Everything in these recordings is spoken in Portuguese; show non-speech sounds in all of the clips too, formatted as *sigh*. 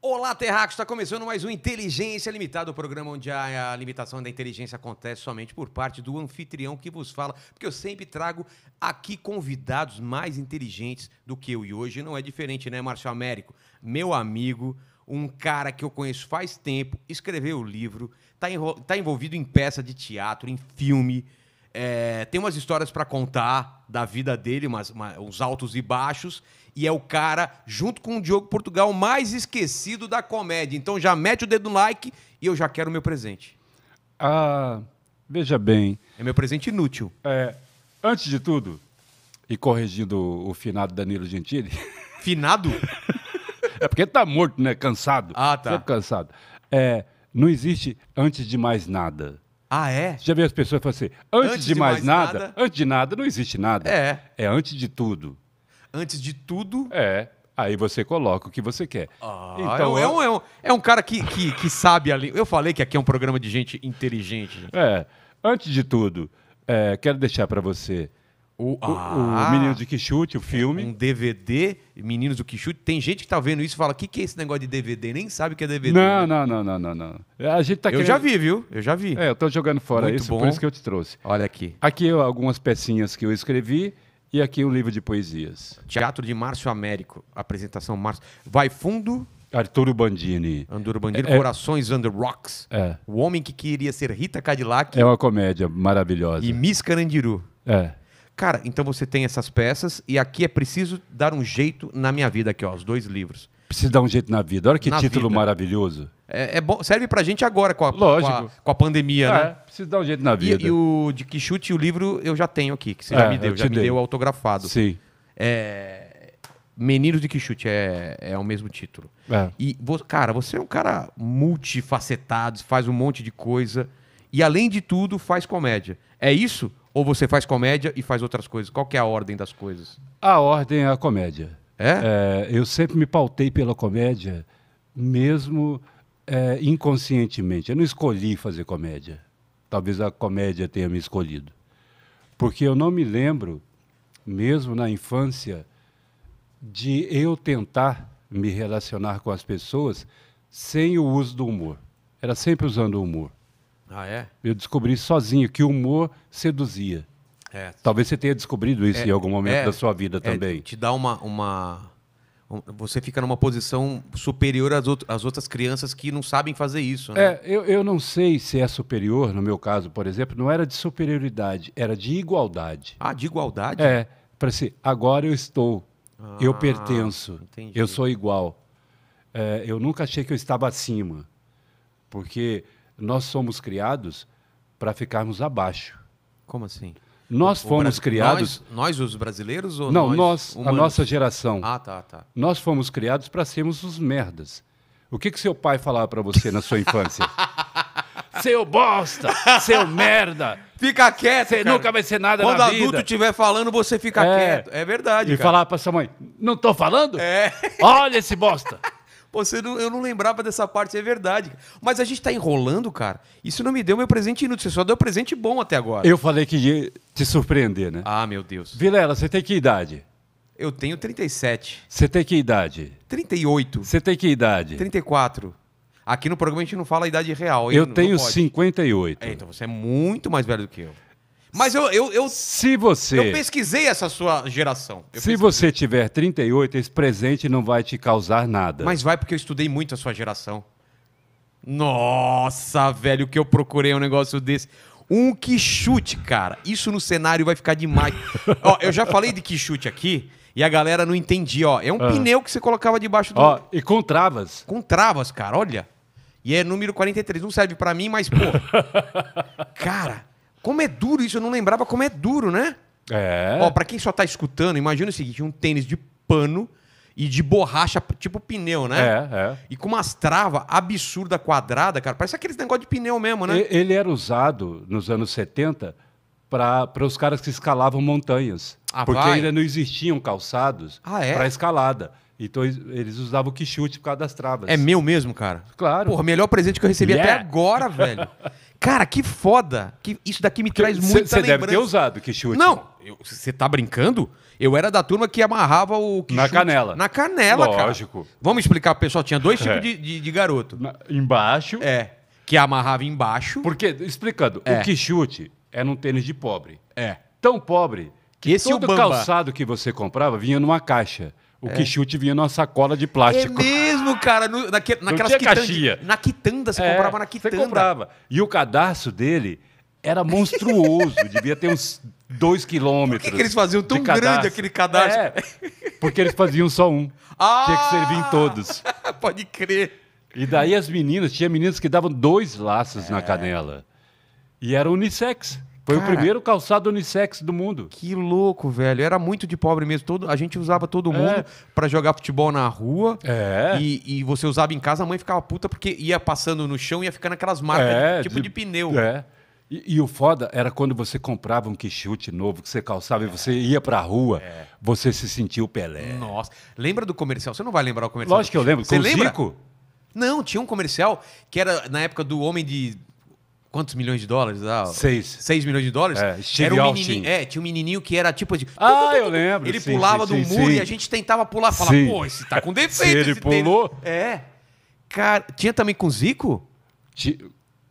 Olá, Terráqueos! Está começando mais um Inteligência Limitada, o um programa onde a, a limitação da inteligência acontece somente por parte do anfitrião que vos fala, porque eu sempre trago aqui convidados mais inteligentes do que eu, e hoje não é diferente, né, Márcio Américo? Meu amigo, um cara que eu conheço faz tempo, escreveu o livro, está tá envolvido em peça de teatro, em filme, é, tem umas histórias para contar da vida dele, umas, uns altos e baixos, e é o cara, junto com o Diogo Portugal, mais esquecido da comédia. Então já mete o dedo no like e eu já quero o meu presente. Ah, veja bem. É meu presente inútil. É, antes de tudo, e corrigindo o finado Danilo Gentili. *laughs* Finado? é porque tá morto, né? Cansado. Ah, tá. Sempre cansado. É, não existe antes de mais nada. Ah, é? Já vi as pessoas falarem assim, antes, antes de, mais, mais nada, nada, antes de nada não existe nada. É. É antes de tudo antes de tudo. É. Aí você coloca o que você quer. Ah, então, é, um, é, um, é um cara que, que, que sabe ali. Eu falei que aqui é um programa de gente inteligente. É. Antes de tudo, é, quero deixar para você o, ah, o, Menino do Quixute, o filme. Um DVD, Meninos do Quixute. Tem gente que tá vendo isso e fala: o que, que é esse negócio de DVD? Nem sabe o que é DVD. Não, né? não, não, não, não, não. A gente tá Eu querendo... já vi, viu? Eu já vi. É, eu tô jogando fora Muito isso, bom. por isso que eu te trouxe. Olha aqui. Aqui algumas pecinhas que eu escrevi. E aqui o livro de poesias. Teatro de Márcio Américo. Apresentação Márcio. Vai fundo. Arturo Bandini. Arturo Bandini, é, é- Corações é, Under Rocks. É. O homem que queria ser Rita Cadillac. É uma comédia maravilhosa. E Miss Carandiru. É. Cara, então você tem essas peças e aqui é preciso dar um jeito na minha vida aqui, ó, os dois livros. Preciso dar um jeito na vida. Olha que na título vida. maravilhoso. É, é bom, serve pra gente agora com a, Lógico. Com a, com a pandemia, é, né? Precisa dar um jeito na vida. E, e o de que chute o livro eu já tenho aqui, que você é, já me deu, já me deu autografado. Sim. É, Meninos de que chute é, é o mesmo título. É. E, cara, você é um cara multifacetado, faz um monte de coisa. E além de tudo, faz comédia. É isso? Ou você faz comédia e faz outras coisas? Qual que é a ordem das coisas? A ordem é a comédia. É? é eu sempre me pautei pela comédia, mesmo é, inconscientemente. Eu não escolhi fazer comédia. Talvez a comédia tenha me escolhido. Porque eu não me lembro, mesmo na infância, de eu tentar me relacionar com as pessoas sem o uso do humor. Era sempre usando o humor. Ah, é? Eu descobri sozinho que o humor seduzia. É. Talvez você tenha descobrido isso é, em algum momento é, da sua vida é, também. Te dá uma, uma, você fica numa posição superior às, às outras crianças que não sabem fazer isso. Né? É, eu, eu não sei se é superior, no meu caso, por exemplo, não era de superioridade, era de igualdade. Ah, de igualdade? É, para ser, agora eu estou, ah, eu pertenço, entendi. eu sou igual. É, eu nunca achei que eu estava acima, porque nós somos criados para ficarmos abaixo. Como assim? Nós o, fomos o criados. Nós, nós, os brasileiros ou Não, nós, nós a nossa geração. Ah, tá, tá. Nós fomos criados para sermos os merdas. O que, que seu pai falava para você na sua infância? *laughs* seu bosta, seu merda. Fica quieto. Você nunca vai ser nada Quando na vida. Quando adulto estiver falando, você fica é. quieto. É verdade. E cara. falar para sua mãe: Não tô falando? É. Olha esse bosta. Pô, você não, eu não lembrava dessa parte, é verdade. Mas a gente tá enrolando, cara. Isso não me deu meu presente inútil, você só deu presente bom até agora. Eu falei que ia te surpreender, né? Ah, meu Deus. Vilela, você tem que idade? Eu tenho 37. Você tem que idade? 38. Você tem que idade? 34. Aqui no programa a gente não fala a idade real. Eu tenho 58. É, então você é muito mais velho do que eu. Mas eu, eu, eu, se você, eu pesquisei essa sua geração. Eu se pesquisei. você tiver 38, esse presente não vai te causar nada. Mas vai porque eu estudei muito a sua geração. Nossa, velho, o que eu procurei um negócio desse. Um que chute, cara. Isso no cenário vai ficar demais. *laughs* ó, eu já falei de que chute aqui e a galera não entendia, ó. É um ah. pneu que você colocava debaixo do. Ó, e com travas. Com travas, cara, olha. E é número 43. Não serve para mim, mas, pô. *laughs* cara, como é duro isso, eu não lembrava como é duro, né? É. Ó, pra quem só tá escutando, imagina o seguinte: um tênis de pano e de borracha, tipo pneu, né? É, é. E com umas travas absurdas quadradas, cara. Parece aqueles negócio de pneu mesmo, né? Ele era usado nos anos 70 para os caras que escalavam montanhas. Ah, porque vai? ainda não existiam calçados ah, é? para escalada. Então eles usavam que chute por causa das travas. É meu mesmo, cara? Claro. Porra, melhor presente que eu recebi yeah. até é. agora, velho. *laughs* Cara, que foda! Que, isso daqui me que, traz muita Você deve ter usado que chute. Não, você tá brincando? Eu era da turma que amarrava o que Na chute. canela. Na canela, Lógico. cara. Lógico. Vamos explicar pro pessoal. Tinha dois *laughs* é. tipos é. de, de, de, garoto. Na, embaixo. É. Que amarrava embaixo. Porque, explicando, é. o que chute era é um tênis de pobre. É. Tão pobre que Esse é todo o calçado que você comprava vinha numa caixa. O é. que chute vinha numa sacola de plástico. É mesmo, cara. No, naque, naquelas não tinha caixinha. Na quitanda, você é, comprava na quitanda. Você comprava. E o cadastro dele era monstruoso. *laughs* devia ter uns dois quilômetros. Por que, que eles faziam tão grande aquele cadastro? É, porque eles faziam só um. Ah, tinha que servir em todos. *laughs* Pode crer. E daí as meninas, tinha meninas que davam dois laços é. na canela. E era unissex. Foi Cara, o primeiro calçado unissex do mundo. Que louco, velho. Era muito de pobre mesmo. Todo, a gente usava todo é. mundo é. para jogar futebol na rua. É. E, e, você usava em casa, a mãe ficava puta porque ia passando no chão e ia ficando aquelas marcas, é, tipo de, de pneu. É. E, e, o foda era quando você comprava um quichute novo que você calçava é. e você ia pra rua, é. você se sentia o Pelé. Nossa. Lembra do comercial? Você não vai lembrar o comercial? Lógico que eu lembro. Você Com lembra? Zico? Não, tinha um comercial que era na época do Homem de Quantos milhões de dólares? Ah, Seis. Seis milhões de dólares? É, era um menininho, é, tinha um menininho que era tipo de. Ah, eu lembro. Ele sim, pulava sim, do sim, muro e a gente tentava pular. Falava, pô, esse tá com *laughs* defeito. Se ele pulou? É. Cara, tinha também com Zico?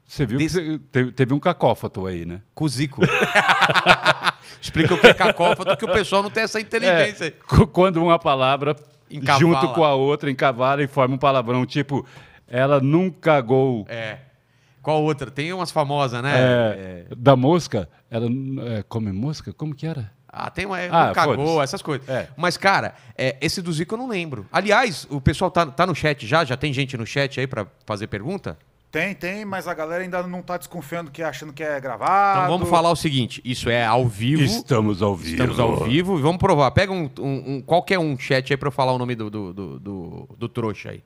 Você viu Des... que teve, teve um cacófato aí, né? Com Zico. *laughs* Explica o que é cacófato, que o pessoal não tem essa inteligência. É, quando uma palavra encavala. junto com a outra encavala e forma um palavrão, tipo, ela nunca gol. É. Qual outra? Tem umas famosas, né? É, é... Da mosca. Era, é, come mosca? Como que era? Ah, tem uma. É, ah, cagou, essas coisas. É. Mas, cara, é, esse do Zico eu não lembro. Aliás, o pessoal tá, tá no chat já? Já tem gente no chat aí para fazer pergunta? Tem, tem, mas a galera ainda não tá desconfiando que achando que é gravado. Então vamos falar o seguinte: isso é ao vivo. Estamos ao vivo. Estamos ao vivo e vamos provar. Pega um, um, um, qualquer um chat aí pra eu falar o nome do, do, do, do, do trouxa aí.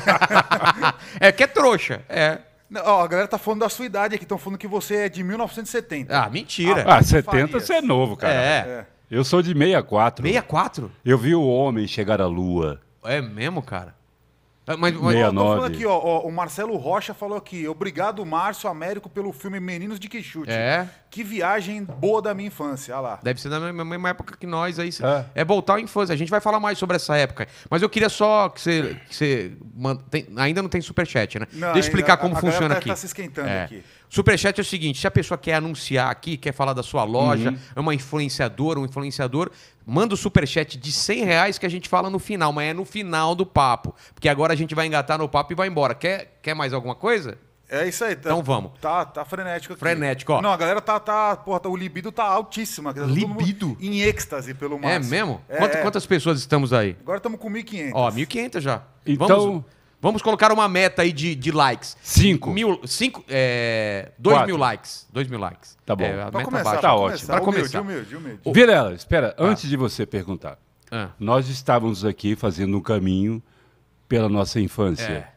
*laughs* é que é trouxa. É. Não, ó, a galera tá falando da sua idade aqui, estão falando que você é de 1970. Ah, mentira. Ah, 70 você é novo, cara. É. Eu sou de 64. 64? Eu vi o homem chegar à lua. É mesmo, cara? Ah, mas, mas... falando aqui, ó, ó, o Marcelo Rocha falou aqui. Obrigado, Márcio Américo, pelo filme Meninos de Quixute. É. Que viagem boa da minha infância. Olha lá. Deve ser da mesma época que nós aí. É. é voltar à infância. A gente vai falar mais sobre essa época. Mas eu queria só que você. Que você tem, ainda não tem superchat, né? Não, Deixa eu explicar como a funciona aqui. Tá se esquentando é. aqui. Superchat é o seguinte: se a pessoa quer anunciar aqui, quer falar da sua loja, uhum. é uma influenciadora, um influenciador, Manda o superchat de 100 reais que a gente fala no final, mas é no final do papo. Porque agora a gente vai engatar no papo e vai embora. Quer, quer mais alguma coisa? É isso aí. Tá, então vamos. Tá, tá frenético aqui. Frenético, ó. Não, a galera tá, tá, porra, tá, o libido tá altíssima. Tá libido? Em êxtase, pelo é máximo. É mesmo? É, Quanto, é. Quantas pessoas estamos aí? Agora estamos com 1.500. Ó, 1.500 já. Então... Vamos... Vamos colocar uma meta aí de, de likes. Cinco. Mil, cinco, é, dois Quatro. mil likes. Dois mil likes. Tá bom. É, a pra meta começar, baixa. Tá ótimo. Para começar. Humilde, Virela, espera. Ah. Antes de você perguntar. Ah. Nós estávamos aqui fazendo um caminho pela nossa infância. É.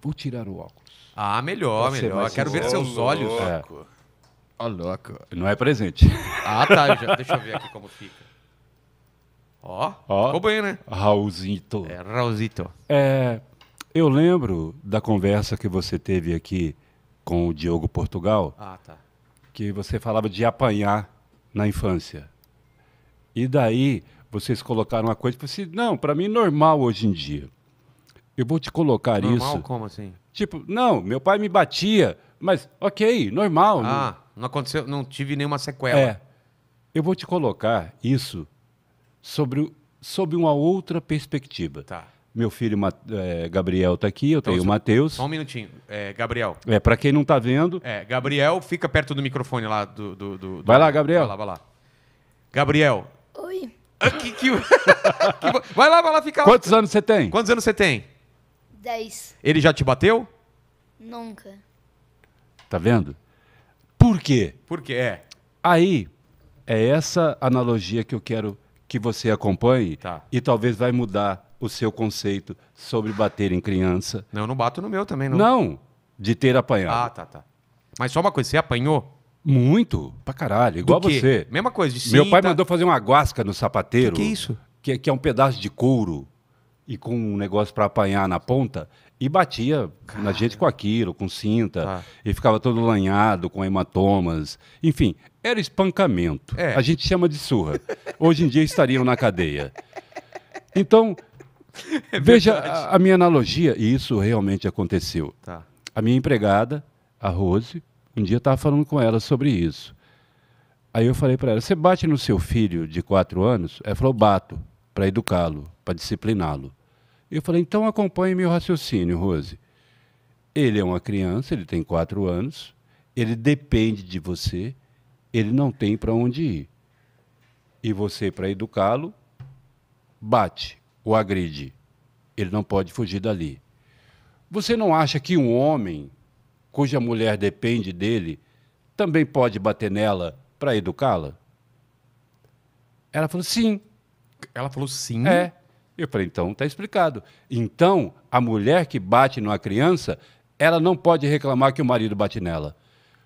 Vou tirar o óculos. Ah, melhor, você melhor. Quero ver seus olhos. É. Louco. É. Ó, louco. Não é presente. Ah, tá. Já, deixa eu ver aqui *laughs* como fica. Ó, ó ficou bem, né? Raulzito. É, Raulzito. É... Eu lembro da conversa que você teve aqui com o Diogo Portugal. Ah, tá. Que você falava de apanhar na infância. E daí vocês colocaram uma coisa, você assim, não, para mim é normal hoje em dia. Eu vou te colocar normal, isso. Normal como assim? Tipo, não, meu pai me batia, mas ok, normal. Ah, não, não aconteceu, não tive nenhuma sequela. É. Eu vou te colocar isso sobre sobre uma outra perspectiva. Tá. Meu filho é, Gabriel está aqui, eu então, tenho o Matheus. Só um minutinho, é, Gabriel. É, para quem não está vendo. É, Gabriel, fica perto do microfone lá do. do, do vai lá, Gabriel. Vai lá, vai lá. Gabriel. Oi. Ah, que, que... *laughs* vai lá, vai lá, fica Quantos anos você tem? Quantos anos você tem? Dez. Ele já te bateu? Nunca. Tá vendo? Por quê? quê? é. Aí, é essa analogia que eu quero que você acompanhe tá. e talvez vai mudar o seu conceito sobre bater em criança. Não, eu não bato no meu também, não. Não, de ter apanhado. Ah, tá, tá. Mas só uma coisa, você apanhou? Muito, pra caralho, igual você. Mesma coisa, de cinta. Meu pai mandou fazer uma guasca no sapateiro. Que, que é isso? Que, é, que é um pedaço de couro e com um negócio para apanhar na ponta e batia Cara. na gente com aquilo, com cinta, ah. e ficava todo lanhado, com hematomas. Enfim, era espancamento. É. A gente chama de surra. Hoje em dia estariam na cadeia. Então, é Veja a, a, minha analogia, e isso realmente aconteceu. Tá. A minha empregada, a Rose, um dia estava falando com ela sobre isso. Aí eu falei para ela: você bate no seu filho de quatro anos? Ela falou: bato, para educá-lo, para discipliná-lo. Eu falei: então acompanhe meu raciocínio, Rose. Ele é uma criança, ele tem quatro anos, ele depende de você, ele não tem para onde ir. E você, para educá-lo, bate o agride. Ele não pode fugir dali. Você não acha que um homem cuja mulher depende dele também pode bater nela para educá-la? Ela falou sim. Ela falou sim? É. Eu falei, então está explicado. Então, a mulher que bate numa criança, ela não pode reclamar que o marido bate nela.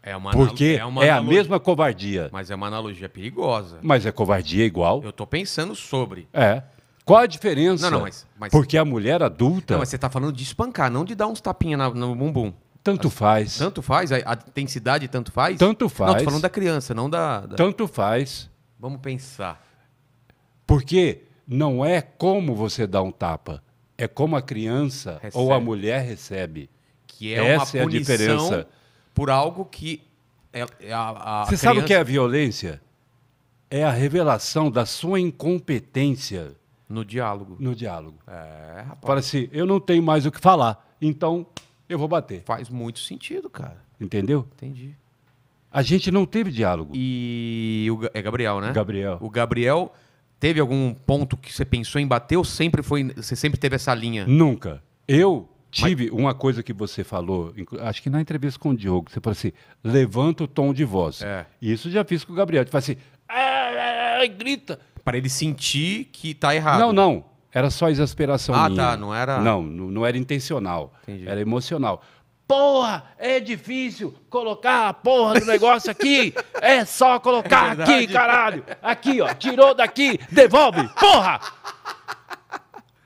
É uma Porque é, uma é a mesma covardia. Mas é uma analogia perigosa. Mas é covardia igual. Eu estou pensando sobre. É. Qual a diferença? Não, não, mas, mas... Porque a mulher adulta. Não, mas você está falando de espancar, não de dar uns tapinhas no bumbum. Tanto assim, faz. Tanto faz? A, intensidade tanto faz? Tanto faz. Não, tô falando da criança, não da, da... Tanto faz. Vamos pensar. Porque não é como você dá um tapa, é como a criança recebe. ou a mulher recebe. Que é Essa uma é a diferença. por algo que é, é a, a Você criança... sabe o que é a violência? É a revelação da sua incompetência no diálogo. No diálogo. É, rapaz. Fala assim, eu não tenho mais o que falar, então eu vou bater. Faz muito sentido, cara. Entendeu? Entendi. A gente não teve diálogo. E o é Gabriel, né? Gabriel. O Gabriel teve algum ponto que você pensou em bater ou sempre foi, você sempre teve essa linha? Nunca. Eu tive Mas... uma coisa que você falou, acho que na entrevista com o Diogo, você falou assim: levanta o tom de voz. É. Isso já fiz com o Gabriel. Tipo assim, ah, ah, ah grita para ele sentir que está errado. Não, não. Era só exasperação ah, tá, minha. Ah, tá. Não era. Não, não era intencional. Entendi. Era emocional. Porra, é difícil colocar a porra do negócio aqui. *laughs* É só colocar é aqui, caralho. Aqui, ó. Tirou daqui, devolve. Porra!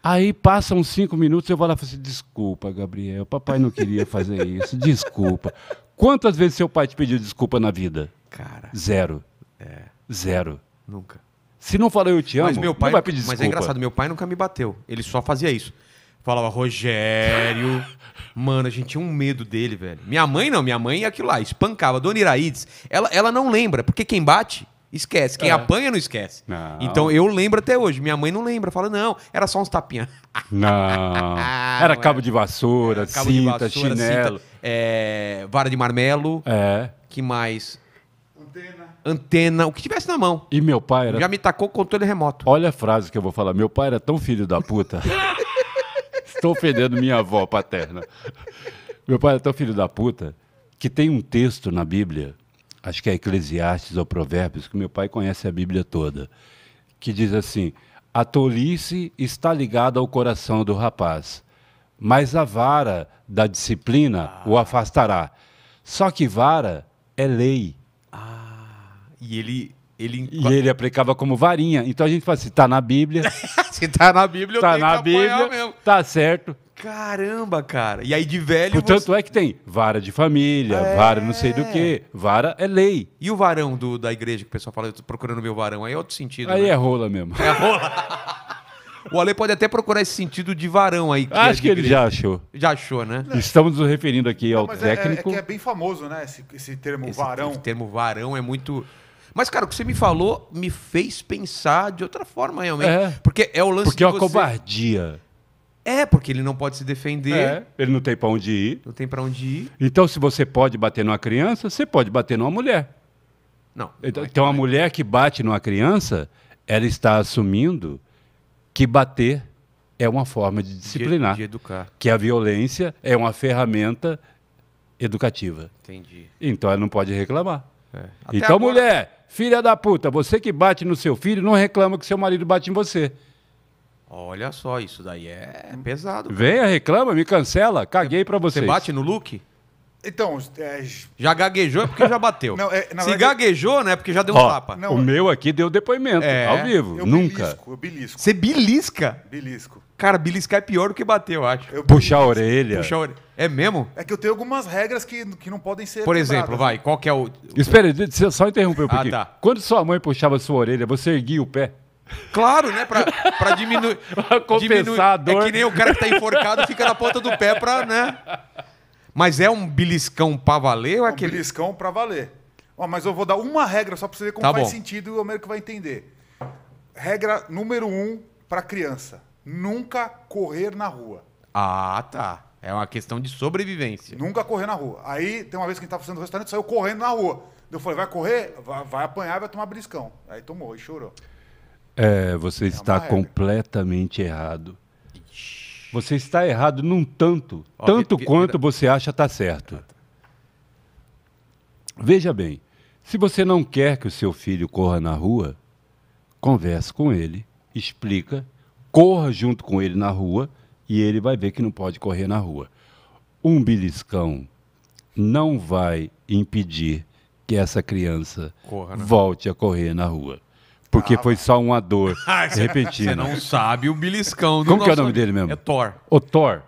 Aí passam cinco minutos eu vou lá e falo assim: desculpa, Gabriel, papai não queria fazer isso, desculpa. Quantas vezes seu pai te pediu desculpa na vida? Cara. Zero. É. Zero. Nunca. Se não falar eu te amo, mas meu pai, não vai pedir desculpa. Mas é engraçado, meu pai nunca me bateu. Ele só fazia isso. Falava, Rogério. Mano, a gente tinha um medo dele, velho. Minha mãe não, minha mãe é aquilo lá, espancava. Dona Iraides, ela, ela não lembra, porque quem bate, esquece. Quem é. apanha, não esquece. Não. Então eu lembro até hoje. Minha mãe não lembra, fala, não, era só uns tapinhas Não. *laughs* Ah, era cabo era. É. de vassoura, era cabo cinta, de vassoura, chinelo. Cinta, é, vara de marmelo. É. Que mais? antena, o que tivesse na mão. E meu pai era. Já me tacou controle remoto. Olha a frase que eu vou falar. Meu pai era tão filho da puta. *laughs* Estou ofendendo minha avó paterna. Meu pai era tão filho da puta que tem um texto na Bíblia, acho que é Eclesiastes ou Provérbios, que meu pai conhece a Bíblia toda, que diz assim: a tolice está ligada ao coração do rapaz, mas a vara da disciplina ah. o afastará. Só que vara é lei e ele ele... E ele aplicava como varinha. Então a gente fala assim: tá na Bíblia. *laughs* se tá na Bíblia, tá na Bíblia, mesmo. Tá certo. Caramba, cara. E aí de velho. Portanto, você... é que tem vara de família, é... vara não sei do que. Vara é lei. E o varão do, da igreja que o pessoal fala, eu tô procurando meu varão, aí é outro sentido. Aí né? é rola mesmo. É rola. O Ale pode até procurar esse sentido de varão aí. Que é Acho é que ele já achou. Já achou, né? Estamos nos referindo aqui não, ao técnico. É, é, é que é bem famoso, né? Esse, esse termo esse varão. Esse termo varão é muito. Mas, cara, o que você me falou me fez pensar de outra forma, realmente. É. Porque é o lance Porque é uma a covardia. É, porque ele não pode se defender. É, ele não tem para onde ir. Não tem para onde ir. Então, se você pode bater numa criança, você pode bater numa mulher. Não. Então, é então a mulher que bate numa criança, ela está assumindo que bater é uma forma de disciplinar. De, de educar. Que a violência é uma ferramenta educativa. Entendi. Então ela não pode reclamar. É. Então, agora... mulher, filha da puta, você que bate no seu filho, não reclama que seu marido bate em você. Olha só, isso daí é pesado. Cara. Venha, reclama, me cancela, caguei para vocês. Você bate no look? Então, é... já gaguejou é porque já bateu. *laughs* Não, é, Se verdade... gaguejou, né? É porque já deu Ó, um tapa. Não, o é- meu aqui deu depoimento, é... ao vivo. Eu nunca. Belisco, eu belisco. Você belisca? Belisco. Cara, beliscar é pior do que bater, eu acho. Eu Puxar a orelha. Puxar a orelha. É mesmo? É que eu tenho algumas regras que, que não podem ser. Por exemplo, vai, né? qual que é o. Espera, só interromper um ah, pouquinho. Ah, tá. Quando sua mãe puxava sua orelha, você erguia o pé? Claro, né? Pra, pra diminuir. *laughs* compensar a dor. É que nem o cara que tá enforcado fica na ponta do pé pra, né? Mas é um beliscão pra valer ou é um aquele. beliscão pra valer. Ó, mas eu vou dar uma regra só pra você ver como tá faz bom. sentido e o Américo vai entender. Regra número um pra criança nunca correr na rua. Ah, tá. É uma questão de sobrevivência. Nunca correr na rua. Aí tem uma vez que a gente tava fazendo restaurante, saiu correndo na rua. Eu falei, vai correr? Vai, vai apanhar, vai tomar briscão. Aí tomou e chorou. É, você é está completamente errado. Você está errado num tanto, tanto quanto você acha tá certo. Veja bem, se você não quer que o seu filho corra na rua, converse com ele, explica corra junto com ele na rua e ele vai ver que não pode correr na rua. Um beliscão não vai impedir que essa criança corra, né? volte a correr na rua. Porque ah, foi só uma dor *laughs* ah, repentina. Você não sabe o beliscão do Como que é o nome amigo? dele mesmo? É Thor. O Thor.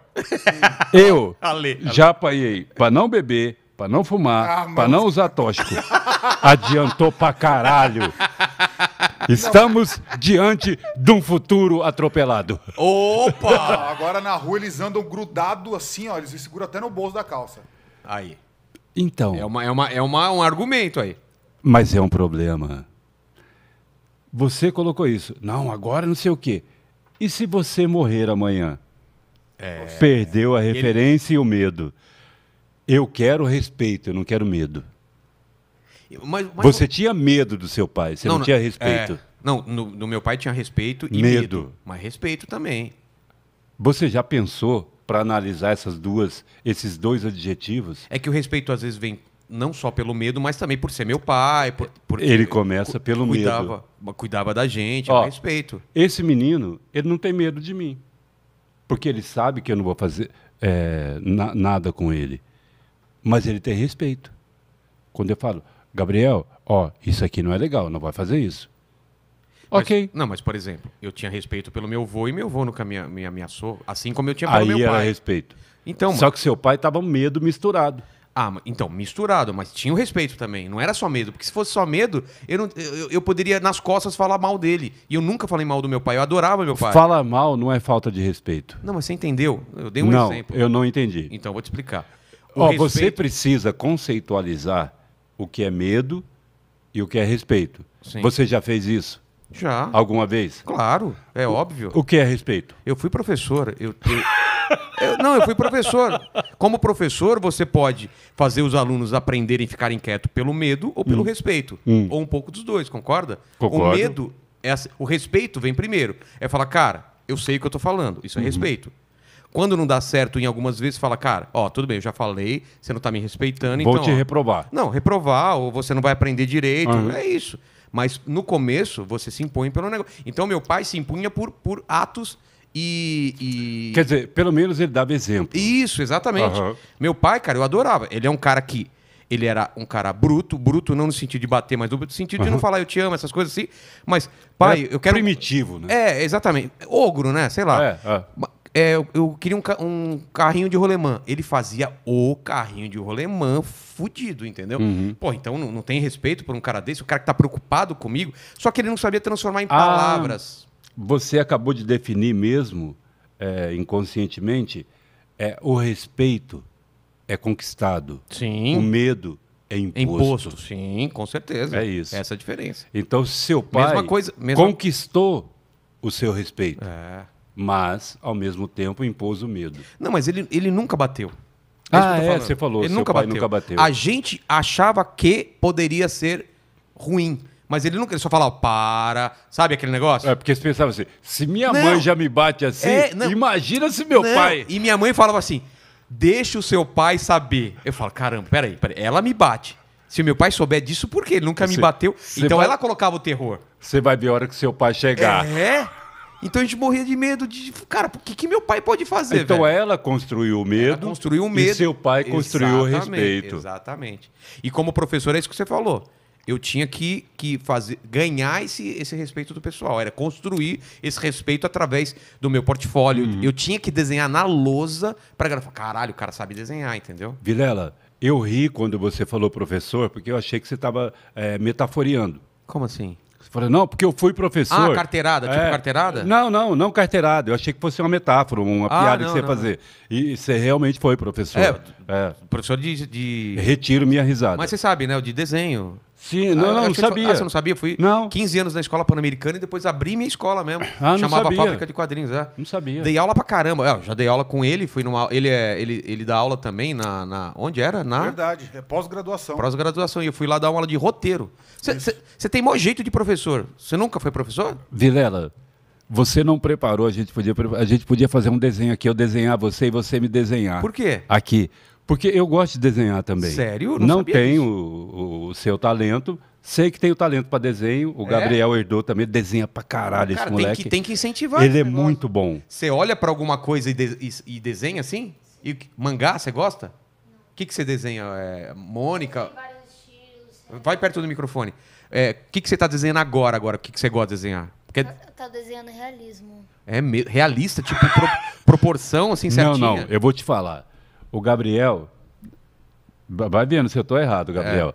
Eu *laughs* Ale, já apanhei para não beber, para não fumar, ah, para não usar tóxico. Adiantou para caralho. *laughs* *laughs* Estamos diante de um futuro atropelado. Opa! *laughs* Agora na rua eles andam grudado assim, ó. Eles seguram até no bolso da calça. Aí. Então. É, uma, é, uma, é uma, um argumento aí. Mas é um problema. Você colocou isso. Não, agora não sei o quê. E se você morrer amanhã? É, Perdeu a referência ele... e o medo. Eu quero respeito, eu não quero medo. Mas, mas você tinha medo do seu pai, você não, não tinha respeito. É, não, no, no, meu pai tinha respeito e medo. medo. Mas respeito também. Você já pensou para analisar essas duas, esses dois adjetivos? É que o respeito às vezes vem não só pelo medo, mas também por ser meu pai. Por, por ele começa pelo cuidava, medo. Cuidava da gente, é Ó, respeito. Esse menino, ele não tem medo de mim. Porque ele sabe que eu não vou fazer é, na, nada com ele. Mas ele tem respeito. Quando eu falo, Gabriel, ó, isso aqui não é legal, não vai fazer isso. Mas, ok. Não, mas por exemplo, eu tinha respeito pelo meu avô e meu avô nunca me, me ameaçou, assim como eu tinha pelo Aí meu pai. Aí era respeito. Então, Só que seu pai tava medo misturado. Ah, então, misturado, mas tinha o respeito também. Não era só medo, porque se fosse só medo, eu, não, eu, eu, poderia nas costas falar mal dele. E eu nunca falei mal do meu pai, eu adorava meu pai. Fala mal não é falta de respeito. Não, mas você entendeu? Eu dei um não, exemplo. Eu não entendi. Então, vou te explicar. O Ó, respeito... Você precisa conceitualizar o que é medo e o que é respeito. Sim. Você já fez isso? Já. Alguma vez? Claro, é o, óbvio. O que é respeito? Eu fui professor. Eu, eu, *laughs* eu, não, eu fui professor. Como professor, você pode fazer os alunos aprenderem a ficarem quietos pelo medo ou pelo hum. respeito. Hum. Ou um pouco dos dois, concorda? Concordo. O medo, é, assim, o respeito vem primeiro. É falar, cara, eu sei o que eu estou falando. Isso é uhum. respeito. Quando não dá certo em algumas vezes, fala, cara, ó, tudo bem, eu já falei, você não tá me respeitando, Vou então. te ó, reprovar. Não, reprovar, ou você não vai aprender direito. Uhum. É isso. Mas no começo, você se impõe pelo negócio. Então, meu pai se impunha por, por atos e, e, Quer dizer, pelo menos ele dava exemplo. Isso, exatamente. Uhum. Meu pai, cara, eu adorava. Ele é um cara que. Ele era um cara bruto, bruto não no sentido de bater, mas no sentido uhum. de não falar eu te amo, essas coisas assim. Mas, pai, eu quero. Primitivo, né? É, exatamente. Ogro, né? Sei lá. É, é. É, eu, eu, queria um, um, carrinho de rolemã. Ele fazia o carrinho de rolemã fudido, entendeu? Uhum. Pô, então não, não, tem respeito por um cara desse, o cara que tá preocupado comigo, só que ele não sabia transformar em ah, palavras. você acabou de definir mesmo, é, inconscientemente, é, o respeito é conquistado. Sim. O medo é imposto. imposto, sim, com certeza. É isso. Essa é a diferença. Então, seu pai mesma coisa, mesma... conquistou o seu respeito. É mas, ao mesmo tempo, impôs o medo. Não, mas ele, ele nunca bateu. É ah, é, você falou. Ele nunca bateu. nunca bateu. A gente achava que poderia ser ruim. Mas ele nunca ele só falava, para, sabe aquele negócio? É, porque você pensava assim, se minha não. mãe já me bate assim, é, imagina se meu não. pai. E minha mãe falava assim, deixa o seu pai saber. Eu falo, caramba, peraí, peraí, ela me bate. Se meu pai souber disso, por quê? Ele nunca você, me bateu. Então vai... ela colocava o terror. Você vai ver a hora que seu pai chegar. É? Então a gente morria de medo de, cara, o que, que meu pai pode fazer? Então velho? ela construiu o medo. Ela construiu o medo. E seu pai construiu o respeito. Exatamente. E como professor, é isso que você falou. Eu tinha que, que fazer, ganhar esse, esse respeito do pessoal. Era construir esse respeito através do meu portfólio. Uhum. Eu tinha que desenhar na lousa para galera falar: caralho, o cara sabe desenhar, entendeu? Vilela, eu ri quando você falou professor, porque eu achei que você estava é, eh, metaforeando. Como assim? Falei, não, porque eu fui professor. Ah, carteirada, tipo é, carteirada? Não, não, não carteirada. Eu achei que fosse uma metáfora, uma ah, piada não, que você ia fazer. E, e você realmente foi professor. É, é. professor de, de... Retiro minha risada. Mas você sabe, né? O de desenho. Sim, não, ah, não, não sabia. ah, você não sabia? Fui não. 15 anos na escola pan-americana e depois abri minha escola mesmo. Ah, não Chamava sabia. Fábrica de Quadrinhos, é. Não sabia. Dei aula pra caramba. Eu é, já dei aula com ele, fui numa ele é ele ele dá aula também na, na onde era? Na Verdade, é pós-graduação. Pós-graduação e eu fui lá dar uma aula de roteiro. Você tem mau jeito de professor. Você nunca foi professor? Vilela, você não preparou, a gente podia a gente podia fazer um desenho aqui, eu desenhar você e você me desenhar. Por quê? Aqui. Porque eu gosto de desenhar também. Sério? não, não tenho o, o, seu talento. Sei que tem o talento para desenho. O é? Gabriel herdou também, desenha para caralho Cara, esse moleque. Tem que, tem que incentivar. Ele é muito bom. Você olha para alguma coisa e, de, e, e, desenha assim? E mangá, você gosta? O que, que você desenha? É, Mônica? Né? Vai perto do microfone. É, o é, que, que você está desenhando agora? agora? O que, que você gosta de desenhar? Porque... Eu, tá, tá desenhando realismo. É realista? Tipo, pro, *laughs* proporção assim certinha? Não, não. Eu vou te falar o Gabriel, vai vendo se eu estou errado, é. Gabriel,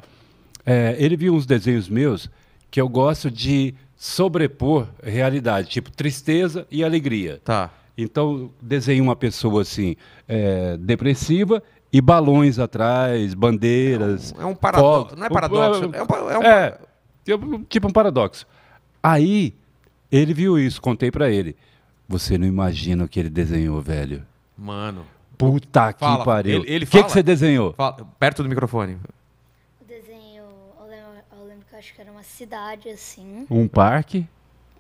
é. É, ele viu uns desenhos meus que eu gosto de sobrepor realidade, tipo tristeza e alegria. Tá. Então, desenhei uma pessoa assim, é, depressiva e balões atrás, bandeiras. É um, é um paradoxo. Não é paradoxo. É, um, é, um... é tipo, tipo um paradoxo. Aí, ele viu isso, contei para ele. Você não imagina o que ele desenhou, velho. Mano. Puta fala, que pariu. Ele, ele O que, que você desenhou? Fala, perto do microfone. desenho, eu lembro, que eu acho que era uma cidade assim. Um parque?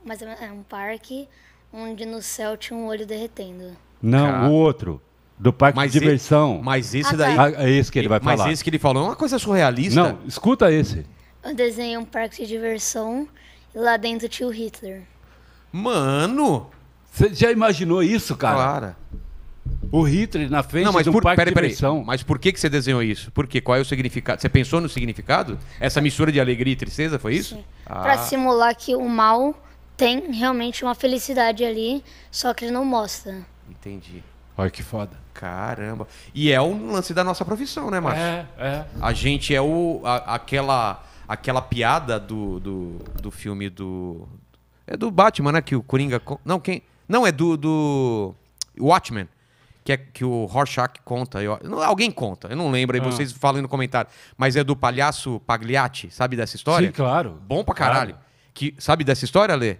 Mas é, é um parque onde no céu tinha um olho derretendo. Não, o outro. Do parque mas de diversão. mas esse ah, daí. Tá. Ah, é esse que ele vai mas falar. Mas esse que ele falou é uma coisa surrealista. Não, escuta esse. Eu desenhei um parque de diversão e lá dentro tinha o Hitler. Mano! Você já imaginou isso, cara? Claro. O Hitler na frente não, mas um parque peraí, peraí. Mas por que, que você desenhou isso? Por quê? Qual é o significado? Você pensou no significado? Essa mistura de alegria e tristeza, foi isso? Para Ah. simular que o mal tem realmente uma felicidade ali, só que ele não mostra. Entendi. Olha que foda. Caramba. E é um lance da nossa profissão, né, Márcio? É, é. A gente é o, a, aquela, aquela piada do, do, do filme do... É do Batman, né? Que o Coringa... Não, quem... Não, é do... do Watchmen que, é, que o Rorschach conta. Eu, alguém conta, eu não lembro, aí ah. vocês aí no comentário. Mas é do palhaço Pagliatti, sabe dessa história? Sim, claro. Bom pra caralho. Que, sabe dessa história, Lê?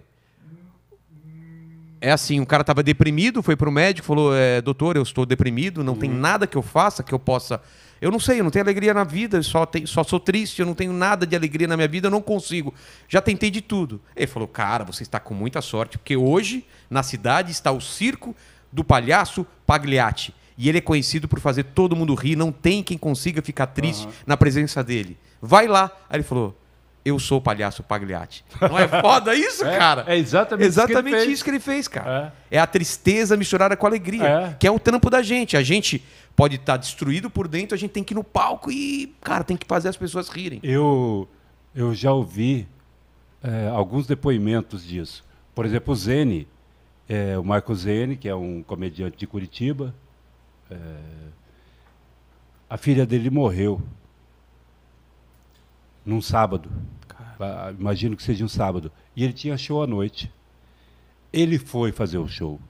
É assim, o cara tava deprimido, foi pro médico, falou, é, doutor, eu estou deprimido, não tem uhum. nada que eu faça que eu possa... Eu não sei, eu não tenho alegria na vida, só, tenho, só sou triste, eu não tenho nada de alegria na minha vida, eu não consigo. Já tentei de tudo. Ele falou, cara, você está com muita sorte, porque hoje, na cidade, está o circo do palhaço Pagliatti. E ele é conhecido por fazer todo mundo rir, não tem quem consiga ficar triste uhum. na presença dele. Vai lá. Aí ele falou: eu sou o palhaço Pagliatti. Não é foda isso, *laughs* é, cara? É exatamente, exatamente isso, que isso, que ele fez, cara. É. é a tristeza misturada com a alegria, é. que é o trampo da gente. A gente pode estar tá destruído por dentro, a gente tem que ir no palco e, cara, tem que fazer as pessoas rirem. Eu, eu já ouvi é, alguns depoimentos disso. Por exemplo, o Zene, é, o Marcos Zene, que é um comediante de Curitiba. É, a filha dele morreu num sábado. Cara. Ah, imagino que seja um sábado. E ele tinha show à noite. Ele foi fazer o show.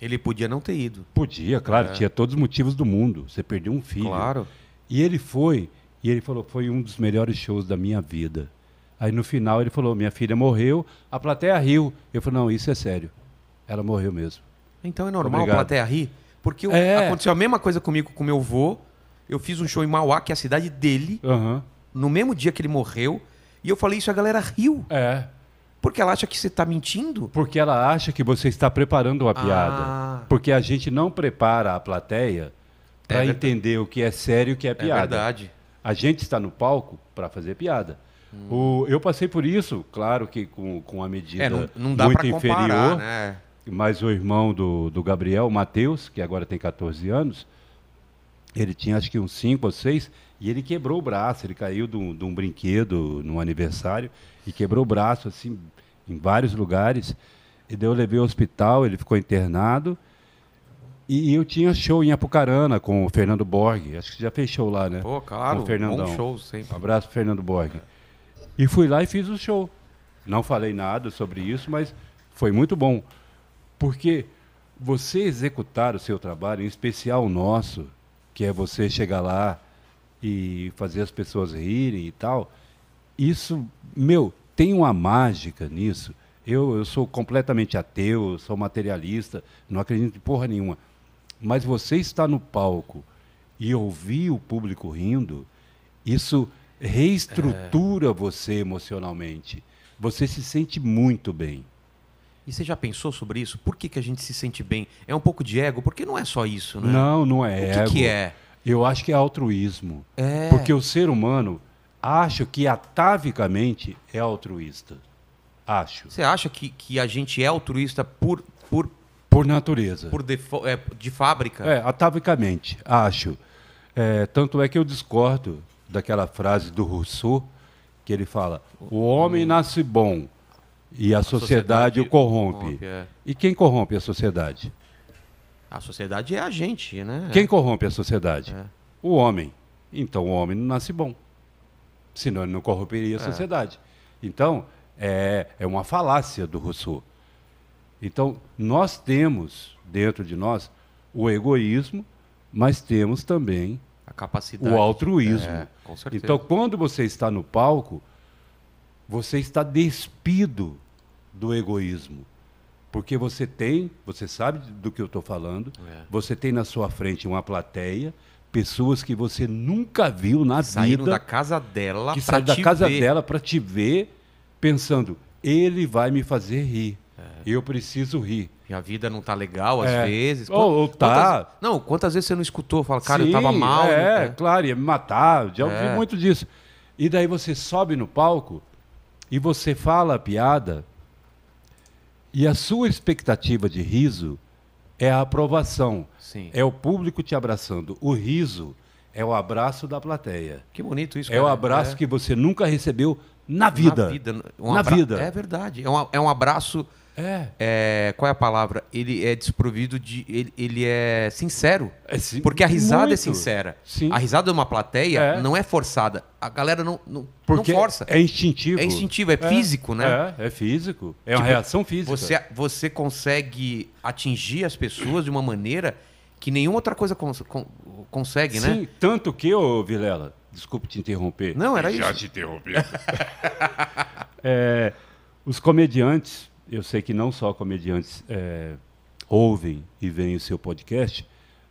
Ele podia não ter ido. Podia, claro, é. tinha todos os motivos do mundo. Você perdeu um filho. Claro. E ele foi, e ele falou: foi um dos melhores shows da minha vida. Aí no final ele falou: minha filha morreu, a plateia riu. Eu falei: não, isso é sério. Ela morreu mesmo. Então é normal Obrigado. a plateia rir? Porque é. aconteceu a mesma coisa comigo com meu avô. Eu fiz um show em Mauá, que é a cidade dele, uhum. no mesmo dia que ele morreu. E eu falei isso a galera riu. É. Porque ela acha que você está mentindo? Porque ela acha que você está preparando uma piada. Ah. Porque a gente não prepara a plateia para é entender o que é sério e o que é, é piada. É verdade. A gente está no palco para fazer piada. Hum. O, eu passei por isso, claro que com, com a medida é, não, não muito comparar, inferior. Né? mas o irmão do, do Gabriel, o Matheus, que agora tem 14 anos, ele tinha acho que uns 5 ou 6, e ele quebrou o braço, ele caiu de um, de um brinquedo num aniversário, e quebrou o braço, assim, em vários lugares. E daí eu levei ao hospital, ele ficou internado. E, eu tinha show em Apucarana com o Fernando Borg. Acho que já fechou lá, né? Pô, claro. Com o Fernandão. Bom show sempre. Um abraço pro Fernando Borg. E fui lá e fiz o show. Não falei nada sobre isso, mas foi muito bom. Porque você executar o seu trabalho, em especial o nosso, que é você chegar lá e fazer as pessoas rirem e tal, isso, meu, tem uma mágica nisso. Eu, eu sou completamente ateu, sou materialista, não acredito em porra nenhuma. Mas você está no palco e ouvir o público rindo, isso reestrutura é... você emocionalmente. Você se sente muito bem. E você já pensou sobre isso? Por que, que a gente se sente bem? É um pouco de ego? Porque não é só isso, né? Não, não é o que ego. O que é? Eu acho que é altruísmo. É. Porque o ser humano, acho que atavicamente é altruísta. Acho. Você acha que, que a gente é altruísta por... Por, por natureza. Por de, é, de fábrica? É, atavicamente, acho. É, tanto é que eu discordo daquela frase do Rousseau, que ele fala, o homem nasce bom, e a, a sociedade, sociedade, o corrompe. corrompe é. E quem corrompe a sociedade? A sociedade é a gente, né? Quem corrompe a sociedade? É. O homem. Então o homem não nasce bom. Senão ele não corromperia a é. sociedade. Então, é, é uma falácia do Rousseau. Então, nós temos dentro de nós o egoísmo, mas temos também a capacidade, o altruísmo. É, então, quando você está no palco, você está despido do egoísmo. Porque você tem, você sabe do que eu estou falando, é. você tem na sua frente uma plateia, pessoas que você nunca viu na Saíram vida. da casa dela que saíram da casa ver. dela para te ver, pensando, ele vai me fazer rir. É. Eu preciso rir. E a vida não tá legal às é. vezes. Ou, ou tá. Quantas, não, quantas vezes você não escutou? Fala, cara, Sim, eu tava mal. É, né? claro, ia me matar. Já ouvi é. muito disso. E daí você sobe no palco e você fala a piada e a sua expectativa de riso é a aprovação. Sim. É o público te abraçando. O riso é o abraço da plateia. Que bonito isso. É cara. o abraço é... que você nunca recebeu na vida. Na vida. Um na abra... vida. É verdade. É um, é um abraço é. é. Qual é a palavra? Ele é desprovido de. Ele, ele é sincero. É, sim, porque a risada é muito. é sincera. Sim. A risada de uma plateia é. não é forçada. A galera não, não, porque não força. É instintivo. É instintivo, é, é, físico, né? É, é físico. É tipo, uma reação física. Você, você consegue atingir as pessoas de uma maneira que nenhuma outra coisa cons consegue, sim, né? Sim, tanto que, ô Vilela, desculpe te interromper. Não, era Já isso. Já te interrompi. *laughs* É, os comediantes eu sei que não só comediantes é, ouvem e veem o seu podcast,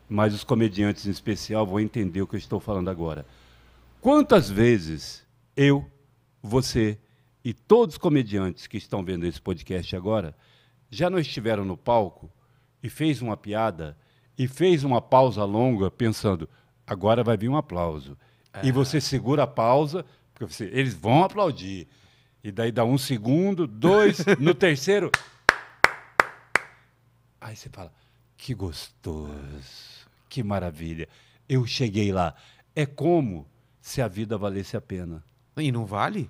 mas os comediantes em especial vão entender o que eu estou falando agora. Quantas vezes eu, você e todos os comediantes que estão vendo esse podcast agora já não estiveram no palco e fez uma piada e fez uma pausa longa pensando, agora vai vir um aplauso. É. E você segura a pausa, porque você, eles vão aplaudir. E daí dá um segundo, dois, no terceiro. Aí você fala: que gostoso, que maravilha. Eu cheguei lá. É como se a vida valesse a pena. E não vale?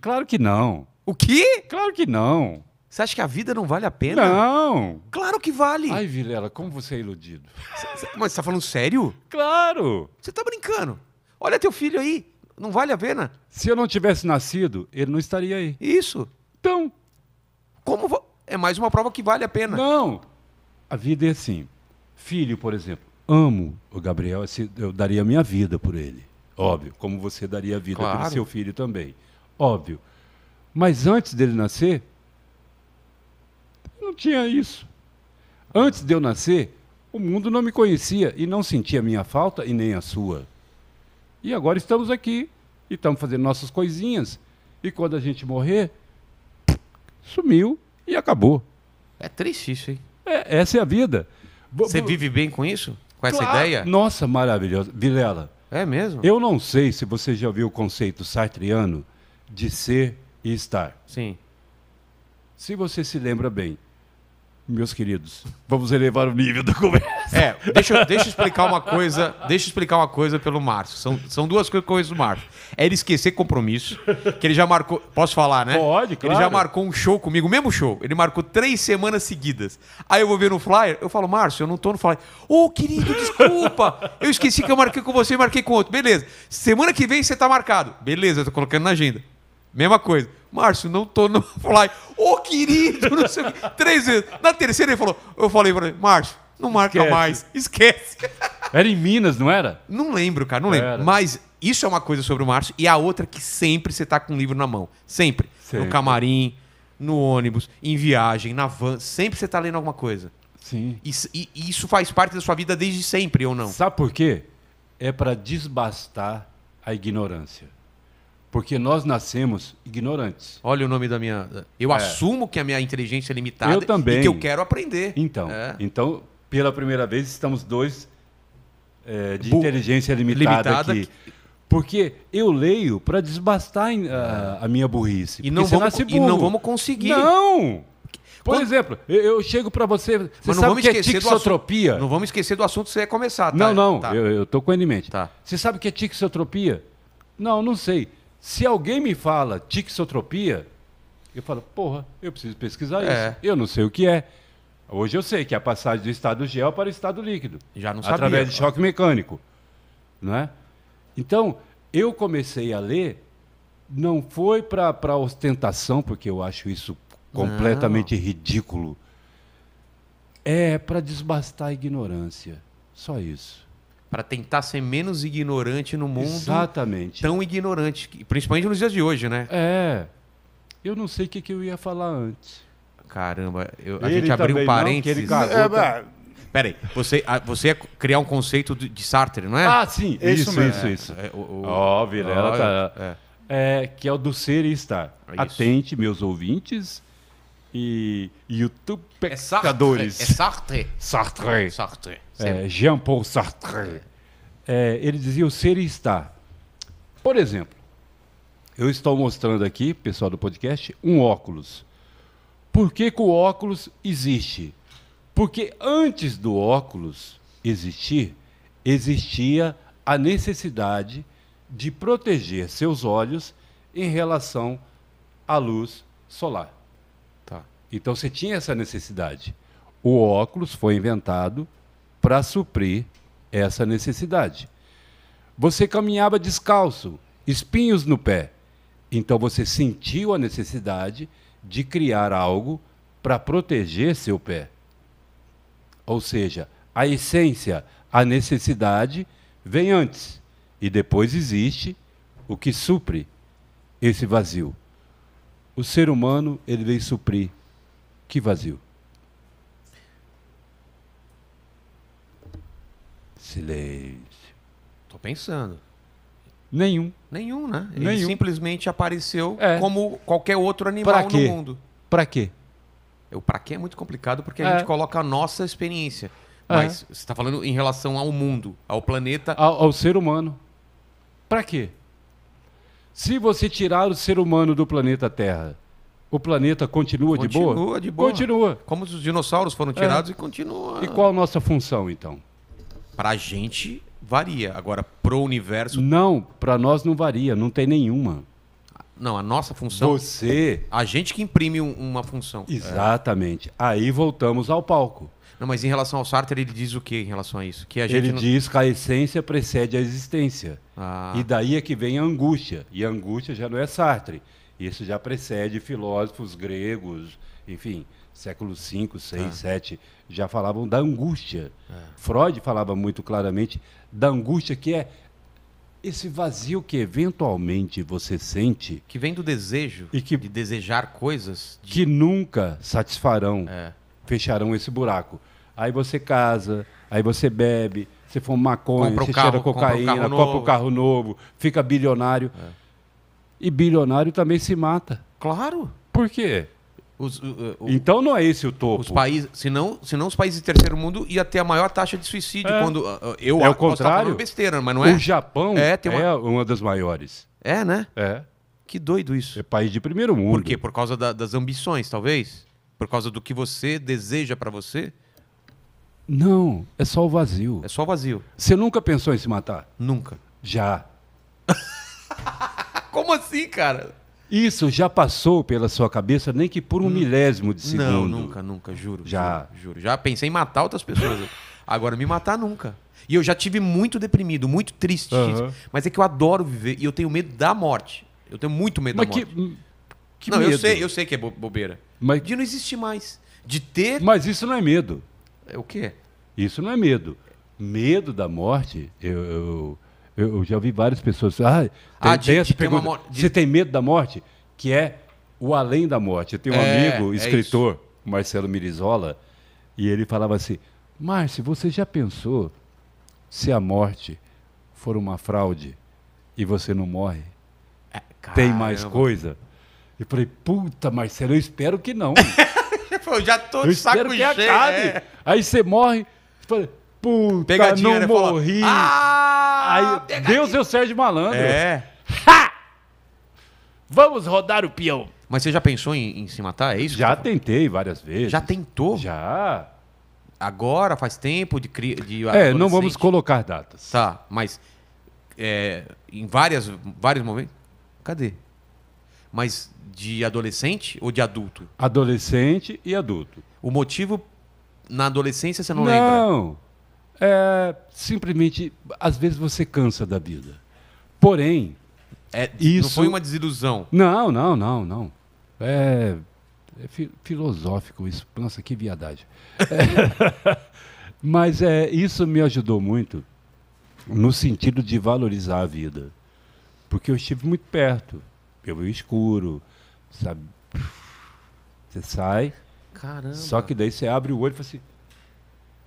Claro que não. O quê? Claro que não. Você acha que a vida não vale a pena? Não. Claro que vale. Ai, Vilela, como você é iludido. Mas você tá falando sério? Claro. Você tá brincando. Olha teu filho aí. Não vale a pena. Se eu não tivesse nascido, ele não estaria aí. Isso. Então. Como. É mais uma prova que vale a pena. Não. A vida é assim. Filho, por exemplo. Amo o Gabriel, eu daria a minha vida por ele. Óbvio. Como você daria a vida claro. pelo seu filho também. Óbvio. Mas antes dele nascer, não tinha isso. Antes de eu nascer, o mundo não me conhecia e não sentia a minha falta e nem a sua. E agora estamos aqui e estamos fazendo nossas coisinhas. E quando a gente morrer, sumiu e acabou. É triste isso, hein? É, essa é a vida. Você vive bem com isso? Com essa claro. ideia? Nossa, maravilhosa. Vilela. É mesmo? Eu não sei se você já viu o conceito sartriano de ser e estar. Sim. Se você se lembra bem, meus queridos, vamos elevar o nível da conversa. É, deixa, deixa eu explicar uma coisa. Deixa eu explicar uma coisa pelo Márcio. São, são duas coisas que eu conheço do Márcio. É ele esquecer compromisso, que ele já marcou. Posso falar, né? Pode, claro. Ele já marcou um show comigo, o mesmo show. Ele marcou três semanas seguidas. Aí eu vou ver no flyer, eu falo, Márcio, eu não tô no flyer. Ô, oh, querido, desculpa! Eu esqueci que eu marquei com você e marquei com outro. Beleza. Semana que vem você tá marcado. Beleza, eu tô colocando na agenda. Mesma coisa. Márcio, não tô no *laughs* flyer. Ô, oh, querido, não sei o quê. Três vezes. Na terceira ele falou, eu falei para ele, Márcio, não marca Esquece. mais. Esquece. *laughs* Era em Minas, não era? Não lembro, cara, não lembro. Mas isso é uma coisa sobre o Márcio. E a outra é que sempre você tá com um livro na mão. Sempre. sempre. No camarim, no ônibus, em viagem, na van. Sempre você tá lendo alguma coisa. Sim. E, e, e isso faz parte da sua vida desde sempre, ou não? Sabe por quê? É para desbastar a ignorância. Porque nós nascemos ignorantes. Olha o nome da minha. Eu é. assumo que a minha inteligência é limitada eu também. e que eu quero aprender. Então, é. então pela primeira vez, estamos dois é, de Bu inteligência limitada, limitada aqui. Que... Porque eu leio para desbastar a, ah. a, minha burrice. E não, vamos, e não vamos conseguir. Não! Por Quando... exemplo, eu, eu chego para você. Você não sabe o que é tixotropia? não vamos esquecer do assunto que você ia começar, tá? Não, não, tá. eu estou com ele em mente. Tá. Você sabe o que é tixotropia? Não, não sei. Se alguém me fala tixotropia, eu falo, porra, eu preciso pesquisar é. isso. Eu não sei o que é. Hoje eu sei que é a passagem do estado gel para o estado líquido. Já não sabia. Através de choque mecânico. Né? Então, eu comecei a ler, não foi para ostentação, porque eu acho isso completamente não. ridículo. É para desbastar a ignorância. Só isso para tentar ser menos ignorante no mundo. Exatamente. Tão ignorante, principalmente nos dias de hoje, né? É. Eu não sei o que, que eu ia falar antes. Caramba, eu, a ele gente abriu um parênteses. É, não, ele é. Peraí, você, você é criar um conceito de, Sartre, não é? Ah, sim, isso, isso, isso. É, É, Ó, tá... É. É, que é o do ser e estar. É Atente, meus ouvintes e YouTube É Sartre. É Sartre. Sartre. Sartre. É, Jean-Paul Sartre. É, ele dizia o ser e estar. Por exemplo, eu estou mostrando aqui, pessoal do podcast, um óculos. Por que, que o óculos existe? Porque antes do óculos existir, existia a necessidade de proteger seus olhos em relação à luz solar. Tá. Então você tinha essa necessidade. O óculos foi inventado para suprir essa necessidade. Você caminhava descalço, espinhos no pé. Então você sentiu a necessidade de criar algo para proteger seu pé. Ou seja, a essência, a necessidade, vem antes e depois existe o que supre esse vazio. O ser humano, ele vem suprir que vazio? Silêncio. Estou pensando. Nenhum. Nenhum, né? Ele Nenhum. simplesmente apareceu é. como qualquer outro animal no mundo. Para quê? É, o para quê é muito complicado porque a é. gente coloca a nossa experiência. É. Mas você está falando em relação ao mundo, ao planeta. Ao, ao ser humano. Para quê? Se você tirar o ser humano do planeta Terra, o planeta continua, continua de boa? Continua de boa. Continua. Como os dinossauros foram tirados é. e continua. E qual a nossa função, então? Para a gente varia. Agora, pro universo. Não, para nós não varia, não tem nenhuma. Não, a nossa função. Você. A gente que imprime um, uma função. Exatamente. É. Aí voltamos ao palco. Não, mas em relação ao Sartre, ele diz o que em relação a isso? Que a gente ele não... diz que a essência precede a existência. Ah. E daí é que vem a angústia. E a angústia já não é Sartre. Isso já precede filósofos gregos, enfim, século 5, 6, 7 já falavam da angústia. É. Freud falava muito claramente da angústia que é esse vazio que eventualmente você sente que vem do desejo e que de desejar coisas de... que nunca satisfarão, é. fecharão esse buraco. Aí você casa, aí você bebe, você fuma maconha, compra você carro, cheira cocaína, compra, o carro novo, fica bilionário. É. E bilionário também se mata. Claro. Por quê? Os, uh, uh, então não é esse o topo. Os países, senão, senão os países do terceiro mundo iam ter a maior taxa de suicídio é. quando uh, eu é o contrário. besteira, mas não é. O Japão é, uma... é uma das maiores. É, né? É. Que doido isso. É país de primeiro mundo. Por quê? Por causa da, das ambições, talvez? Por causa do que você deseja para você? Não, é só o vazio. É só o vazio. Você nunca pensou em se matar? Nunca. Já. *laughs* Como assim, cara? Isso já passou pela sua cabeça, nem que por um milésimo de segundo. Não, nunca, nunca, juro. Já. Juro, juro. Já pensei em matar outras pessoas. *laughs* Agora, me matar nunca. E eu já tive muito deprimido, muito triste. Uhum. Mas é que eu adoro viver e eu tenho medo da morte. Eu tenho muito medo Mas da que, morte. Que não, medo. eu sei, eu sei que é bobeira. Mas... De não existir mais. De ter. Mas isso não é medo. É o quê? Isso não é medo. Medo da morte, eu, eu eu, já vi várias pessoas. Ah, tem, ah, de, tem essa pergunta. Uma, de... Você tem medo da morte? Que é o além da morte. Eu tenho um é, amigo, é escritor, é Marcelo Mirizola, e ele falava assim: Márcio, você já pensou se a morte for uma fraude e você não morre? É, tem mais coisa? Eu falei, puta, Marcelo, eu espero que não. *laughs* eu já tô de saco cheio. É. Aí você morre. Eu falei, Puta, Pegadinha, não né? morri. ah, Aí, ah, pegadinha. Deus e é o Sérgio Malandro. É. Ha! Vamos rodar o peão. Mas você já pensou em, em se matar? É isso? Já tá tentei várias vezes. Já tentou? Já. Agora, faz tempo de... Cri... de é, não vamos colocar datas. Tá, mas é, em várias, vários momentos... Cadê? Mas de adolescente ou de adulto? Adolescente e adulto. O motivo na adolescência você não, não. lembra? Não é, simplesmente, às vezes você cansa da vida. Porém, é, isso... Não foi uma desilusão. Não, não, não, não. É, é fi filosófico isso. Nossa, que viadagem. É, *laughs* mas é, isso me ajudou muito no sentido de valorizar a vida. Porque eu estive muito perto. Eu vi o escuro, sabe? Você sai. Caramba. Só que daí você abre o olho e fala assim: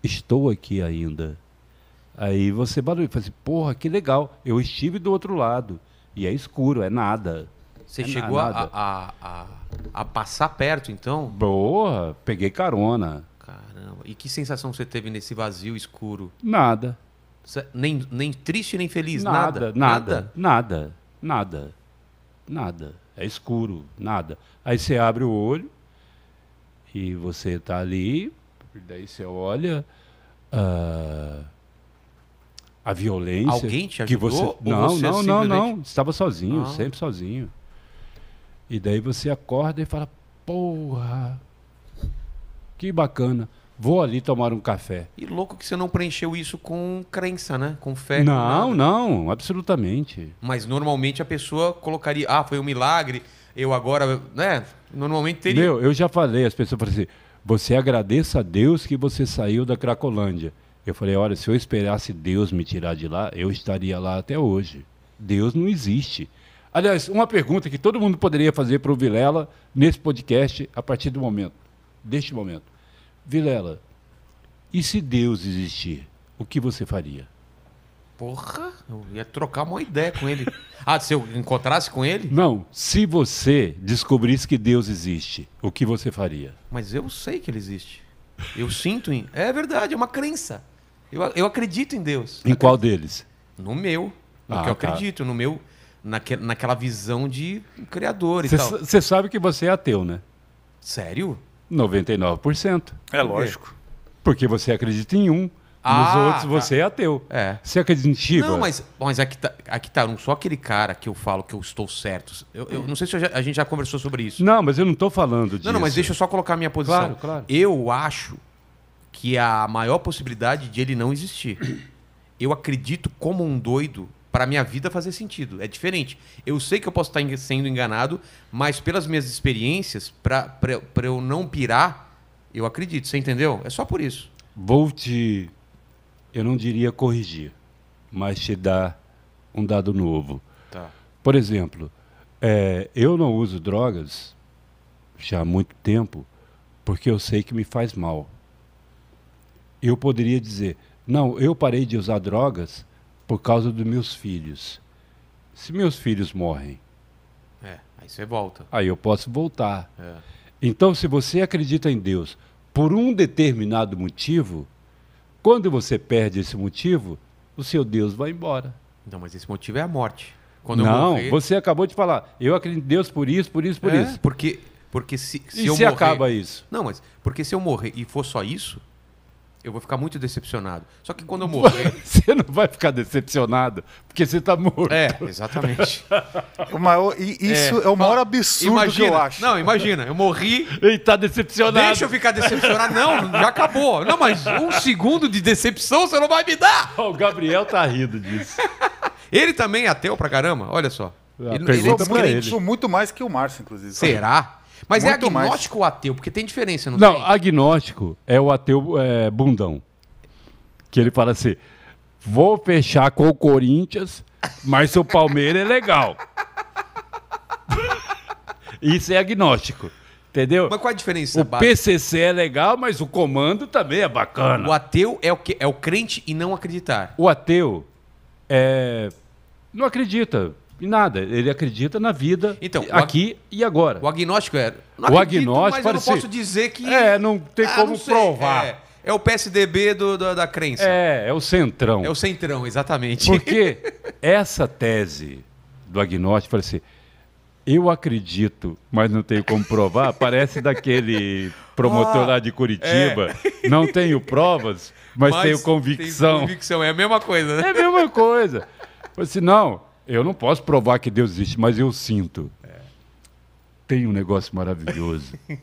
estou aqui ainda. Aí você barulho, fala assim, porra, que legal, eu estive do outro lado. E é escuro, é nada. Você é chegou nada. A, a, a, passar perto, então? Porra, peguei carona. Caramba, e que sensação você teve nesse vazio escuro? Nada. nem, nem triste, nem feliz, nada? Nada, nada, nada, nada. nada. É escuro, nada. Aí você abre o olho e você está ali e daí você olha uh, a violência. Alguém te ajudou? Que você... Não, você não, não, não. Estava sozinho, ah. sempre sozinho. E daí você acorda e fala: Porra, que bacana. Vou ali tomar um café. E louco que você não preencheu isso com crença, né? Com fé. Não, com não, absolutamente. Mas normalmente a pessoa colocaria: ah, foi um milagre, eu agora. né? Normalmente teria. Meu, eu já falei, as pessoas falam assim: você agradeça a Deus que você saiu da Cracolândia. Eu falei, olha, se eu esperasse Deus me tirar de lá, eu estaria lá até hoje. Deus não existe. Aliás, uma pergunta que todo mundo poderia fazer para o Vilela nesse podcast a partir do momento, deste momento. Vilela, e se Deus existir, o que você faria? Porra, eu ia trocar uma ideia com ele. Ah, se eu encontrasse com ele? Não, se você descobrisse que Deus existe, o que você faria? Mas eu sei que ele existe. Eu sinto em. É verdade, é uma crença. Eu, eu acredito em Deus. Em qual deles? No meu. No ah, que eu tá. acredito, no meu. Naque, naquela visão de criador cê, e tal. Você sabe que você é ateu, né? Sério? 99%. É lógico. Porque você acredita em um. Ah, Nos outros, tá. você é ateu. É. Você acredita em Shiva? Não, mas, mas aqui, é tá, aqui é tá um, só aquele cara que eu falo que eu estou certo. Eu, eu não sei se já, a gente já conversou sobre isso. Não, mas eu não estou falando disso. Não, não, mas deixa eu só colocar a minha posição. Claro, claro. Eu acho que a maior possibilidade de ele não existir. Eu acredito como um doido para minha vida fazer sentido. É diferente. Eu sei que eu posso estar sendo enganado, mas pelas minhas experiências, para eu não pirar, eu acredito. Você entendeu? É só por isso. Vou te eu não diria corrigir, mas te dar um dado novo. Tá. Por exemplo, é, eu não uso drogas já há muito tempo porque eu sei que me faz mal. Eu poderia dizer, não, eu parei de usar drogas por causa dos meus filhos. Se meus filhos morrem. É, aí você volta. Aí eu posso voltar. É. Então, se você acredita em Deus por um determinado motivo, quando você perde esse motivo, o seu Deus vai embora. Não, mas esse motivo é a morte. Quando não, morrer... você acabou de falar. Eu acredito em Deus por isso, por isso, por é, isso. Porque, porque se, se e eu se morrer... acaba isso? Não, mas porque se eu morrer e for só isso, eu vou ficar muito decepcionado. Só que quando eu *laughs* morrer. Você não vai ficar decepcionado, porque você está morto. É, exatamente. *laughs* É o maior, isso é, é o maior absurdo imagina, que eu acho. Não, imagina, eu morri. Ele está decepcionado. Deixa eu ficar decepcionado. Não, já acabou. Não, mas um segundo de decepção você não vai me dar. *laughs* O Gabriel tá rindo disso. ele também é ateu pra caramba, olha só. É, ele, ele, é ele, muito, ele. muito mais que o Márcio, inclusive. Será? Mas é Muito é agnóstico mais. ou ateu? Porque tem diferença, não, não tem? Não, agnóstico é o ateu é, bundão. Que ele fala assim, vou fechar com o Corinthians, mas o Palmeiras é legal. *laughs* Isso é agnóstico. Entendeu? Mas qual a diferença? O PCC é legal, mas o comando também é bacana. O ateu é o que é o crente e não acreditar. O ateu é não acredita em nada. Ele acredita na vida então, aqui ag... e agora. O agnóstico é. o acredito, agnóstico mas eu não posso dizer que. É, não tem ah, como não provar. É, é, o PSDB do, do, da crença. É, é o centrão. É o centrão, exatamente. Porque *laughs* essa tese do agnóstico, falei assim, eu acredito, mas não tenho como provar, parece daquele *laughs* promotor lá de ah, Curitiba. É. *laughs* Não tenho provas, mas, mas tenho convicção. Tenho convicção, é a mesma coisa, né? É a mesma coisa. Falei assim, não, eu não posso provar que Deus existe, mas eu sinto. É. Tem um negócio maravilhoso. *laughs*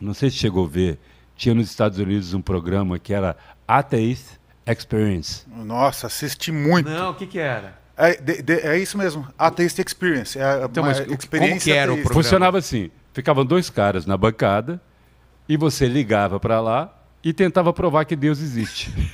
não sei se chegou a ver. Tinha nos Estados Unidos um programa que era Atheist Experience. Nossa, assisti muito. Não, o que, que era? É, de, de, é isso mesmo, Atheist Experience. É então, mas experiência como era o programa? Funcionava assim: ficavam dois caras na bancada e você ligava para lá e tentava provar que Deus existe. *laughs*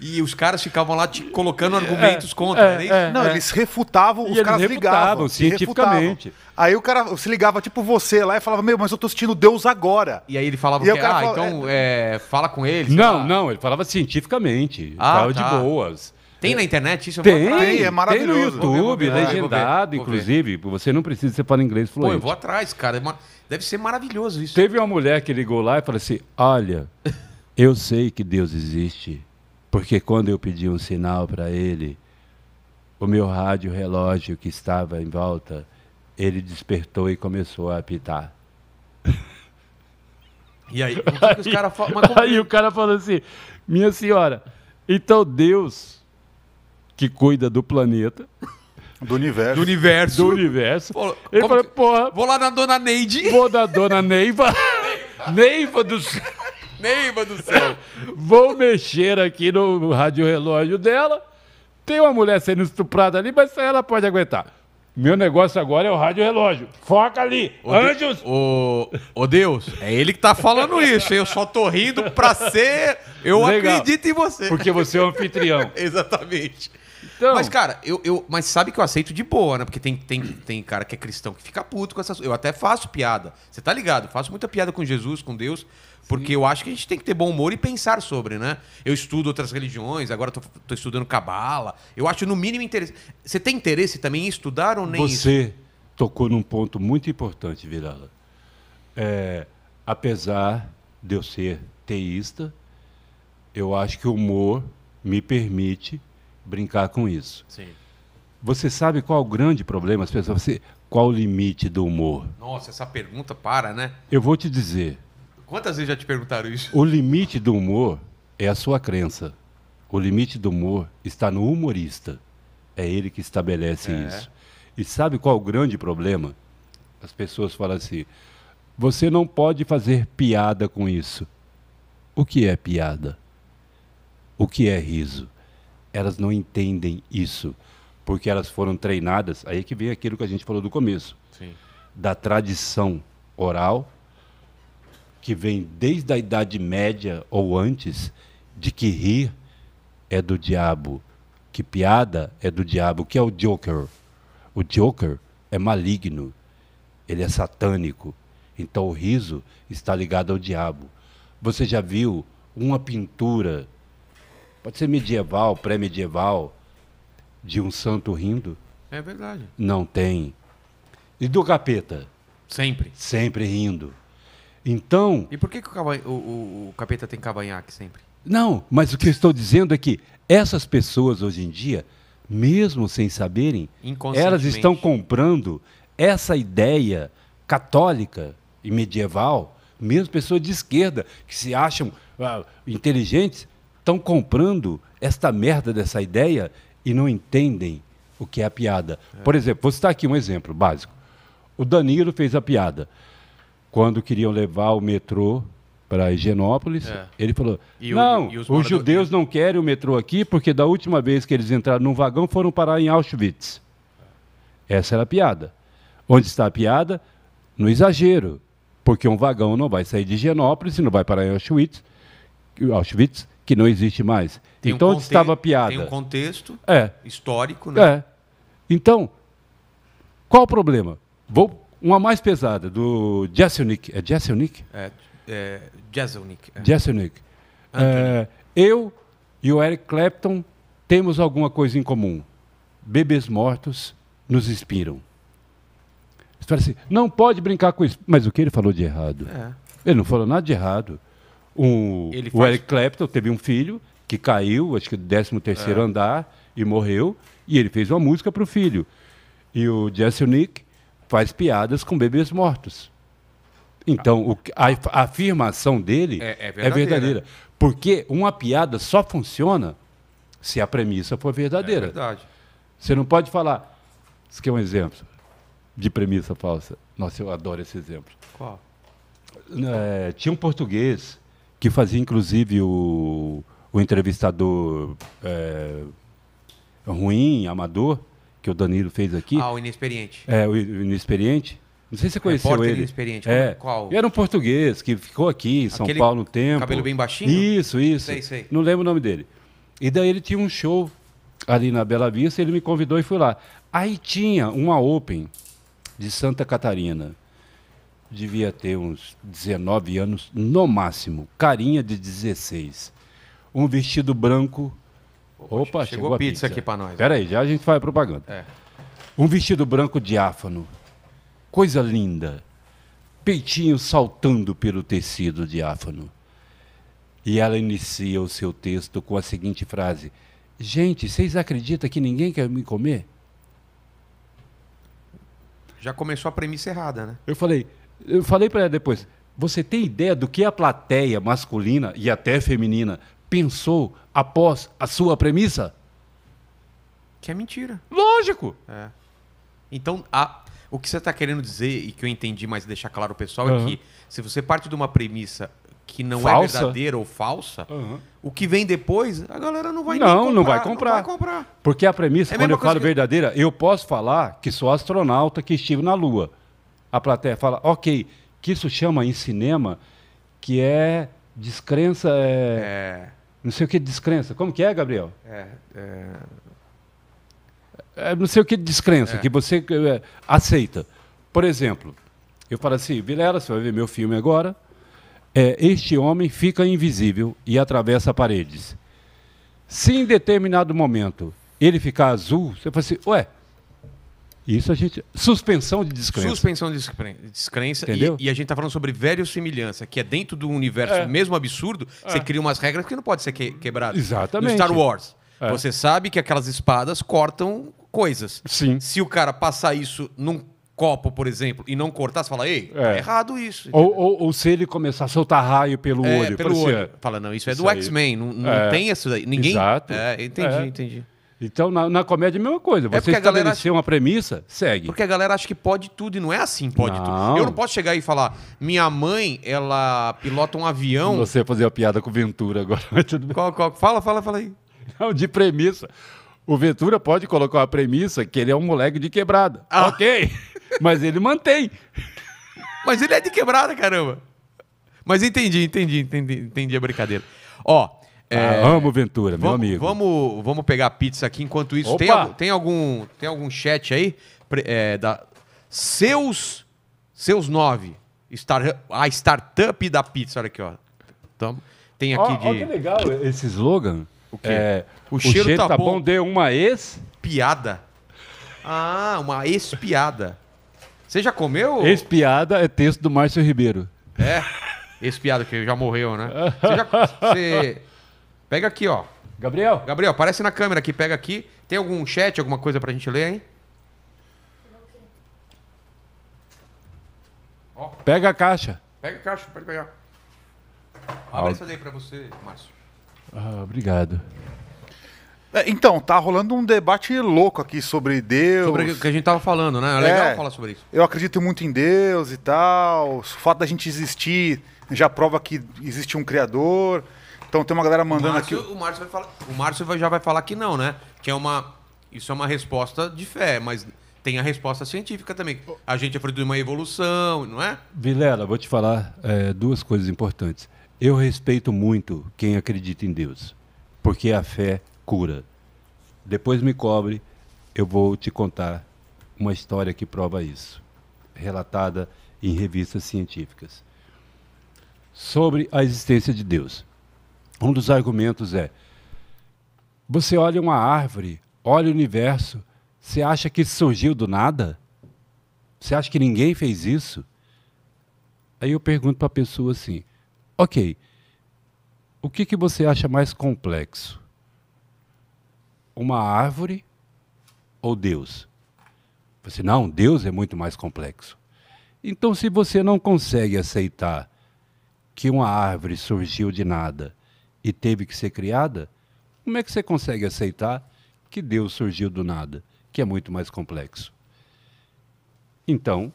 E os caras ficavam lá te colocando argumentos é, contra, é, é Não, é. eles refutavam, e os eles caras ligavam. cientificamente. Refutavam. Aí o cara se ligava, tipo você lá, e falava, meu, mas eu tô sentindo Deus agora. E aí ele falava, e que, ah, falava, então é, é, fala com ele Não, não, ele falava cientificamente. Ah, falava tá. de boas. Tem na internet isso? Tem, tem é maravilhoso. Tem no YouTube, ver, legendado, ah, inclusive. Você não precisa ser para inglês fluente. Pô, eu vou atrás, cara. Deve ser maravilhoso isso. Teve uma mulher que ligou lá e falou assim, olha, eu sei que Deus existe porque quando eu pedi um sinal para ele, o meu rádio relógio que estava em volta, ele despertou e começou a apitar. E aí, aí, os cara fal... Mas como... aí o cara falou assim: Minha senhora, então Deus que cuida do planeta. Do universo. Do universo. Do universo. Pô, ele falou, que... porra. Vou lá na dona Neide. Vou na dona Neiva. *laughs* Neiva do céu. Neima do céu. *laughs* Vou mexer aqui no rádio relógio dela. Tem uma mulher sendo estuprada ali, mas ela pode aguentar. Meu negócio agora é o rádio relógio. Foca ali, O anjos! De... Ô, Deus, é ele que tá falando isso. Eu só tô rindo pra ser. Eu Legal. acredito em você. Porque você é um anfitrião. *laughs* Exatamente. Então... Mas, cara, eu, eu. Mas sabe que eu aceito de boa, né? Porque tem, tem, tem cara que é cristão que fica puto com essas. Eu até faço piada. Você tá ligado? Eu faço muita piada com Jesus, com Deus. Porque Sim. eu acho que a gente tem que ter bom humor e pensar sobre, né? Eu estudo outras religiões, agora estou estudando cabala. Eu acho, no mínimo, interesse. Você tem interesse também em estudar ou nem Você isso? tocou num ponto muito importante, Virala. É, apesar de eu ser teísta, eu acho que o humor me permite brincar com isso. Sim. Você sabe qual o grande problema, as pessoas? Você, qual o limite do humor? Nossa, essa pergunta para, né? Eu vou te dizer. Quantas vezes já te perguntaram isso? O limite do humor é a sua crença. O limite do humor está no humorista. É ele que estabelece é. isso. E sabe qual é o grande problema? As pessoas falam assim: você não pode fazer piada com isso. O que é piada? O que é riso? Elas não entendem isso, porque elas foram treinadas. Aí que vem aquilo que a gente falou do começo: Sim. da tradição oral que vem desde a Idade Média ou antes, de que rir é do diabo, que piada é do diabo, que é o Joker. O Joker é maligno, ele é satânico. Então o riso está ligado ao diabo. Você já viu uma pintura, pode ser medieval, pré-medieval, de um santo rindo? É verdade. Não tem. E do capeta? Sempre. Sempre rindo. Então. E por que, que o, o, o, capeta tem cavanhaque sempre? Não, mas o que eu estou dizendo é que essas pessoas hoje em dia, mesmo sem saberem, elas estão comprando essa ideia católica e medieval, mesmo pessoas de esquerda que se acham ah, inteligentes, estão comprando esta merda dessa ideia e não entendem o que é a piada. É. Por exemplo, vou citar aqui um exemplo básico. O Danilo fez a piada quando queriam levar o metrô para Higienópolis, é. ele falou: o, Não, os, os judeus não querem o metrô aqui porque da última vez que eles entraram num vagão foram parar em Auschwitz. Essa era a piada. Onde está a piada? No exagero. Porque um vagão não vai sair de Higienópolis e não vai parar em Auschwitz, Auschwitz que não existe mais. Tem então, um onde estava a piada? Tem um contexto é. histórico, né? É. Então, qual o problema? Vou uma mais pesada, do Jesselnick. É Jesselnick? É, é, Jesselnick. É. Jesselnick. É, eu e o Eric Clapton temos alguma coisa em comum. Bebês mortos nos inspiram. Você fala assim, não pode brincar com isso. Mas o que ele falou de errado? É. Ele não falou nada de errado. O, faz... o Eric Clapton teve um filho que caiu, acho que do 13 terceiro é. andar, e morreu. E ele fez uma música para o filho. E o Jesse Nick faz piadas com bebês mortos. Então, o, a, a, afirmação dele é, é, é verdadeira. é, verdadeira. Porque uma piada só funciona se a premissa for verdadeira. É verdade. Você não pode falar. Isso aqui é um exemplo de premissa falsa. Nossa, eu adoro esse exemplo. Qual? É, tinha um português que fazia, inclusive, o, o entrevistador é, ruim, amador que o Danilo fez aqui. Ah, o inexperiente. É, o inexperiente. Não sei se você conheceu Repórter ele. inexperiente. É. Qual? Ele era um português que ficou aqui em São Aquele Paulo um tempo. Cabelo bem baixinho? Isso, isso. Sei, sei. Não lembro o nome dele. E daí ele tinha um show ali na Bela Vista, ele me convidou e fui lá. Aí tinha uma Open de Santa Catarina. Devia ter uns 19 anos no máximo, carinha de 16. Um vestido branco Opa, chegou, chegou pizza, pizza, aqui para nós. Espera aí, já a gente faz propaganda. É. Um vestido branco diáfano. Coisa linda. Peitinho saltando pelo tecido diáfano. E ela inicia o seu texto com a seguinte frase: Gente, vocês acreditam que ninguém quer me comer? Já começou a premissa errada, né? Eu falei, eu falei para ela depois: você tem ideia do que é a plateia masculina e até feminina pensou após a sua premissa? Que é mentira. Lógico! É. Então, a, o que você está querendo dizer, e que eu entendi, mas deixar claro o pessoal, uhum. é que se você parte de uma premissa que não é falsa. é verdadeira ou falsa, uhum. o que vem depois, a galera não vai não, comprar, não vai comprar. Não vai comprar. Porque a premissa, é a quando eu falo que... verdadeira, eu posso falar que sou astronauta que estive na Lua. A plateia fala, ok, que isso chama em cinema que é descrença. É... é... Não sei o que de descrença. Como que é, Gabriel? É, é... é não sei o que de descrença, é. que você é, aceita. Por exemplo, eu falo assim, Vilera, você vai ver meu filme agora. É, este homem fica invisível e atravessa paredes. Se em determinado momento ele ficar azul, você fala assim, ué, isso a gente. Suspensão de descrença. Suspensão de descrença. Entendeu? E, e a gente está falando sobre verossimilhança, que é dentro do universo é. mesmo absurdo, é. você cria umas regras que não pode ser que, quebradas. Exatamente. No Star Wars. É. Você sabe que aquelas espadas cortam coisas. Sim. Se o cara passar isso num copo, por exemplo, e não cortar, você fala, ei, é. tá errado isso. Ou, ou, ou, se ele começar a soltar raio pelo é, olho. Pelo parecia... olho. É. Fala, não, isso, isso é do X-Men, não, não é. tem isso daí. Ninguém... Exato. É, entendi, é. entendi. Então, na, na comédia é a mesma coisa. É Você é estabelecer acha... uma premissa, segue. Porque a galera acha que pode tudo e não é assim, pode não. tudo. Eu não posso chegar e falar, minha mãe, ela pilota um avião... Você ia fazer uma piada com o Ventura agora, *laughs* mas tudo bem. Qual, qual? Fala, fala, fala aí. Não, de premissa. O Ventura pode colocar uma premissa que ele é um moleque de quebrada. Ah. Ok, mas ele mantém. Mas ele é de quebrada, caramba. Mas entendi, entendi, entendi, entendi a brincadeira. Ó, é, ah, amo Ventura, meu amigo. Vamos, vamos pegar pizza aqui enquanto isso. Tem, tem, algum, tem algum chat aí? É, da, seus seus nove. Star, a startup da pizza. Olha aqui, ó. Tamo, então, tem aqui ó, de. Ó que legal esse slogan. O, quê? É, o, o cheiro, cheiro, tá, tá bom, bom de uma ex. Piada. Ah, uma espiada. Você já comeu? Espiada é texto do Márcio Ribeiro. É? Espiada, que já morreu, né? *laughs* Você já. Você... Pega aqui, ó. Gabriel? Gabriel, aparece na câmera aqui, pega aqui. Tem algum chat, alguma coisa pra gente ler, hein? Ó, Pega a caixa. pega a caixa, pode pegar. Abre essa daí pra você, Márcio. Ah, obrigado. É, então, tá rolando um debate louco aqui sobre Deus. Sobre o que a gente tava falando, né? É legal É. falar sobre isso. Eu acredito muito em Deus e tal. O fato da gente existir já prova que existe um Criador. Então tem uma galera mandando Márcio, aqui. O Márcio, vai falar, o Márcio já vai falar que não, né? Que é uma. Isso é uma resposta de fé, mas tem a resposta científica também. A gente é fruto de uma evolução, não é? Vilela, vou te falar é, duas coisas importantes. Eu respeito muito quem acredita em Deus, porque a fé cura. Depois me cobre, eu vou te contar uma história que prova isso, relatada em revistas científicas. Sobre a existência de Deus. Um dos argumentos é: você olha uma árvore, olha o universo, você acha que surgiu do nada? Você acha que ninguém fez isso? Aí eu pergunto para a pessoa assim: ok, o que, que você acha mais complexo? Uma árvore ou Deus? Você, assim, não, Deus é muito mais complexo. Então, se você não consegue aceitar que uma árvore surgiu de nada, e teve que ser criada, como é que você consegue aceitar que Deus surgiu do nada, que é muito mais complexo? Então,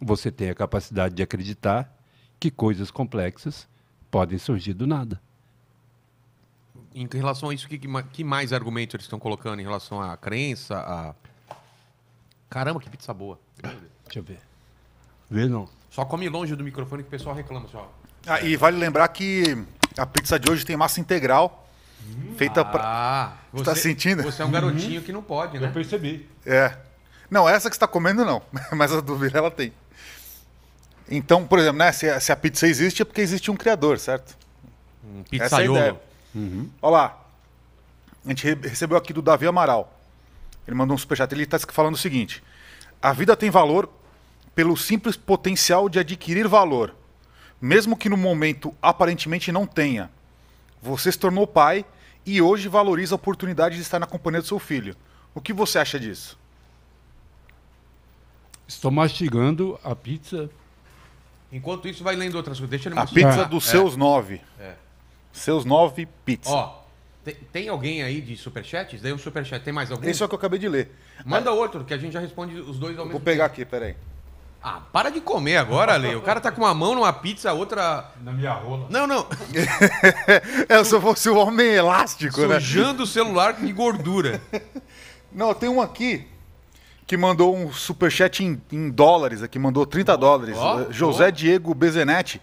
você tem a capacidade de acreditar que coisas complexas podem surgir do nada. Em relação a isso, que, que mais argumentos eles estão colocando em relação à crença? A... Caramba, que pizza boa. Deixa eu ver. Vê não. Só come longe do microfone que o pessoal reclama. Só. Ah, e vale lembrar que a pizza de hoje tem massa integral. Hum, feita ah, pra. Você, está sentindo? Você é um garotinho uhum. que não pode, né? Eu percebi. É. Não, essa que você está comendo não, *laughs* mas a do ela tem. Então, por exemplo, né, se, a, se a pizza existe é porque existe um criador, certo? Um pizzaiolo. Essa é uhum. Olha lá. A gente re recebeu aqui do Davi Amaral. Ele mandou um superchat. Ele está falando o seguinte: A vida tem valor pelo simples potencial de adquirir valor mesmo que no momento aparentemente não tenha. Você se tornou pai e hoje valoriza a oportunidade de estar na companhia do seu filho. O que você acha disso? Estou mastigando a pizza. Enquanto isso, vai lendo outras coisas. Deixa ele A pizza dos é. seus nove. É. Seus nove pizza. Ó, tem, tem alguém aí de superchats? Daí um superchat. Tem mais alguém? Esse é o que eu acabei de ler. Manda outro, que a gente já responde os dois ao mesmo tempo. Vou pegar aqui, peraí. Ah, para de comer agora, Ale. O cara tá com uma mão numa pizza, a outra. Na minha rola. Não, não. *laughs* é, se eu fosse o homem elástico, Sujando né? Sujando o celular de gordura. *laughs* Não, tem um aqui que mandou um superchat em, em dólares aqui, mandou 30 oh, dólares. Oh, José oh. Diego Bezenetti.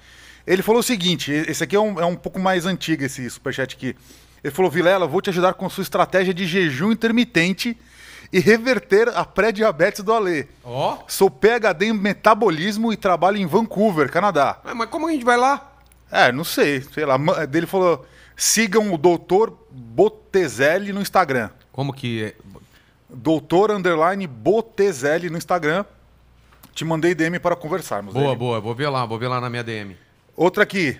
Ele falou o seguinte: esse aqui é um, é um pouco mais antigo, esse superchat aqui. Ele falou: Vilela, vou te ajudar com sua estratégia de jejum intermitente e reverter a pré-diabetes do Alê. Ó. Sou PHD em metabolismo e trabalho em Vancouver, Canadá. Mas, mas como a gente vai lá? É, não sei, sei lá. Ele falou: sigam o doutor Botezelli no Instagram. Como que é? Doutor Underline Botezelli no Instagram. Te mandei DM para conversarmos. Boa, boa. Vou ver lá, vou ver lá na minha DM. Outra aqui.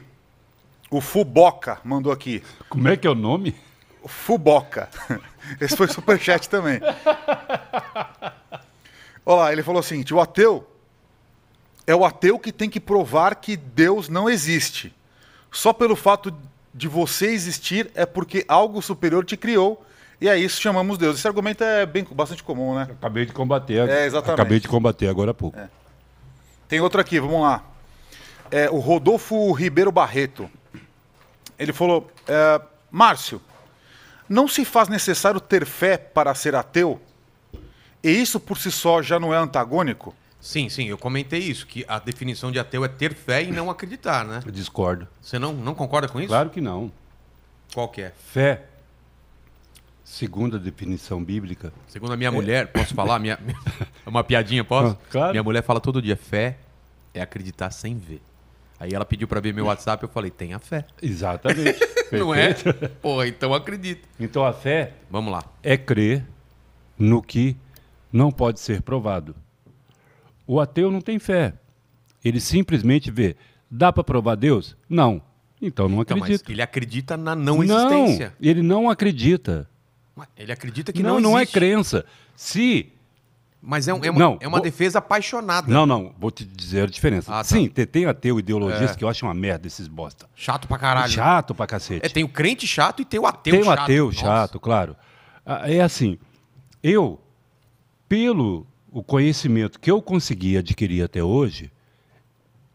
O Fuboca mandou aqui. Como é que é o nome? Fuboca. *laughs* Esse foi superchat também. Olha lá, ele falou o seguinte: o ateu é o ateu que tem que provar que Deus não existe. Só pelo fato de você existir é porque algo superior te criou e é isso chamamos Deus. Esse argumento é bem, bastante comum, né? Acabei de combater. É, exatamente. Acabei de combater agora há pouco. É. Tem outro aqui, vamos lá. É, o Rodolfo Ribeiro Barreto. Ele falou: é, Márcio, não se faz necessário ter fé para ser ateu? E isso por si só já não é antagônico? Sim, sim, eu comentei isso, que a definição de ateu é ter fé e não acreditar, né? Eu discordo. Você não, não concorda com isso? Claro que não. Qual que é? Fé, segundo a definição bíblica. Segundo a minha é... mulher, posso falar? Minha... *laughs* uma piadinha, posso? Ah, claro. Minha mulher fala todo dia: fé é acreditar sem ver. Aí ela pediu para ver meu WhatsApp, eu falei, tenha fé. Exatamente. *laughs* Não é? Pô, então acredito. Então a fé. Vamos lá. É crer no que não pode ser provado. O ateu não tem fé. Ele simplesmente vê. Dá para provar Deus? Não. Então não então, acredita. Então, ele acredita na não existência. Não, ele não acredita. Ele acredita que não, não existe. Não, não é crença. Se mas é, um, é uma, não, é uma vou... defesa apaixonada. Não, não, vou te dizer a diferença. Ah, tá. Sim, tem, tem ateu ideologista é. que eu acho uma merda esses bosta. Chato pra caralho. Né? Chato pra cacete. É, tem o crente chato e tem o ateu chato. Tem o ateu Nossa. chato, claro. Ah, é assim, eu, pelo o conhecimento que eu consegui adquirir até hoje,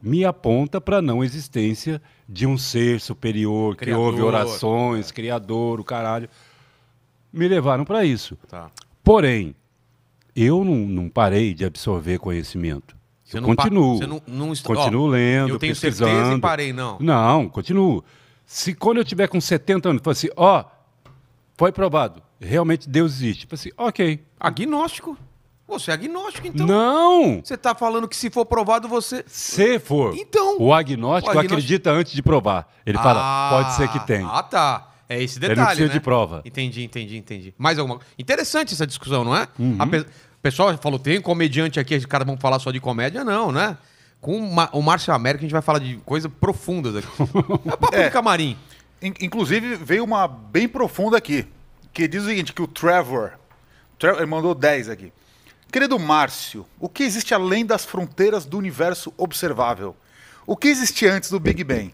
me aponta para a não existência de um ser superior, criador, que ouve orações, criador, o caralho. Me levaram para isso. Tá. Porém, eu não, não parei de absorver conhecimento. Você eu continuo. Você não, não Continuo oh, lendo, Eu tenho certeza e parei, não. Não, continuo. Se quando eu tiver com 70 anos, for assim, ó, oh, foi provado, realmente Deus existe. Falei assim, ok. Agnóstico. Você é agnóstico, então? Não! Você está falando que se for provado, você. Se for. Então. O agnóstico, o agnóstico... acredita antes de provar. Ele ah, fala, pode ser que tenha. Ah, tá. É esse detalhe. Ele precisa né? de prova. Entendi, entendi, entendi. Mais alguma Interessante essa discussão, não é? Uhum. Pe... O pessoal falou: tem comediante aqui, os caras vão falar só de comédia, não, né? Com o Márcio América, a gente vai falar de coisas profundas aqui. *laughs* é papo é. camarim. Inclusive, veio uma bem profunda aqui, que diz o seguinte: que o Trevor. Trevor mandou 10 aqui. Querido Márcio, o que existe além das fronteiras do universo observável? O que existia antes do Big Bang?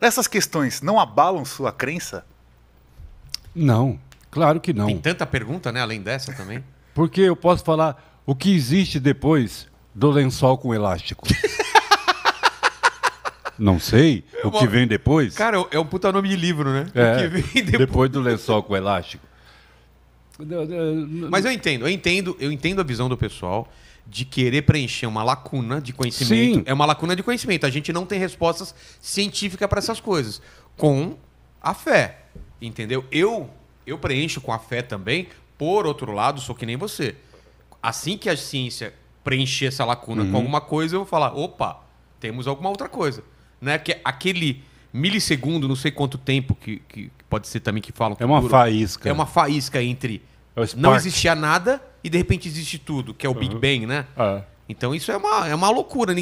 Essas questões não abalam sua crença? Não, claro que não. Tem tanta pergunta, né? Além dessa também. *laughs* Porque eu posso falar o que existe depois do lençol com elástico. *laughs* Não sei. O que vem depois? Cara, é um puta nome de livro, né? É, o que vem depois. depois do lençol com elástico. Mas eu entendo, eu entendo, eu entendo a visão do pessoal de querer preencher uma lacuna de conhecimento. Sim. É uma lacuna de conhecimento. A gente não tem respostas científicas para essas coisas. Com a fé. Entendeu? Eu eu preencho com a fé também. Por outro lado, sou que nem você. Assim que a ciência preencher essa lacuna uhum. com alguma coisa, eu vou falar: opa, temos alguma outra coisa. Né? Que aquele milissegundo, não sei quanto tempo, que, que pode ser também que falam. É uma faísca. É uma faísca entre é não existia nada e de repente existe tudo, que é o uhum. Big Bang, né? É. Então isso é uma, é uma loucura.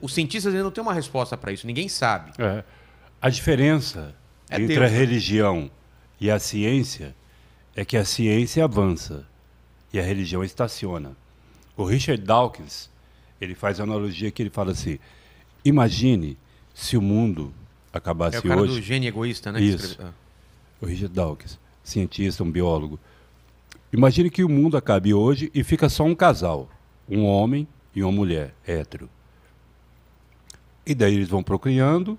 Os cientistas ainda não têm uma resposta para isso, ninguém sabe. É. A diferença é entre a né? religião e a ciência é que a ciência avança e a religião estaciona. O Richard Dawkins ele faz a analogia que ele fala assim: imagine se o mundo acabasse hoje. É o cara hoje, do gênio egoísta, né? Isso. Ah. O Richard Dawkins, cientista, um biólogo. Imagine que o mundo acabe hoje e fica só um casal, um homem e uma mulher hétero. E daí eles vão procriando,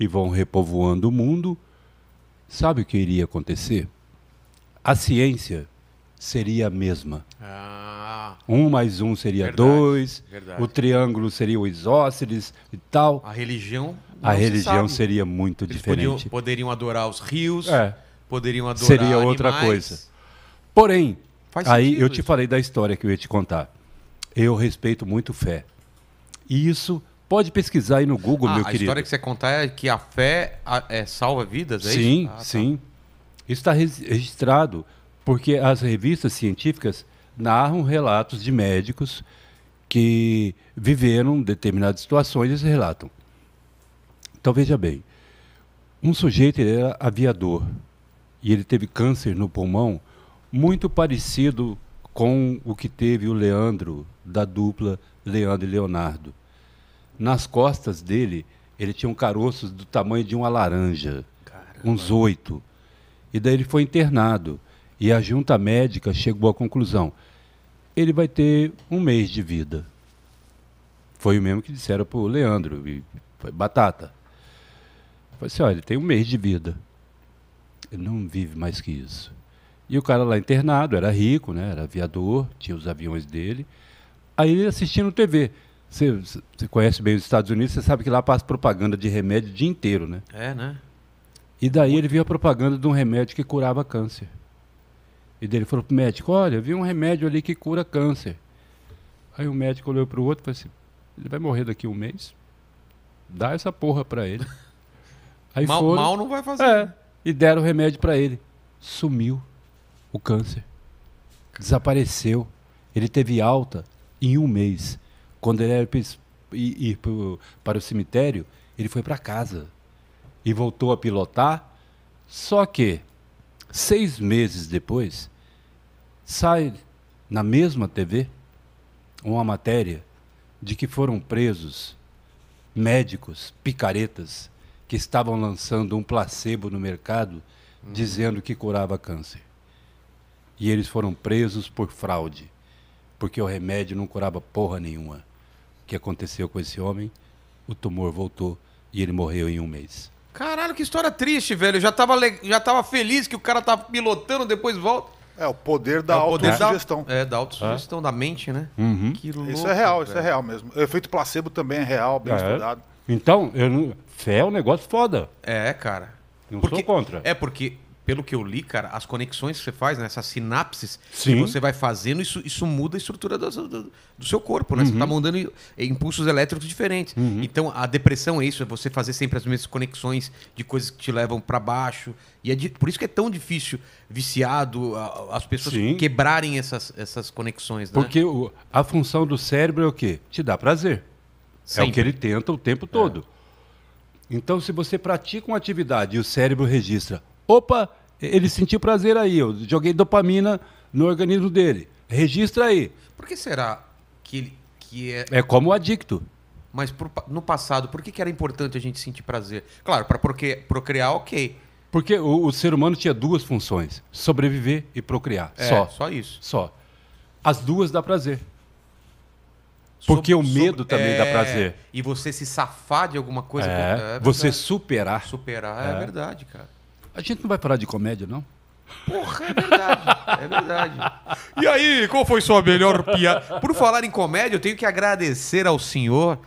e vão repovoando o mundo, sabe o que iria acontecer? A ciência seria a mesma. Ah, um mais um seria verdade, dois, verdade. o triângulo seria o isósceles e tal. A religião. A religião sabe. seria muito Eles diferente. poderiam adorar os rios, é. poderiam adorar. Seria animais. outra coisa. Porém, Faz aí eu te falei da história que eu ia te contar. Eu respeito muito fé. E isso Pode pesquisar aí no Google, ah, meu a querido. A história que você contar é que a fé é, salva vidas, é ah, tá. sim, isso? Ah, sim, tá. Isso está registrado, porque as revistas científicas narram relatos de médicos que viveram determinadas situações e relatam. Então veja bem, um sujeito era aviador e ele teve câncer no pulmão muito parecido com o que teve o Leandro da dupla Leandro e Leonardo. Nas costas dele, ele tinha um caroço do tamanho de uma laranja. Caramba. Uns oito. E daí ele foi internado. E a junta médica chegou à conclusão: ele vai ter um mês de vida. Foi o mesmo que disseram para o Leandro, foi batata. Falei assim: olha, ele tem um mês de vida. Ele não vive mais que isso. E o cara lá internado era rico, né? era aviador, tinha os aviões dele. Aí ele assistindo TV. Você, você conhece bem os Estados Unidos, você sabe que lá passa propaganda de remédio o dia inteiro, né? É, né? E daí ele viu a propaganda de um remédio que curava câncer. E dele falou pro médico, olha, vi um remédio ali que cura câncer. Aí o médico olhou pro outro e falou assim, ele vai morrer daqui a um mês? Dá essa porra pra ele. *laughs* Aí mal, foram, mal não vai fazer. É, né? e deram o remédio para ele. Sumiu o câncer. Desapareceu. Ele teve alta em um mês. Quando ele era para ir, para o cemitério, ele foi para casa e voltou a pilotar. Só que, seis meses depois, sai na mesma TV uma matéria de que foram presos médicos, picaretas, que estavam lançando um placebo no mercado uhum. dizendo que curava câncer. E eles foram presos por fraude, porque o remédio não curava porra nenhuma que aconteceu com esse homem, o tumor voltou e ele morreu em um mês. Caralho, que história triste, velho. Eu já tava, já tava feliz que o cara tava pilotando, depois volta. É, o poder da é, autossugestão. É, da autossugestão, é. da mente, né? Uhum. Louco, isso é real, velho. isso é real mesmo. O efeito placebo também é real, bem é. estudado. Então, eu não... fé é um negócio foda. É, cara. Não porque... sou contra. É, porque pelo que eu li, cara, as conexões que você faz, né, essas sinapses Sim. que você vai fazendo, isso, isso muda a estrutura do, do, do seu corpo, né? Tá uhum. Você está mandando impulsos elétricos diferentes. Uhum. Então, a depressão é isso, é você fazer sempre as mesmas conexões de coisas que te levam para baixo. E é de, por isso que é tão difícil, viciado, a, as pessoas Sim. quebrarem essas, essas conexões. Né? Porque o, a função do cérebro é o quê? Te dá prazer. Sempre. É o que ele tenta o tempo todo. É. Então, se você pratica uma atividade e o cérebro registra, Opa, ele sentiu prazer aí, eu joguei dopamina no organismo dele. Registra aí. Por que será que ele que é. É como o adicto. Mas pro, no passado, por que, que era importante a gente sentir prazer? Claro, para procriar, ok. Porque o, o, ser humano tinha duas funções: sobreviver e procriar. É, só. Só isso. Só. As duas dá prazer. Porque sob, o medo sob, também é, dá prazer. E você se safar de alguma coisa. É, que, é você superar. Superar, é, é. verdade, cara. A gente não vai parar de comédia, não? Porra, é verdade. É verdade. E aí, qual foi sua melhor piada? Por falar em comédia, eu tenho que agradecer ao senhor.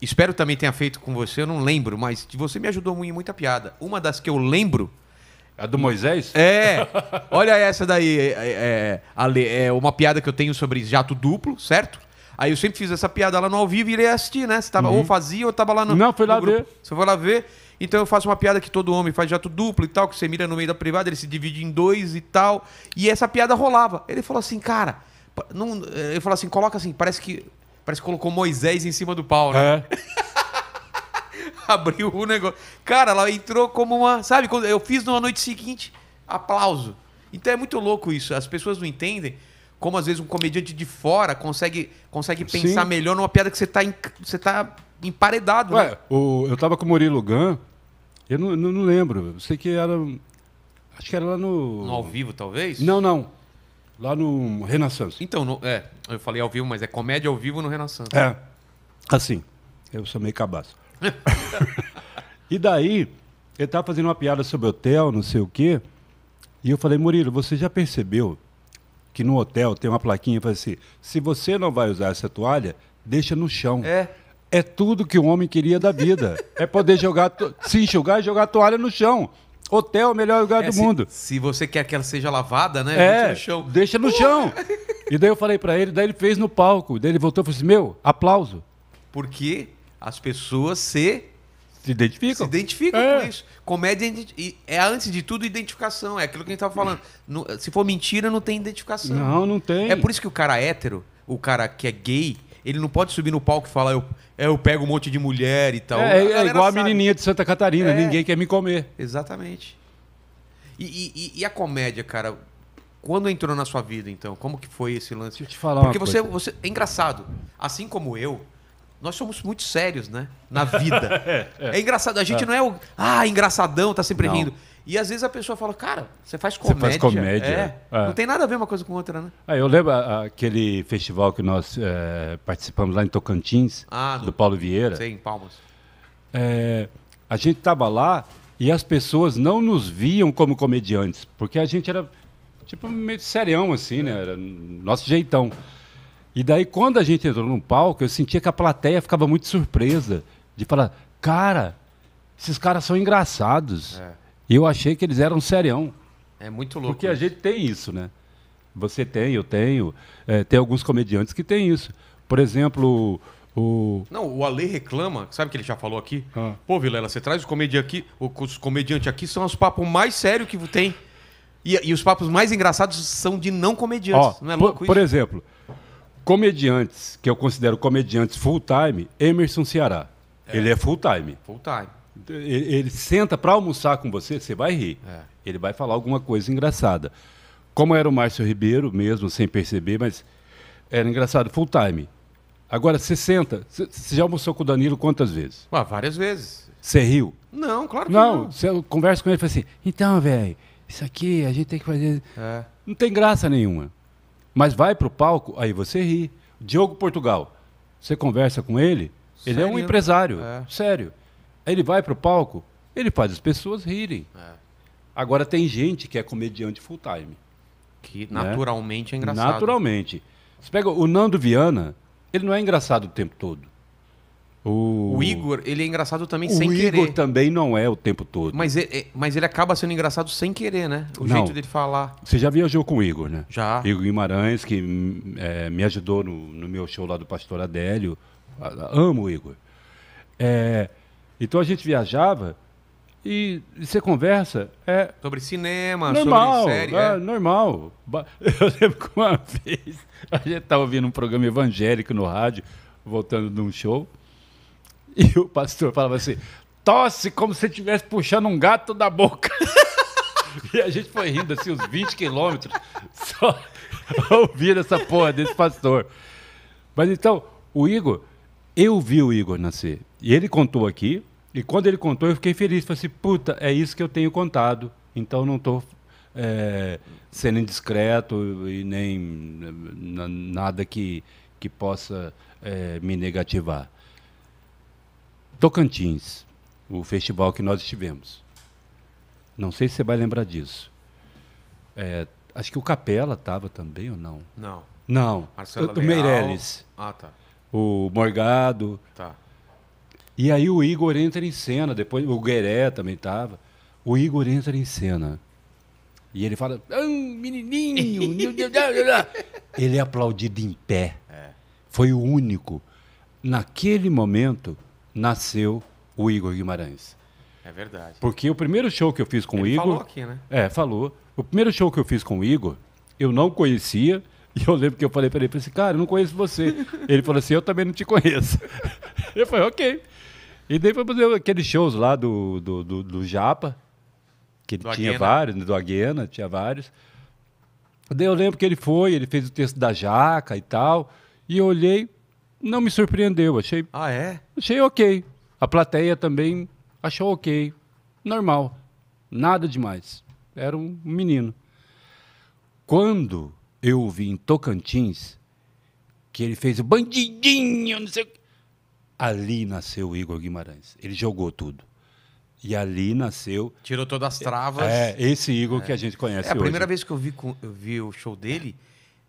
Espero também tenha feito com você, eu não lembro, mas você me ajudou em muita piada. Uma das que eu lembro. A do Moisés? É. Olha essa daí. É, é, é, é uma piada que eu tenho sobre jato duplo, certo? Aí eu sempre fiz essa piada lá no ao vivo e irei assistir, né? Você tava, uhum. Ou fazia ou tava lá no. Não, foi lá ver. Você foi lá ver. Então eu faço uma piada que todo homem faz jato duplo e tal, que você mira no meio da privada, ele se divide em dois e tal. E essa piada rolava. Ele falou assim, cara. Não, eh, ele falou assim, coloca assim, parece que. Parece que colocou Moisés em cima do pau, né? É. *laughs* Abriu o negócio. Cara, ela entrou como uma. Sabe, quando eu fiz numa noite seguinte, aplauso. Então é muito louco isso. As pessoas não entendem como às vezes um comediante de fora consegue, consegue pensar melhor numa piada que você está você tá emparedado. Ué, né? o, eu estava com o Murilo Gun, eu não, não, não, lembro. Eu sei que era. Acho que era lá no. No ao vivo, talvez? Não, não. Lá no Renaissance. Então, no, é, eu falei ao vivo, mas é comédia ao vivo no Renaissance. É. Assim. Eu sou meio cabaço. *laughs* e daí, ele estava fazendo uma piada sobre hotel, não sei o quê. E eu falei, Murilo, você já percebeu que no hotel tem uma plaquinha que fala assim: se você não vai usar essa toalha, deixa no chão. É. É tudo que o homem queria da vida. É poder jogar, se enxugar e jogar toalha no chão. Hotel é o melhor lugar é, do se, mundo. Se você quer que ela seja lavada, né? É, deixa no chão. Deixa no chão. E daí eu falei para ele, daí ele fez no palco. Daí ele voltou e falou assim: meu, aplauso. Porque as pessoas se. Se identificam. Se identificam é. com isso. Comédia é, é, antes de tudo, identificação. É aquilo que a gente tava falando. se for mentira, não tem identificação. Não, não tem. É por isso que o cara hétero, o cara que é gay, ele não pode subir no palco e falar, eu, é, eu pego um monte de mulher e tal. É, a é igual sabe. a menininha de Santa Catarina, é. ninguém quer me comer. Exatamente. E, e, e, a comédia, cara, quando entrou na sua vida, então? Como que foi esse lance? Deixa eu te falar Porque você, coisa. você. É engraçado. Assim como eu, nós somos muito sérios, né? Na vida. *laughs* É, é. é, engraçado. A gente não é o. Ah, engraçadão, tá sempre não. rindo. E às vezes a pessoa fala, cara, você faz comédia. Você faz comédia. É. É. Não tem nada a ver uma coisa com outra, né? Ah, eu lembro aquele festival que nós é, participamos lá em Tocantins, ah, do Paulo Vieira. Sim, Palmas. Eh, a gente estava lá e as pessoas não nos viam como comediantes, porque a gente era tipo meio serião, assim, né? Era nosso jeitão. E daí, quando a gente entrou num palco, eu sentia que a plateia ficava muito surpresa de falar, cara, esses caras são engraçados. É. E eu achei que eles eram serião. É muito louco. Porque isso. a gente tem isso, né? Você tem, eu tenho. É, tem alguns comediantes que têm isso. Por exemplo, o. Não, o Ale reclama, sabe que ele já falou aqui? Ah. Pô, Vilela, você traz os comediantes aqui. Os comediantes aqui são os papos mais sérios que tem. E, e, os papos mais engraçados são de não comediantes. Ó, não é louco por, isso? Por exemplo, comediantes, que eu considero comediantes full time, Emerson Ceará. É. Ele é full time. Full time. Ele, ele senta para almoçar com você, você vai rir. É. Ele vai falar alguma coisa engraçada. Como era o Márcio Ribeiro, mesmo sem perceber, mas era engraçado, full time. Agora, você senta. Você já almoçou com o Danilo quantas vezes? Ah, várias vezes. Você riu? Não, claro que não. Não, você conversa com ele e fala assim: então, velho, isso aqui a gente tem que fazer. É. Não tem graça nenhuma. Mas vai para o palco, aí você ri. Diogo Portugal, você conversa com ele, sério? ele é um empresário, é. sério. Ele vai para o palco, ele faz as pessoas rirem. É. Agora tem gente que é comediante full time. Que né? naturalmente né? é engraçado. Naturalmente. Você pega o Nando Viana, ele não é engraçado o tempo todo. O... o Igor, ele é engraçado também o sem Igor querer. O Igor também não é o tempo todo. Mas ele, é, é, mas ele acaba sendo engraçado sem querer, né? O não. jeito dele falar. Você já viajou com o Igor, né? Já. Igor Guimarães, que é, me ajudou no, no, meu show lá do Pastor Adélio. Amo o Igor. É, então a gente viajava e, e você conversa. É sobre cinema, normal, sobre série. É, é. Normal. *laughs* Eu lembro que uma vez a gente estava ouvindo um programa evangélico no rádio, voltando de um show, e o pastor falava assim: tosse como se estivesse puxando um gato da boca. *laughs* E a gente foi rindo assim uns 20 quilômetros *laughs* só ouvindo essa porra desse pastor. Mas então, o Igor, eu vi o Igor nascer. E ele contou aqui e quando ele contou, eu fiquei feliz. Falei assim, puta, é isso que eu tenho contado. Então não estou é, sendo indiscreto e nem nada que, que possa é, me negativar. Tocantins, o festival que nós estivemos. Não sei se você vai lembrar disso. É, acho que o Capela estava também ou não? Não. Não. Marcelo o Meirelles. Ah, tá. O Morgado. Tá. E aí o Igor entra em cena, depois o Gueré também estava. O Igor entra em cena. E ele fala, ah, menininho! *laughs* ele é aplaudido em pé. É. Foi o único. Naquele momento, nasceu o Igor Guimarães. É verdade. Porque o primeiro show que eu fiz com ele o Igor... falou aqui, né? É, falou. O primeiro show que eu fiz com o Igor, eu não conhecia, *laughs* e eu lembro que eu falei para ele, falei assim, cara, eu não conheço você. ele falou assim, eu também não te conheço. *laughs* eu falei, ok. E daí foi fazer aqueles shows lá do, do, do, do Japa, que ele do tinha Aguena. vários, do Aguena, tinha vários. Daí eu lembro que ele foi, ele fez o texto da Jaca e tal, e eu olhei, não me surpreendeu, achei... Ah, é? Achei ok. A plateia também achou ok, normal, nada demais. Era um menino. Quando eu vi em Tocantins que ele fez o bandidinho, não sei o Ali nasceu o Igor Guimarães. Ele jogou tudo. E ali nasceu. Tirou todas as é, travas. É, esse Igor é. que a é. gente conhece hoje. É a primeira hoje. vez que eu vi, eu vi o show dele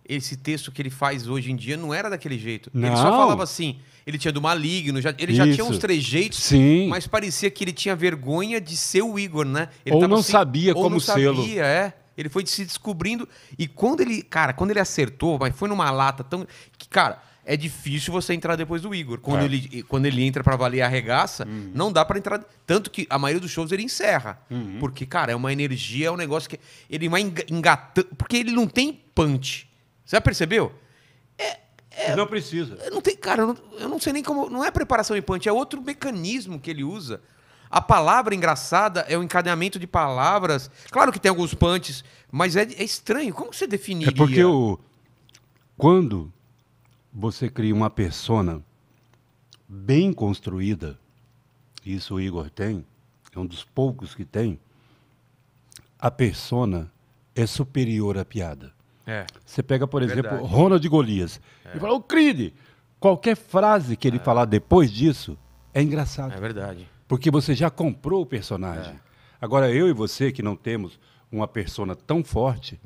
esse texto que ele faz hoje em dia não era daquele jeito. Não. Ele só falava assim. Ele tinha do maligno, já, ele Isso. já tinha uns trejeitos, Sim. mas parecia que ele tinha vergonha de ser o Igor, né? Ele ou não assim, sabia ou como não Sabia, é. Ele foi se descobrindo. E quando ele, cara, quando ele acertou, mas foi numa lata tão. Que, cara, é difícil você entrar depois do Igor. Quando, é. ele, quando ele entra para valer a regaça, uhum. não dá para entrar. Tanto que a maioria dos shows ele encerra. Uhum. Porque, cara, é uma energia, é um negócio que. Ele vai engatando. Porque ele não tem punch. Você já percebeu? É, é, não precisa. Não tem, cara, eu não, eu não sei nem como. Não é preparação e punch, é outro mecanismo que ele usa. A palavra engraçada é o encadeamento de palavras. Claro que tem alguns punches, mas é, é estranho. Como você definiria? É porque o. Quando você cria uma persona bem construída, isso o Igor tem, é um dos poucos que tem, a persona é superior à piada. É. Você pega, por exemplo, Verdade. Ronald Golias é. e fala, ô Creed, qualquer frase que ele é. falar depois disso é engraçado. É verdade. Porque você já comprou o personagem. É. Agora, eu e você, que não temos uma persona tão forte,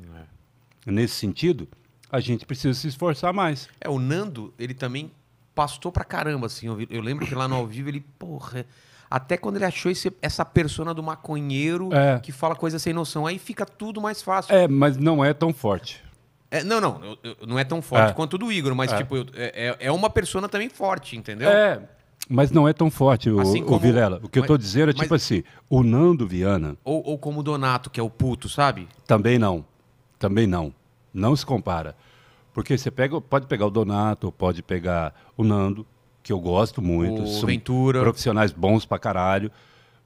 é. nesse sentido, a gente precisa se esforçar mais. É, o Nando, ele também pastou pra caramba, assim. Eu, eu lembro que lá no ao vivo ele, porra. Até quando ele achou esse, essa persona do maconheiro é. que fala coisa sem noção. Aí fica tudo mais fácil. É, mas não é tão forte. É, não, não. Eu, eu, não é tão forte é. quanto do Igor, mas é. tipo, é, é, é uma persona também forte, entendeu? É, mas não é tão forte o, assim como, o Vilela. O que mas, eu estou dizendo é tipo mas, assim, o Nando Viana... Ou, ou como o Donato, que é o puto, sabe? Também não. Também não. Não se compara. Porque você pega, pode pegar o Donato, pode pegar o Nando, que eu gosto muito. O são Ventura. Profissionais bons pra caralho.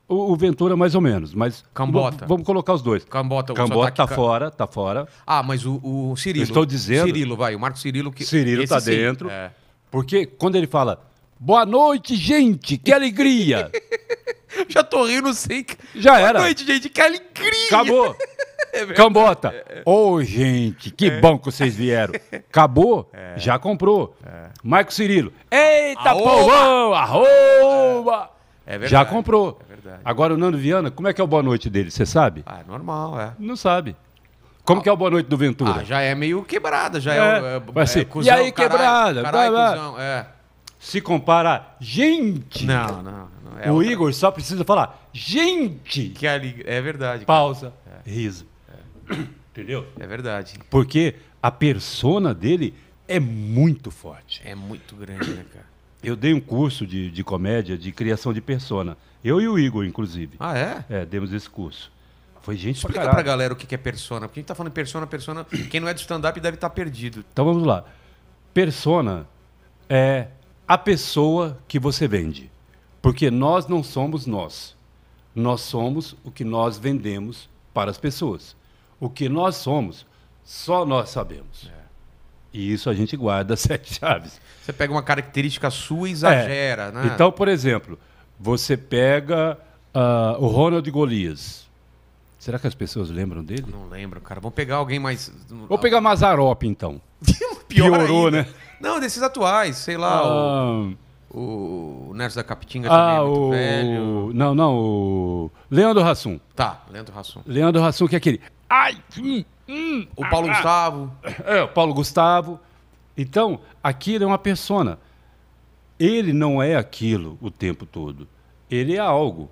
O, o Ventura, mais ou menos, mas. Cambota. Vamos colocar os dois. Cambota, Cambota tá, aqui, fora, tá fora. Ah, mas o, o Cirilo. Eu estou dizendo. Cirilo, vai, o Marco Cirilo que. Cirilo tá sim. dentro. É. Porque quando ele fala, boa noite, gente, que alegria! *laughs* Já tô rindo sem. Já boa era. Boa noite, gente, que alegria! Acabou! *laughs* É Cambota, é, é. ô oh, gente, que é. bom que vocês vieram. Acabou, já comprou. Marco Cirilo, eita povão, arroba! já comprou. Agora o Nando Viana, como é que é o boa noite dele, você sabe? Ah, normal, é. Não sabe. Como ah, que é o Boa Noite do Ventura? Ah, já é meio quebrada, já é, é, é, é cuzão, E aí, carai, quebrada, carai, vai, cuzão, é. Se compara, gente! Não, não. não é o outra... Igor só precisa falar, gente! Que ali, é verdade. Pausa, riso. *clears throat* Entendeu? É verdade. Porque a persona dele é muito forte. É muito grande, né, cara? *clears throat* Eu dei um curso de, de comédia, de criação de persona. Eu e o Igor, inclusive. Ah, é? É, demos esse curso. Foi gente Explica pra, pra galera o que é persona. Porque a gente tá falando persona, persona. *clears throat* Quem não é do stand-up deve estar tá perdido. Então vamos lá. Persona é a pessoa que você vende. Porque nós não somos nós. Nós somos o que nós vendemos para as pessoas. O que nós somos, só nós sabemos. É. E isso a gente guarda *laughs* sete chaves. Você pega uma característica sua e exagera, é. né? Então, por exemplo, você pega uh, o Ronald Golias. Será que as pessoas lembram dele? Não lembro, cara. Vamos pegar alguém mais. Vou pegar Mazarop, então. *laughs* Piorou, ainda. né? Não, desses atuais, sei lá. Ah, o, o Nerds da Capitinga ah, também é o... velho. Não, não, o. Leandro Hassum. Tá, Leandro Hassum. Leandro Hassum, que é aquele. Ai, hum, hum, o Paulo ah, ah, Gustavo. É, o Paulo Gustavo. Então, aquilo é uma persona. Ele não é aquilo o tempo todo. Ele é algo.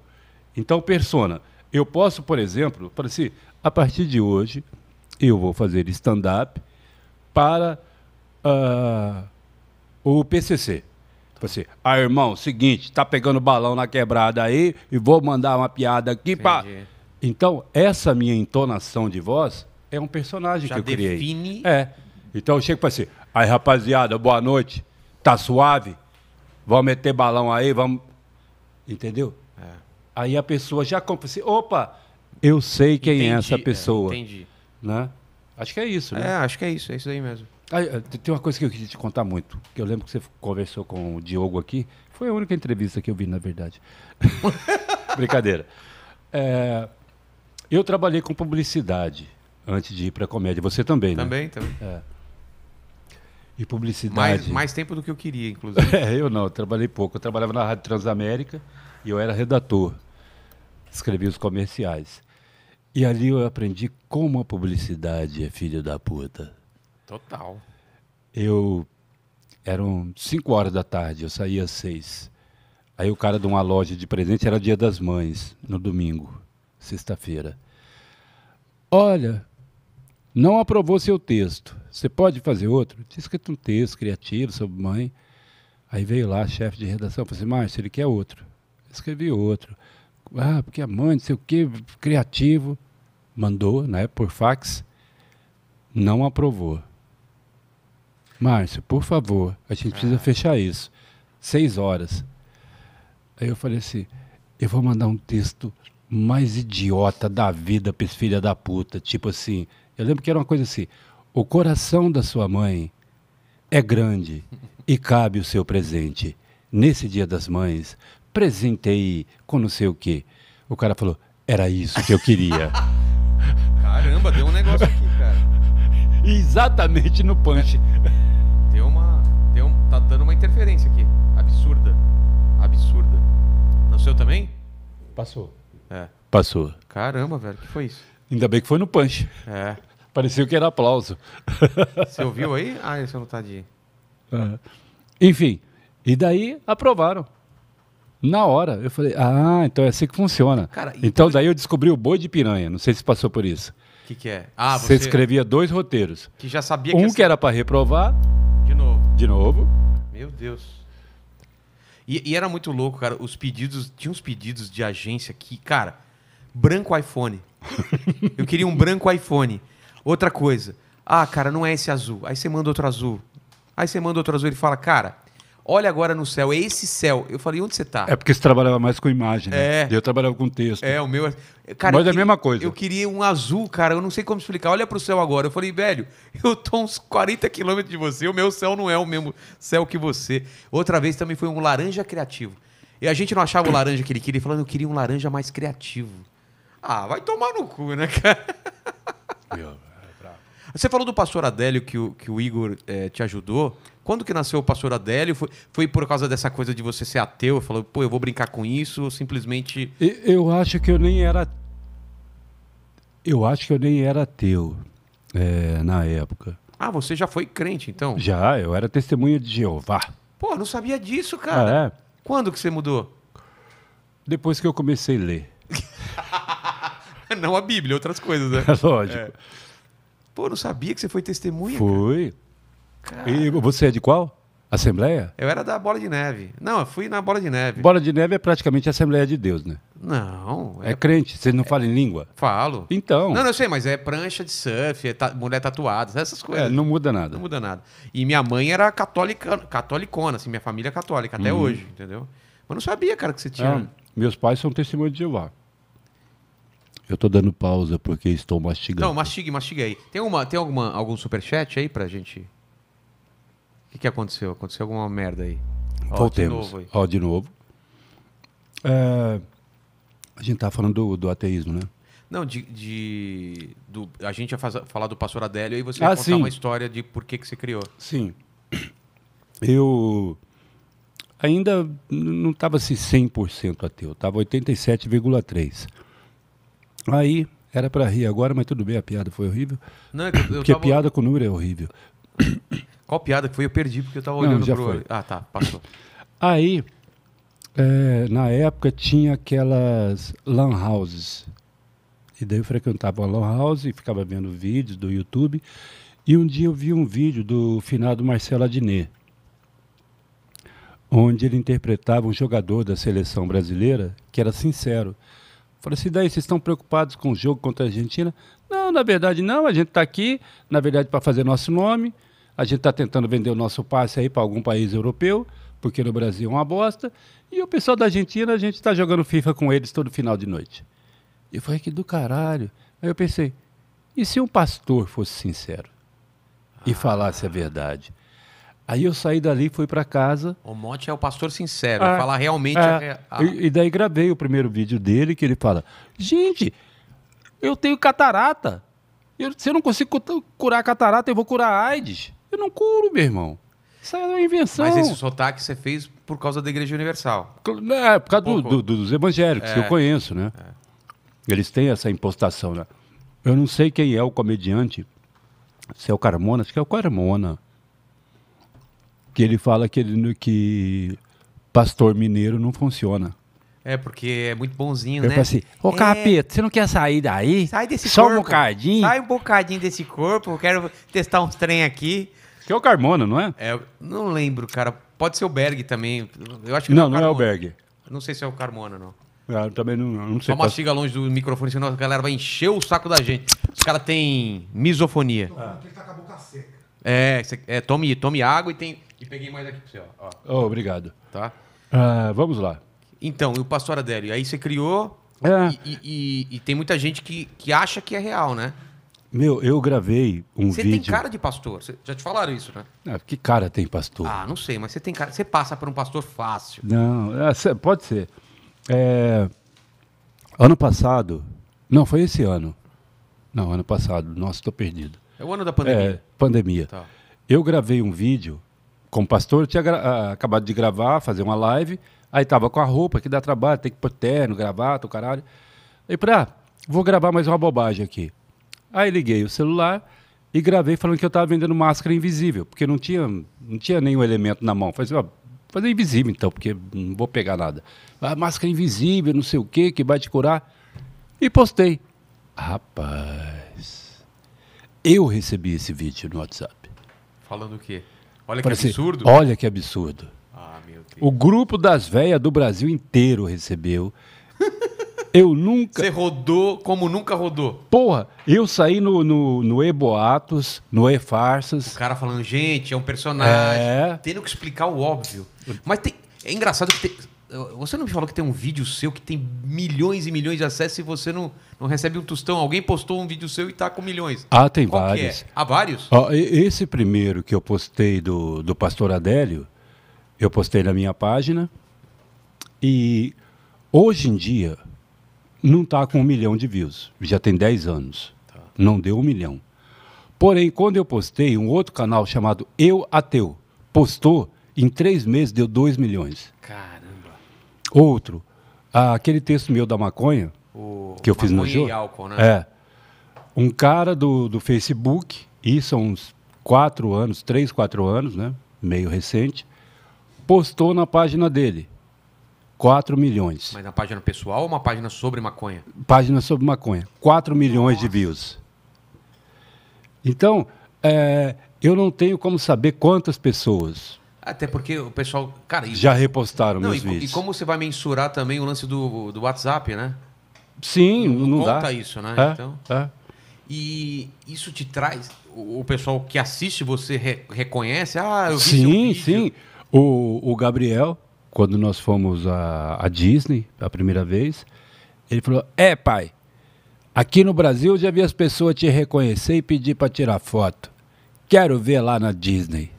Então, persona. Eu posso, por exemplo, falar assim, a partir de hoje, eu vou fazer stand-up para uh, o PCC. Você, assim, ah, irmão, seguinte, tá pegando balão na quebrada aí e vou mandar uma piada aqui para então, essa minha entonação de voz é um personagem Já que eu criei. define... É. Então eu chego para assim, aí rapaziada, boa noite, tá suave? Vamos meter balão aí, vamos... Entendeu? É. Aí a pessoa já compra assim, opa, eu sei quem é entendi, é essa pessoa. É, entendi. Né? Acho que é isso, né? É, acho que é isso, é isso aí mesmo. Aí, eh, tem uma coisa que eu queria te contar muito, que eu lembro que você conversou com o Diogo aqui, foi a única entrevista que eu vi, na verdade. *laughs* Brincadeira. É, eu trabalhei com publicidade antes de ir para comédia. Você também, também né? Também, também. É. E publicidade. Mais, mais tempo do que eu queria, inclusive. *laughs* é, eu não, eu trabalhei pouco. Eu trabalhava na Rádio Transamérica e eu era redator. Escrevia os comerciais. E ali eu aprendi como a publicidade é filha da puta. Total. Eu. Eram 5 horas da tarde, eu saía às 6. Aí o cara de uma loja de presente era dia das mães, no domingo sexta-feira. Olha, não aprovou seu texto. Você pode fazer outro? Tinha escrito um texto criativo sobre mãe. Aí veio lá, chefe de redação, falou assim, Márcio, ele quer outro. Escrevi outro. Ah, porque a é mãe, não sei o quê, criativo. Mandou, né, por fax. Não aprovou. Márcio, por favor, a gente precisa ah. fechar isso. Seis horas. Aí eu falei assim, eu vou mandar um texto mais idiota da vida pra esse filho da puta. Tipo assim, eu lembro que era uma coisa assim: o coração da sua mãe é grande e cabe o seu presente. Nesse dia das mães, presentei com não sei o quê. O cara falou: era isso que eu queria. *laughs* Caramba, deu um negócio aqui, cara. Exatamente no punch. Deu uma. Deu, um, tá dando uma interferência aqui. Absurda. Absurda. No seu também? Passou. É. Passou. Caramba, velho, que foi isso? Ainda bem que foi no punch. É. Parecia que era aplauso. *laughs* Você ouviu aí? Ah, você não tá de. É. Enfim, e daí aprovaram. Na hora, eu falei, ah, então é assim que funciona. Cara, então... então... daí eu descobri o boi de piranha, não sei se passou por isso. O que, que, é? Ah, você... você... escrevia dois roteiros. Que já sabia que Um essa... que era para reprovar. De novo. De novo. Meu Deus. E, e, era muito louco, cara. Os pedidos. Tinha uns pedidos de agência que, cara, branco iPhone. *laughs* eu queria um branco iPhone. Outra coisa. Ah, cara, não é esse azul. Aí você manda outro azul. Aí você manda outro azul e ele fala, cara, olha agora no céu, é esse céu. Eu falei, onde você está? É porque você trabalhava mais com imagem, né? É. Eu trabalhava com texto. É, o meu. É, cara, Mas é a mesma coisa. Eu queria um azul, cara, eu não sei como explicar. Olha para o céu agora. Eu falei, velho, *laughs* eu tô uns 40 quilômetros de você, o meu céu não é o mesmo céu que você. Outra vez também foi um laranja criativo. E a gente não achava o laranja que ele queria, falando, eu queria um laranja mais criativo. Ah, vai tomar no cu, né, *laughs* cara? É você falou do pastor Adélio que o, que o Igor é, te ajudou. Quando que nasceu o pastor Adélio? Foi, foi por causa dessa coisa de você ser ateu? Falou, pô, eu vou brincar com isso, ou simplesmente. Eu acho que eu nem era. Eu acho que eu nem era ateu é, na época. Ah, você já foi crente, então? Já, eu era testemunha de Jeová. Pô, não sabia disso, cara. Ah, é? Quando que você mudou? Depois que eu comecei a ler. *laughs* não a Bíblia, outras coisas, né? *laughs* Lógico. É. Pô, não sabia que você foi testemunha? Fui. Cara. Cara. E você é de qual? Assembleia? Eu era da Bola de Neve. Não, eu fui na Bola de Neve. Bola de Neve é praticamente a Assembleia de Deus, né? Não. É, é crente. Você não é... em língua? Falo. Então. Não, não sei, mas é prancha de surf, é ta... mulher tatuada, essas coisas. É, não muda nada. Não muda nada. E minha mãe era católica, catolicona, assim, minha família é católica até uhum. hoje, entendeu? Mas não sabia, cara, que você tinha. Ah, meus pais são testemunhos de Jeová. Eu estou dando pausa porque estou mastigando. Não, mastigue, mastigue aí. Tem, uma, tem alguma, algum superchat aí pra gente o que, que aconteceu? Aconteceu alguma merda aí? Voltemos. Ó, de novo. Ó, de novo. É, a gente tá falando do, do ateísmo, né? Não, de. de do, a gente ia falar do pastor Adélio e você ah, ia contar sim. uma história de por que, que você criou. Sim. Eu ainda não estava assim 100% ateu, estava 87,3%. Aí, era para rir agora, mas tudo bem, a piada foi horrível. Não, é eu, eu Porque tava... piada com número é horrível. *coughs* Qual piada que foi? Eu perdi porque eu estava olhando para o. Ah, tá, passou. *coughs* Aí, é, na época, tinha aquelas lan houses. E daí eu frequentava a lan house e ficava vendo vídeos do YouTube. E um dia eu vi um vídeo do finado Marcelo Adnet, onde ele interpretava um jogador da seleção brasileira que era sincero. Falei assim, daí vocês estão preocupados com o jogo contra a Argentina? Não, na verdade não, a gente está aqui, na verdade, para fazer nosso nome, a gente está tentando vender o nosso passe aí para algum país europeu, porque no Brasil é uma bosta. E o pessoal da Argentina, a gente está jogando FIFA com eles todo final de noite. E foi que do caralho. Aí eu pensei, e se um pastor fosse sincero e ah. falasse a verdade? Aí eu saí dali, fui para casa. O Monte é o pastor sincero, ah, falar realmente ah, a... e, e daí gravei o primeiro vídeo dele que ele fala: "Gente, eu tenho catarata. Eu, se eu não consigo curar catarata, eu vou curar AIDS não couro, meu irmão. Isso é uma invenção. Mas esse sotaque você fez por causa da Igreja Universal. É, por causa do, do, dos evangélicos, é. que eu é. conheço, né? É. Eles têm essa impostação, né? Eu não sei quem é o comediante, se é o Carmona, acho que é o Carmona. Que ele fala que, ele, que pastor mineiro não funciona. É, porque é muito bonzinho, eu né? Eu assim, ô é... capeta, você não quer sair daí? Sai desse Só corpo. Só um bocadinho? Sai um bocadinho desse corpo, eu quero testar uns trem aqui que é o Carmona, não é? é não lembro, cara. Pode ser o Berg também. Eu acho que não, não é o, não é o Berg. Não sei se é o Carmona, não. Ah, eu também não, não sei. Só mastiga longe do microfone, senão a galera vai encher o saco da gente. Os caras têm misofonia. ah. com a boca seca. É, é tome, tome água e tem. E peguei mais aqui pra você, ó. Oh, obrigado. Tá? Uh, vamos lá. Então, e o Pastor Adélio? Aí você criou. É. E, e, e, e, tem muita gente que, que acha que é real, né? Meu, eu gravei um você vídeo. Você tem cara de pastor. Cê, já te falaram isso, né? Ah, que cara tem pastor? Ah, não sei, mas você tem cara. Você passa por um pastor fácil. Não, é, pode ser. É, ano passado. Não, foi esse ano. Não, ano passado. Nossa, estou perdido. É o ano da pandemia. É, pandemia. Tá. Eu gravei um vídeo com o pastor, tinha ah, acabado de gravar, fazer uma live. Aí tava com a roupa que dá trabalho, tem que pôr terno, gravata, o caralho. Aí pra, ah, vou gravar mais uma bobagem aqui. Aí liguei o celular e gravei falando que eu estava vendendo máscara invisível, porque não tinha, não tinha nenhum elemento na mão. Falei, assim, ó, fazer invisível então, porque não vou pegar nada. Ah, máscara invisível, não sei o que, que vai te curar. E postei. Rapaz, eu recebi esse vídeo no WhatsApp. Falando o quê? Olha que assim, absurdo. olha que absurdo. Ah, o grupo das velhas do Brasil inteiro recebeu. *laughs* Eu nunca. Você rodou como nunca rodou. Porra, eu saí no, no, no E-Boatos, no E-Farsas. O cara falando, gente, é um personagem. É. Tendo que explicar o óbvio. Mas tem... é engraçado que tem... Você não me falou que tem um vídeo seu que tem milhões e milhões de acessos e você não, não recebe um tostão? Alguém postou um vídeo seu e está com milhões. Ah, tem Qual é? vários. É? Há vários? esse primeiro que eu postei do, do Pastor Adélio, eu postei na minha página. E hoje em dia, não está com um milhão de views. Já tem 10 anos. Tá. Não deu um milhão. Porém, quando eu postei, um outro canal chamado Eu Ateu postou, em três meses deu 2 milhões. Caramba. Outro, ah, aquele texto meu da maconha, o... que eu maconha fiz no jogo. álcool, né? É. Um cara do, do Facebook, isso há uns quatro anos, três, quatro anos, né? Meio recente, postou na página dele 4 milhões. Mas na página pessoal ou uma página sobre maconha? Página sobre maconha. 4 milhões Nossa. de views. Então, é, eu não tenho como saber quantas pessoas. Até porque o pessoal. Cara, e... Já repostaram não, meus e, vídeos. E como você vai mensurar também o lance do, do WhatsApp, né? Sim, não, não conta dá. isso, né? É, então. É. E isso te traz. O pessoal que assiste você re reconhece. Ah, eu vi Sim, sim. O, o Gabriel, quando nós fomos à, Disney a primeira vez, ele falou: É, pai, aqui no Brasil já vi as pessoas te reconhecer e pedir para tirar foto. Quero ver lá na Disney.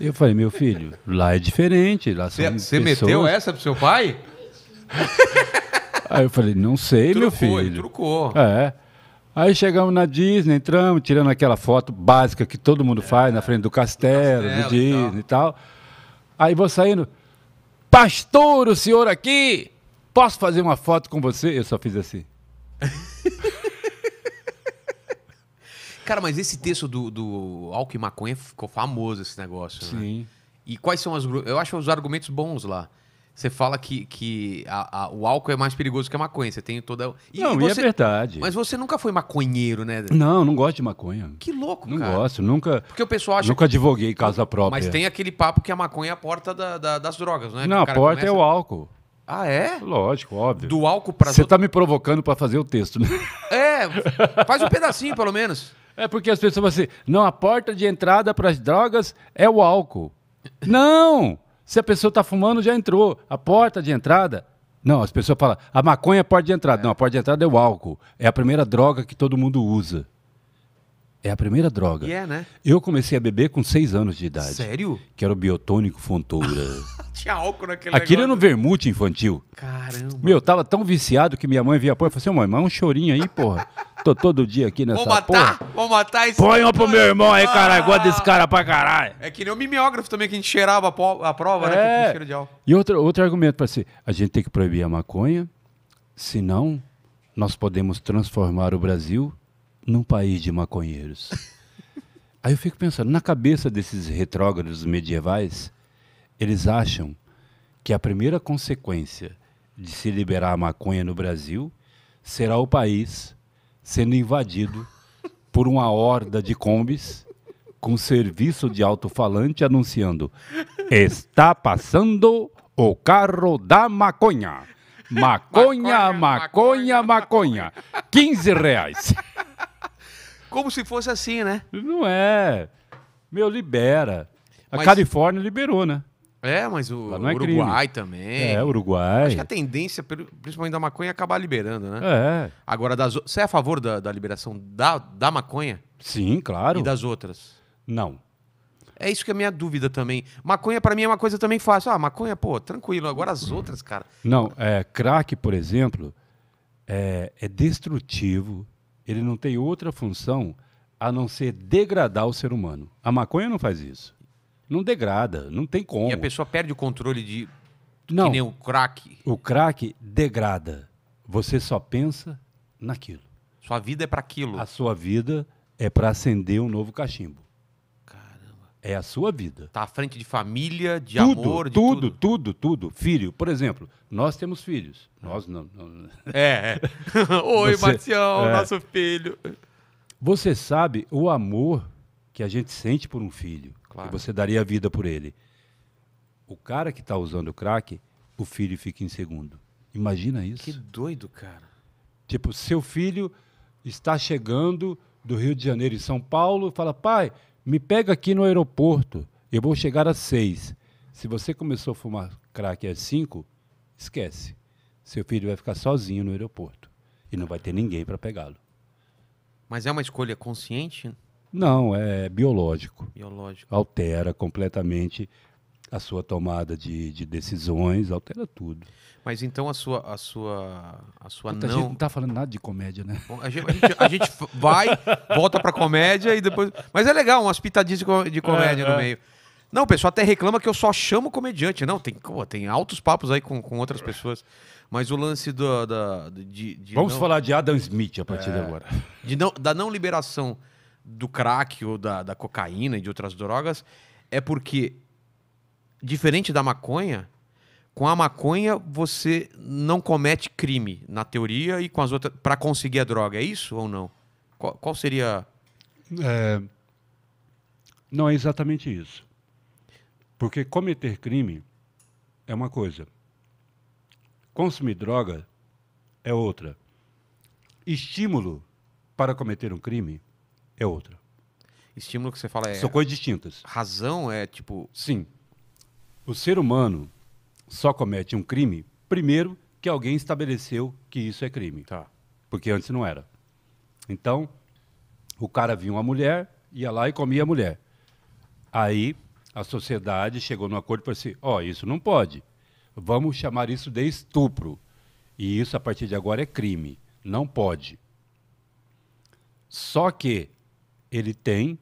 Eu falei: Meu filho, lá é diferente. Lá são Você pessoas... meteu essa pro seu pai? Aí eu falei: Não sei, trucou, meu filho. Ele trucou. É. Aí chegamos na Disney, entramos, tirando aquela foto básica que todo mundo é. faz na frente do castelo, do, castelo, Disney e tal. e tal. Aí vou saindo. Pastor, o senhor aqui, posso fazer uma foto com você? Eu só fiz assim. *laughs* Cara, mas esse texto do, do álcool e maconha ficou famoso, esse negócio, Sim. né? Sim. E quais são as... Eu acho os argumentos bons lá. Você fala que, que a, a, o álcool é mais perigoso que a maconha. Você tem toda. E não, é você... é verdade. Mas você nunca foi maconheiro, né? Não, não gosto de maconha. Que louco, não cara. Não gosto, nunca. Porque o pessoal acha. Nunca advoguei casa própria. Mas tem aquele papo que a maconha é a porta da, da, das drogas, né? Não, a porta começa... é o álcool. Ah, é? Lógico, óbvio. Do álcool para. Você está me provocando para fazer o texto, né? *laughs* É, faz um pedacinho pelo menos. É porque as pessoas falam assim: não, a porta de entrada para as drogas é o álcool. não! Se a pessoa está fumando, já entrou. A porta de entrada. Não, as pessoas falam, a maconha é a porta de entrada. É. Não, a porta de entrada é o álcool. É a primeira droga que todo mundo usa. É a primeira droga. E é, né? Eu comecei a beber com seis anos de idade. Sério? Que era o biotônico Fontoura. *laughs* Tinha álcool naquele Aquilo negócio. era um vermute infantil. Caramba. Meu, tava tão viciado que minha mãe via pô e falou assim, mãe, mas um chorinho aí, porra. Tô todo dia aqui nessa Vou matar, porra. Vou matar esse... Põe um pro meu irmão aí, caralho. Ah. Gosto desse cara pra caralho. É que nem o mimeógrafo também, que a gente cheirava a, prova, né? Que é. cheiro de álcool. E outro, outro argumento para ser, a gente tem que proibir a maconha, senão nós podemos transformar o Brasil num país de maconheiros. *laughs* Aí eu fico pensando, na cabeça desses retrógrados medievais, eles acham que a primeira consequência de se liberar a maconha no Brasil será o país sendo invadido por uma horda de combis com serviço de alto-falante anunciando: Está passando o carro da maconha. Maconha, maconha, maconha. maconha. 15 reais. Como se fosse assim, né? Não é. Meu, libera. A Mas- Califórnia liberou, né? É, mas o não é Uruguai também. É, Uruguai. Acho que a tendência, principalmente da maconha, é acabar liberando, né? É, Agora, das, você é a favor da, da liberação da, da maconha sim, claro. e das outras? Não. É isso que é a minha dúvida também. Maconha, para mim, é uma coisa também fácil. Ah, maconha, pô, tranquilo. Agora as outras, cara. Não, é, crack, por exemplo, é, é destrutivo, ele não tem outra função a não ser degradar o ser humano. A maconha não faz isso. Não degrada, não tem como. E a pessoa perde o controle de. Não. Que nem o crack. O crack degrada. Você só pensa naquilo. Sua vida é para aquilo. A sua vida é para acender um novo cachimbo. É a sua vida. Está à frente de família, de tudo, amor, de tudo. Tudo, tudo, tudo. Filho, por exemplo, nós temos filhos. Nós não. não... É. é. *laughs* Oi, Você, é... nosso filho. Você sabe o amor que a gente sente por um filho. Claro. Que você daria a vida por ele. O cara que está usando o crack, o filho fica em segundo. Imagina isso. Que doido, cara. Tipo, seu filho está chegando do Rio de Janeiro em São Paulo e fala: pai, me pega aqui no aeroporto, eu vou chegar às seis. Se você começou a fumar crack às cinco, esquece. Seu filho vai ficar sozinho no aeroporto e não vai ter ninguém para pegá-lo. Mas é uma escolha consciente? Não, é biológico. Biológico. Altera completamente a sua tomada de, de decisões, altera tudo. Mas então a sua a sua a sua Puta, não. A gente não tá falando nada de comédia, né? A gente, a gente, a gente vai, volta para comédia e depois. Mas é legal, umas pitadinhas de comédia é, no é. meio. Não, o pessoal até reclama que eu só chamo comediante. Não, tem, pô, tem altos papos aí com, com outras pessoas. Mas o lance do, da. De, de Vamos não... falar de Adam Smith a partir é. de agora. De não, da não liberação do crack ou da, da cocaína e de outras drogas é porque diferente da maconha, com a maconha você não comete crime na teoria e com as outras para conseguir a droga é isso ou não qual, qual seria é, não é exatamente isso porque cometer crime é uma coisa consumir droga é outra estímulo para cometer um crime é outra estímulo que você fala é são coisas distintas razão é tipo sim o ser humano só comete um crime, primeiro, que alguém estabeleceu que isso é crime. Tá. Porque antes não era. Então, o cara viu uma mulher, ia lá e comia a mulher. Aí, a sociedade chegou num acordo para si, ó, oh, isso não pode. Vamos chamar isso de estupro. E isso, a partir de agora, é crime. Não pode. Só que ele tem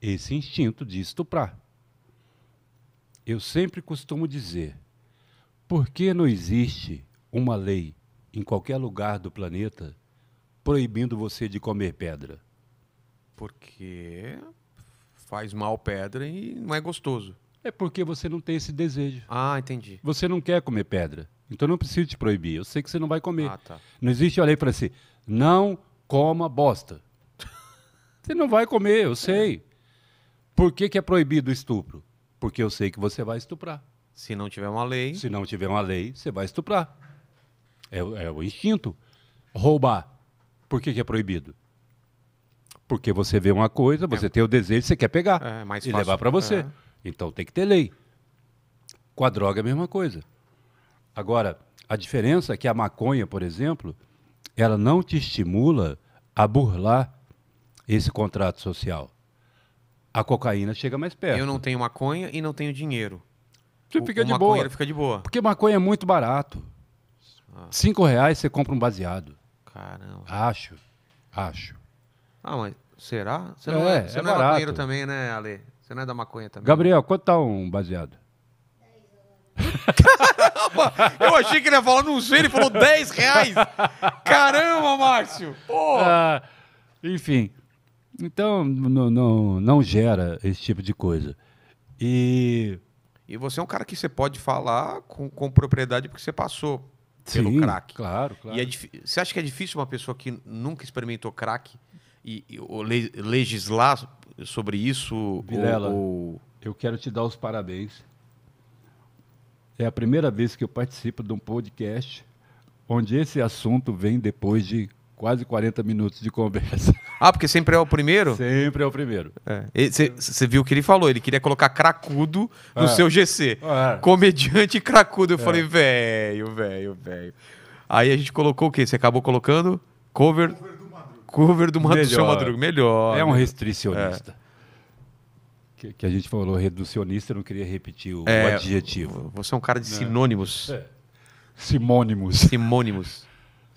esse instinto de estuprar. Eu sempre costumo dizer: por que não existe uma lei em qualquer lugar do planeta proibindo você de comer pedra? Porque faz mal pedra e não é gostoso. É porque você não tem esse desejo. Ah, entendi. Você não quer comer pedra. Então não preciso te proibir. Eu sei que você não vai comer. Ah, tá. Não existe a lei para assim: Não coma bosta. *laughs* você não vai comer, eu sei. Por que, que é proibido o estupro? Porque eu sei que você vai estuprar. Se não tiver uma lei. Se não tiver uma lei, você vai estuprar. É, é o instinto. Roubar. Por que, que, é proibido? Porque você vê uma coisa, você é. tem o desejo, você quer pegar é, mais e fácil. levar para você. É. Então tem que ter lei. Com a droga é a mesma coisa. Agora, a diferença é que a maconha, por exemplo, ela não te estimula a burlar esse contrato social. A cocaína chega mais perto. Eu não tenho maconha e não tenho dinheiro. Você fica o de boa. fica de boa. Porque maconha é muito barato. Ah. Cinco reais você compra um baseado. Caramba. Acho. Acho. Ah, mas será? Você é, não é, é, você é não é maconheiro também, né, Ale? Você não é da maconha também. Gabriel, quanto tá um baseado? Caramba! Eu achei que ele ia falar, não sei, ele falou 10 reais! Caramba, Márcio! Porra! Ah, enfim, então, não, não, não gera esse tipo de coisa. E. E você é um cara que você pode falar com, com propriedade porque você passou Sim, pelo crack. Claro, claro. E é você acha que é difícil uma pessoa que nunca experimentou crack e, e le legislar sobre isso? Vilela, ou... eu quero te dar os parabéns. É a primeira vez que eu participo de um podcast onde esse assunto vem depois de quase 40 minutos de conversa. *laughs* Ah, porque sempre é o primeiro? Sempre é o primeiro. Você é. viu o que ele falou? Ele queria colocar cracudo no é. seu GC. É. Comediante cracudo. Eu é. falei, velho, velho, velho. Aí a gente colocou o quê? Você acabou colocando? Cover. Cover do Madruga. Cover do Madruga. Melhor. Madruga. Melhor. É um restricionista. É. Que, que, a gente falou reducionista, eu não queria repetir o, é, adjetivo. Você é um cara de sinônimos. Simônimos. Simônimos.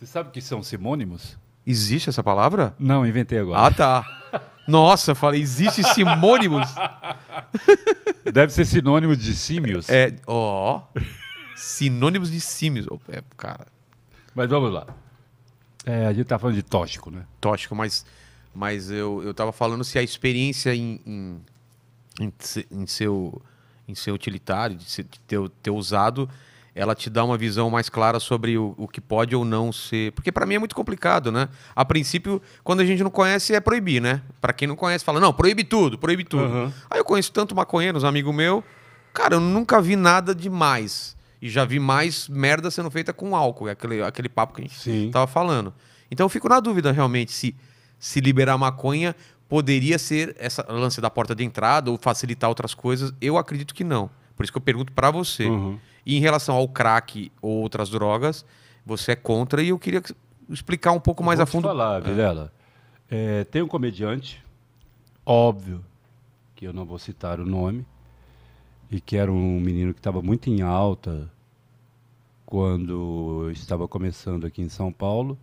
Você sabe que são simônimos? Existe essa palavra? Não, inventei agora. Ah, tá. Nossa, falei, existe simônimos? *laughs* Deve ser sinônimo de símios. É, ó. Sinônimos de símios. É, cara. Mas vamos lá. É, a gente tá falando de tóxico, né? Tóxico, mas, mas eu, eu tava falando se a experiência em, em, em, em seu, em seu utilitário, de, de ter, ter usado, ela te dá uma visão mais clara sobre o, o que pode ou não ser. Porque para mim é muito complicado, né? A princípio, quando a gente não conhece, é proibir, né? Para quem não conhece, fala, não, proíbe tudo, proíbe tudo. Uhum. Aí eu conheço tanto maconheiros, amigo meu, cara, eu nunca vi nada demais. E já vi mais merda sendo feita com álcool, é aquele, aquele papo que a gente Sim. tava falando. Então eu fico na dúvida realmente se se liberar maconha poderia ser essa lance da porta de entrada ou facilitar outras coisas. Eu acredito que não. Por isso que eu pergunto para você. Uhum. E em relação ao crack ou outras drogas, você é contra e eu queria explicar um pouco mais a fundo. Vou falar, é. Vilela. É. É, tem um comediante, óbvio, que eu não vou citar o nome, e que era um menino que estava muito em alta quando estava começando aqui em São Paulo.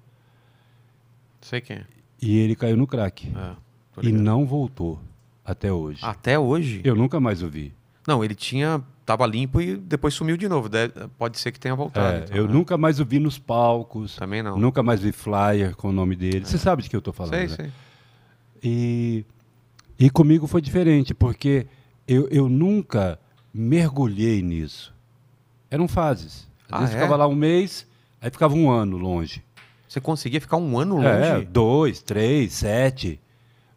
Sei quem. É. E ele caiu no crack. É, e não voltou até hoje. Até hoje? Eu nunca mais ouvi. Não, ele tinha. Tava limpo e depois sumiu de novo. Deve, né? pode ser que tenha voltado. É, então, eu né? nunca mais o vi nos palcos. Também não. Nunca mais vi flyer com o nome dele. Você é. sabe de que eu estou falando. Sei, né? sei. E, e comigo foi diferente, porque eu, eu nunca mergulhei nisso. Eram fases. Às ah, vezes é? ficava lá um mês, aí ficava um ano longe. Você conseguia ficar um ano é, longe? É, dois, três, sete.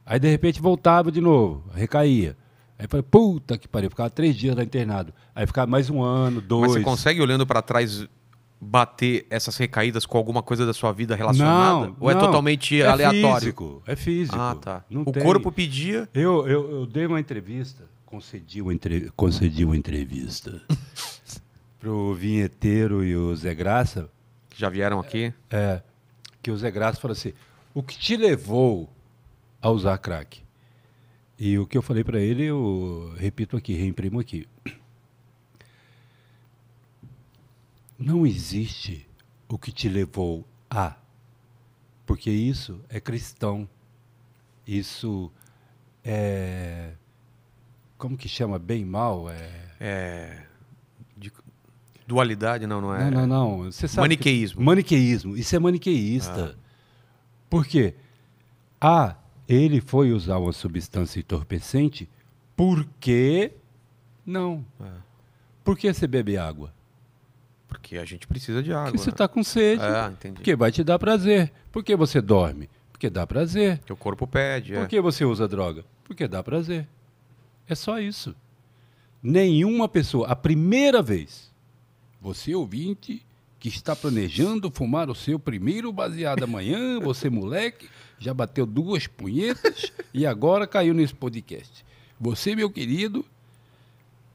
Aí de repente voltava de novo, recaía. Aí eu falei, puta que pariu, eu ficava três dias lá internado. Aí ficava mais um ano, dois. Mas você consegue, olhando para trás, bater essas recaídas com alguma coisa da sua vida relacionada? Não, Ou é totalmente é aleatório? Físico, é físico. Ah, tá. Não o tem. corpo pedia. Eu, eu, eu, dei uma entrevista, concedi uma, entre... concedi uma entrevista *laughs* pro Vinheteiro e o Zé Graça. Que já vieram aqui? É. é que o Zé Graça falou assim: o que te levou a usar crack? E o que eu falei para ele, eu repito aqui, reimprimo aqui. Não existe o que te levou a, porque isso é cristão. Isso é como que chama bem mal é, é de, dualidade não não é não não, não. Você sabe maniqueísmo que, maniqueísmo isso é maniqueísta ah. por quê a ele foi usar uma substância entorpecente porque não. É. Por que você bebe água? Porque a gente precisa de água. Porque você está né? Tá com sede. Ah, entendi. Porque vai te dar prazer. Por que você dorme? Porque dá prazer. Porque o corpo pede. Por é. que você usa droga? Porque dá prazer. É só isso. Nenhuma pessoa, a primeira vez, você ouvinte que está planejando fumar o seu primeiro baseado amanhã, você moleque, já bateu duas punhetas e agora caiu nesse podcast. Você, meu querido,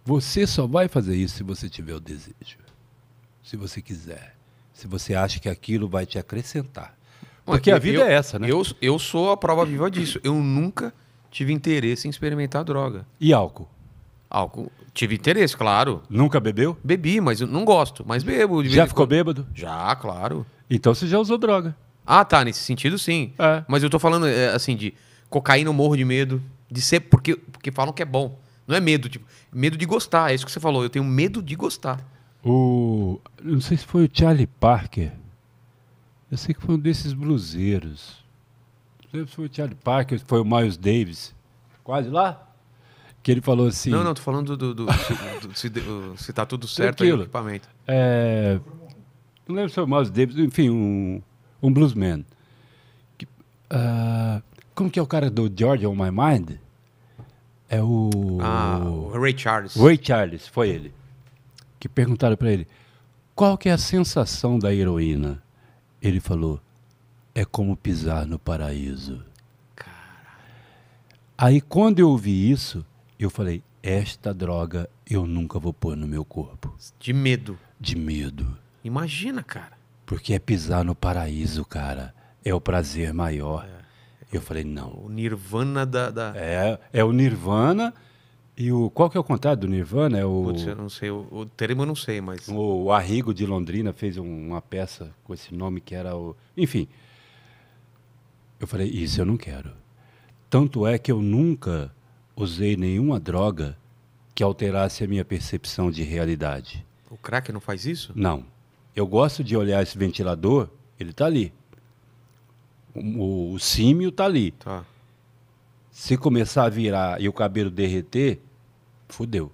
você só vai fazer isso se você tiver o desejo. Se você quiser. Se você acha que aquilo vai te acrescentar. É Porque a vida eu, é essa, né? Eu, eu sou a prova viva disso. Eu nunca tive interesse em experimentar droga. E álcool? Álcool. Tive interesse, claro. Nunca bebeu? Bebi, mas não gosto. Mas bebo. já ficou bêbado? Já, claro. Então você já usou droga. Ah, tá, nesse sentido sim. É. Mas eu tô falando, é, assim, de cocaína eu morro de medo. De ser, porque, porque falam que é bom. Não é medo, tipo, medo de gostar. É isso que você falou. Eu tenho medo de gostar. O. Não sei se foi o Charlie Parker. Eu sei que foi um desses bluseiros. Não sei se foi o Charlie Parker, foi o Miles Davis. Quase lá? Que ele falou assim. Não, não, tô falando do. do, do, se, se tá tudo certo aí o equipamento. É, não lembro se foi o Miles Davis, enfim, um, um bluesman. Uh, como que é o cara do George on My Mind? É o... Ah, o Ray Charles. Ray Charles, foi ele. Que perguntaram para ele, qual que é a sensação da heroína? Ele falou, é como pisar no paraíso. Caralho. Aí quando eu ouvi isso, eu falei, esta droga eu nunca vou pôr no meu corpo. De medo. De medo. Imagina, cara. Porque é pisar no paraíso, cara. É o prazer maior. É. Eu falei, não. O nirvana da. da... É, é o nirvana. E o, qual que é o contrário do Nirvana? É o, Putz, eu não sei, o, o termo eu não sei, mas... O, o Arrigo de Londrina fez um, uma peça com esse nome que era o... Enfim, eu falei, isso eu não quero. Tanto é que eu nunca usei nenhuma droga que alterasse a minha percepção de realidade. O crack não faz isso? Não. Eu gosto de olhar esse ventilador, ele está ali. O, o símio está ali. Tá. Se começar a virar e o cabelo derreter, fudeu.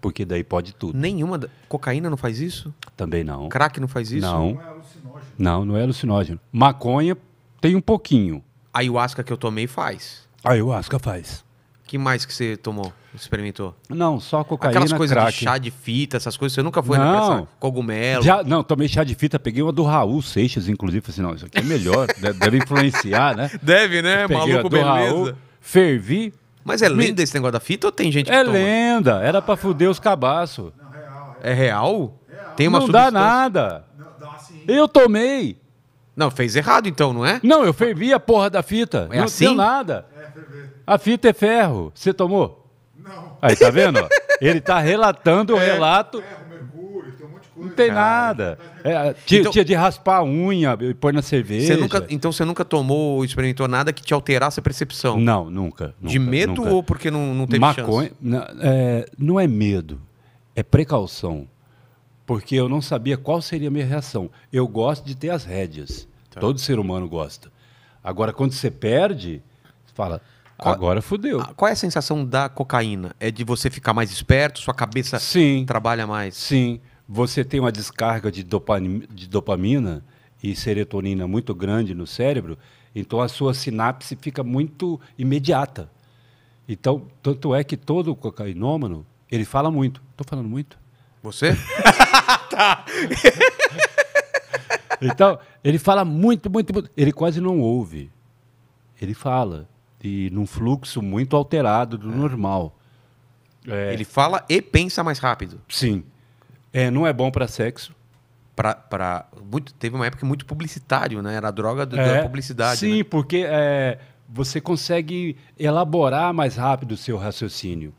Porque daí pode tudo. Nenhuma. Da... Cocaína não faz isso? Também não. Crack não faz isso? Não. Não é alucinógeno. Não, não é alucinógeno. Maconha tem um pouquinho. A ayahuasca que eu tomei faz. A ayahuasca faz que mais que você tomou, experimentou? Não, só cocaína, Aquelas coisas crack. de chá de fita, essas coisas, você nunca foi não. na pressão? cogumelo? Já, não, tomei chá de fita, peguei uma do Raul Seixas, inclusive, falei assim, não, isso aqui é melhor, *laughs* deve influenciar, né? Deve, né? peguei Maluco, do beleza. Raul, fervi. Mas é lenda Me... esse negócio da fita ou tem gente que que É lenda, era pra fuder os cabaços. É real? É real? Tem uma não substância? Não dá nada. Não, dá sim. Eu tomei. Não, fez errado então, não é? Não, eu fervi a porra da fita. É não assim? deu nada. É, a fita é ferro. Você tomou? Não. Aí, tá vendo? Ele tá relatando o é, relato. Ferro, mergulho, tem um monte de coisa. Não tem cara. nada. É, tá tinha, então, tinha, de raspar a unha e pôr na cerveja. Você nunca, então você nunca tomou ou experimentou nada que te alterasse a percepção? Não, nunca. nunca de medo nunca. ou porque não, não teve Maconha, chance? Não é, não é medo, é precaução porque eu não sabia qual seria a minha reação. Eu gosto de ter as rédeas. Tá. Todo ser humano gosta. Agora, quando você perde, você fala, Agora fudeu. Ah, qual é a sensação da cocaína? É de você ficar mais esperto, sua cabeça sim, trabalha mais? Sim. Você tem uma descarga de, dopamina, de dopamina e serotonina muito grande no cérebro, então a sua sinapse fica muito imediata. Então, tanto é que todo cocainômano, ele fala muito. Estou falando muito? Você? *laughs* *laughs* *laughs* tá. Então, ele fala muito, muito, muito. Ele quase não ouve. Ele fala. E num fluxo muito alterado do é. normal. É. Ele fala e pensa mais rápido. Sim. É, não é bom para sexo. Pra, pra, muito, teve uma época muito publicitário, né? Era a droga do, é. da publicidade. Sim, né? porque é, você consegue elaborar mais rápido o seu raciocínio.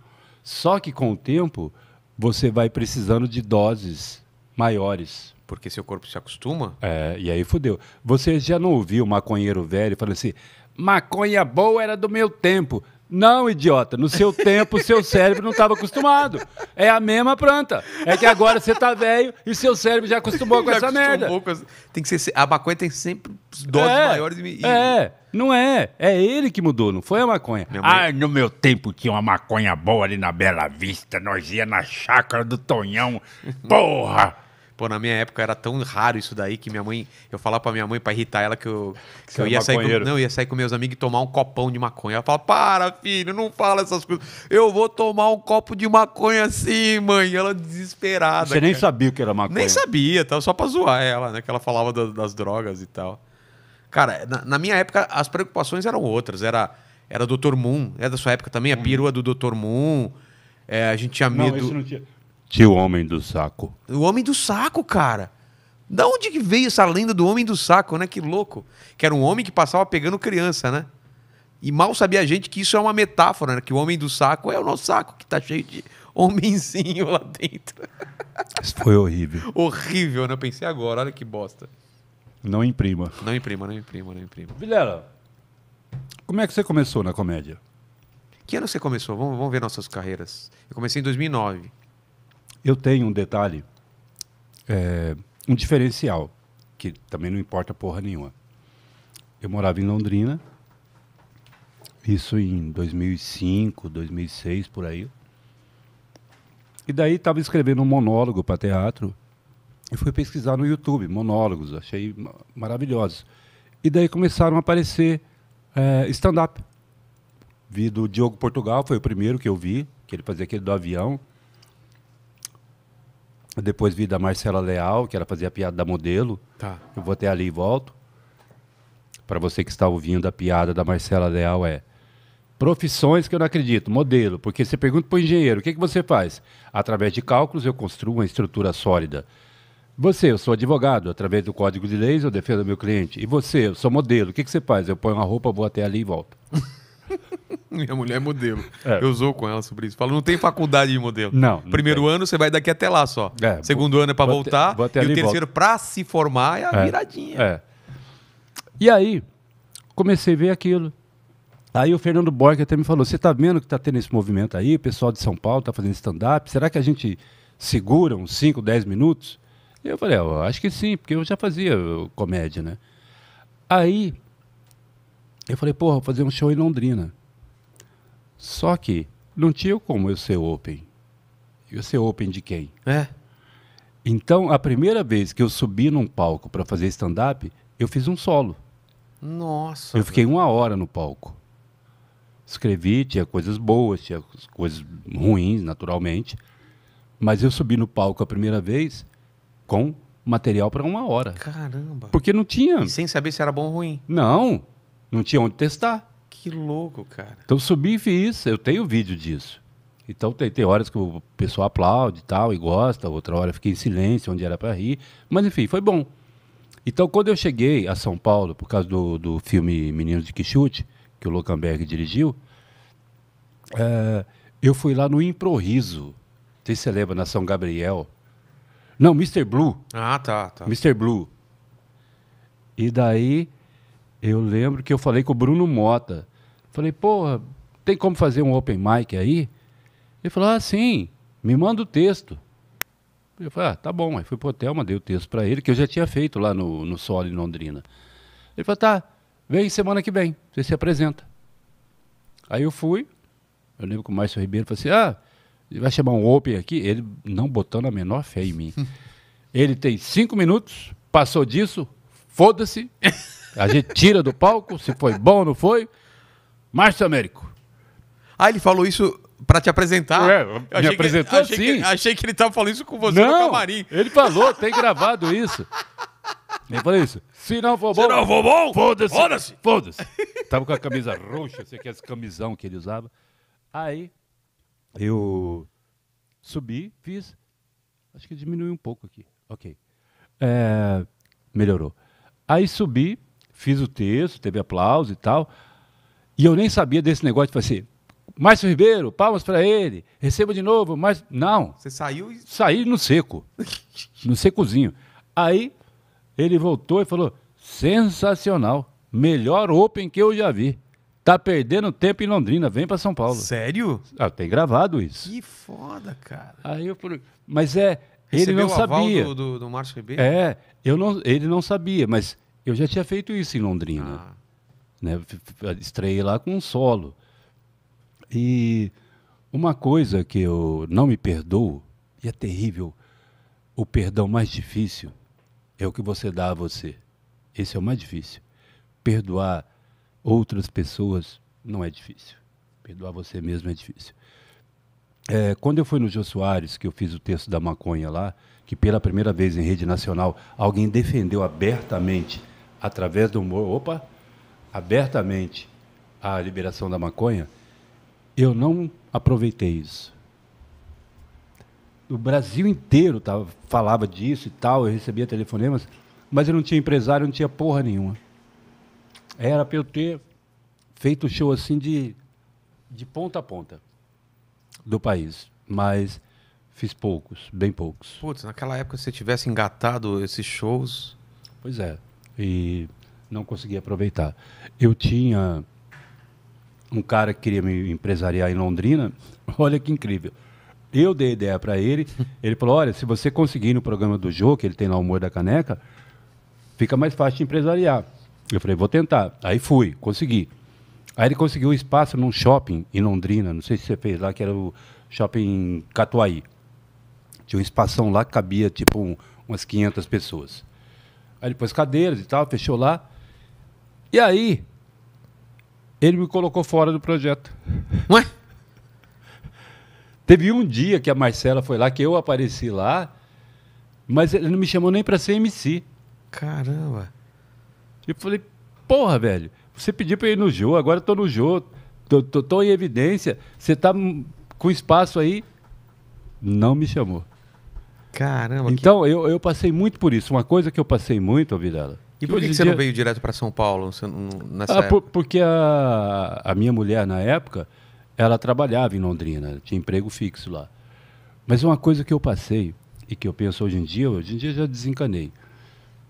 Só que com o tempo, você vai precisando de doses maiores porque seu corpo se acostuma. É, e aí fudeu. Você já não ouviu o maconheiro velho falando assim: maconha boa era do meu tempo. Não, idiota, no seu tempo seu cérebro não estava acostumado. É a mesma planta. É que agora você está velho e seu cérebro já acostumou com já essa acostumou merda. Com as... Tem que ser a maconha tem sempre doses é, maiores e... É, não é. É ele que mudou, não foi a maconha. Mãe... Ah, no meu tempo tinha uma maconha boa ali na Bela Vista, nós ia na chácara do Tonhão. Porra! Pô, na minha época era tão raro isso daí que minha mãe. Eu falava pra minha mãe pra irritar ela que eu, que que eu ia, sair com, não, ia sair com meus amigos e tomar um copão de maconha. Ela falava, para, filho, não fala essas coisas. Eu vou tomar um copo de maconha assim, mãe. Ela desesperada. Você cara. nem sabia o que era maconha. Nem sabia, tava só pra zoar ela, né? Que ela falava das drogas e tal. Cara, na, na, minha época as preocupações eram outras. Era, era Dr. Moon, é da sua época também, a uhum. perua do Dr. Moon. É, a gente tinha medo. Não, isso não tinha. Tio Homem do Saco. O Homem do Saco, cara. Da onde que veio essa lenda do Homem do Saco, né? Que louco. Que era um homem que passava pegando criança, né? E mal sabia a gente que isso é uma metáfora, né? Que o Homem do Saco é o nosso saco que tá cheio de homenzinho lá dentro. Isso foi horrível. *laughs* horrível, né? Eu pensei agora, olha que bosta. Não imprima. Não imprima, não imprima, não imprima. Vilela, como é que você começou na comédia? Que ano você começou? Vamos, vamos ver nossas carreiras. Eu comecei em 2009 eu tenho um detalhe, é, um diferencial, que também não importa porra nenhuma. Eu morava em Londrina, isso em 2005, 2006, por aí. E daí estava escrevendo um monólogo para teatro e fui pesquisar no YouTube monólogos, achei maravilhosos. E daí começaram a aparecer é, stand-up. Vi do Diogo Portugal, foi o primeiro que eu vi, que ele fazia aquele do avião. Eu depois vi da Marcela Leal, que ela fazia a piada da modelo. Tá. Eu vou até ali e volto. Para você que está ouvindo, a piada da Marcela Leal é profissões que eu não acredito, modelo. Porque você pergunta para o engenheiro, o que, que você faz? Através de cálculos, eu construo uma estrutura sólida. Você, eu sou advogado, através do código de leis eu defendo meu cliente. E você, eu sou modelo, o que, que você faz? Eu ponho uma roupa, vou até ali e volto. *laughs* *laughs* Minha mulher é modelo. É. Eu usou com ela sobre isso. Falou, não tem faculdade de modelo. Não. não Primeiro tem. ano você vai daqui até lá só. É, Segundo vou, ano é para voltar. e o terceiro, para se formar, é a é, viradinha. É. E aí, comecei a ver aquilo. Aí o Fernando Borges até me falou: você está vendo que está tendo esse movimento aí? O pessoal de São Paulo está fazendo stand-up. Será que a gente segura uns 5, 10 minutos? Eu falei: ah, eu acho que sim, porque eu já fazia uh, comédia, né? Aí eu falei: porra, vou fazer um show em Londrina. Só que não tinha como eu ser open. Eu ser open de quem? É. Então, a primeira vez que eu subi num palco para fazer stand-up, eu fiz um solo. Nossa. Eu fiquei uma hora no palco. Escrevi, tinha coisas boas, tinha coisas ruins, naturalmente. Mas eu subi no palco a primeira vez com material para uma hora. Caramba. Porque não tinha. E sem saber se era bom ou ruim. Não. Não tinha onde testar. Que louco, cara. Então subi e fiz, eu tenho vídeo disso. Então tem, tem horas que o pessoal aplaude e tal, e gosta, outra hora fiquei em silêncio, onde era para rir. Mas enfim, foi bom. Então quando eu cheguei a São Paulo, por causa do, do filme Meninos de Quixute, que o Lockenberg dirigiu, é, eu fui lá no Improviso. Não sei se você lembra, na São Gabriel. Não, Mr. Blue. Ah, tá, tá. Mr. Blue. E daí eu lembro que eu falei com o Bruno Mota. Falei, porra, tem como fazer um open mic aí? Ele falou, ah, sim, me manda o texto. Eu falei, ah, tá bom. Aí fui pro hotel, mandei o texto para ele, que eu já tinha feito lá no, no Sol em Londrina. Ele falou, tá, vem semana que vem, você se apresenta. Aí eu fui, eu lembro que o Márcio Ribeiro falou assim, ah, vai chamar um open aqui? Ele não botando a menor fé em mim. *laughs* ele tem cinco minutos, passou disso, foda-se, a gente tira do palco, se foi bom ou não foi, Márcio Américo. Ah, ele falou isso para te apresentar. É, me achei apresentou que, achei sim. Que, achei que ele estava falando isso com você não, no camarim. Ele falou, tem gravado isso. Ele falou isso. Se não for bom. Se não for bom, foda-se. Foda-se. Foda tava com a camisa roxa, sei que é esse camisão que ele usava. Aí eu subi, fiz. Acho que diminuiu um pouco aqui. Ok. É, melhorou. Aí subi, fiz o texto, teve aplauso e tal. E eu nem sabia desse negócio de fazer. Assim, Márcio Ribeiro, palmas para ele, receba de novo, mas não. Você saiu e... Saí no seco, no secozinho. Aí ele voltou e falou, sensacional, melhor Open que eu já vi. Tá perdendo tempo em Londrina, vem para São Paulo. Sério? Ah, tem gravado isso. Que foda, cara. Aí eu falei, mas é, Recebeu ele não sabia. do, do, do Márcio Ribeiro? É, eu não, ele não sabia, mas eu já tinha feito isso em Londrina. Ah. Né? Estreiei lá com um solo. E uma coisa que eu não me perdoo, e é terrível, o perdão mais difícil é o que você dá a você. Esse é o mais difícil. Perdoar outras pessoas não é difícil. Perdoar você mesmo é difícil. É, quando eu fui no Jô Soares, que eu fiz o texto da maconha lá, que pela primeira vez em rede nacional alguém defendeu abertamente, através do humor, opa, abertamente a liberação da maconha, eu não aproveitei isso. O Brasil inteiro tava, tá, falava disso e tal, eu recebia telefonemas, mas eu não tinha empresário, não tinha porra nenhuma. Era para eu ter feito o show assim de, de ponta a ponta do país, mas fiz poucos, bem poucos. Putz, naquela época se você tivesse engatado esses shows. Pois é. E não consegui aproveitar. Eu tinha um cara que queria me empresariar em Londrina, *laughs* olha que incrível. Eu dei ideia para ele, ele falou: olha, se você conseguir no programa do jogo, que ele tem lá o humor da caneca, fica mais fácil de empresariar. Eu falei: vou tentar. Aí fui, consegui. Aí ele conseguiu espaço num shopping em Londrina, não sei se você fez lá, que era o shopping Catuaí. Tinha um espação lá que cabia tipo um, umas 500 pessoas. Aí depois cadeiras e tal, fechou lá. E aí, ele me colocou fora do projeto. Ué? Teve um dia que a Marcela foi lá, que eu apareci lá, mas ele não me chamou nem para ser MC. Caramba. Eu falei, porra, velho, você pediu para ir no show, agora eu tô no show, tô, tô, tô, em evidência, você tá com espaço aí. Não me chamou. Caramba. Então, que... eu, eu passei muito por isso. Uma coisa que eu passei muito, Vidala, e por que, que você dia... não veio direto para São Paulo não, ah, porque a, a minha mulher, na época, ela trabalhava em Londrina, tinha emprego fixo lá. Mas uma coisa que eu passei e que eu penso hoje em dia, hoje em dia já desencanei.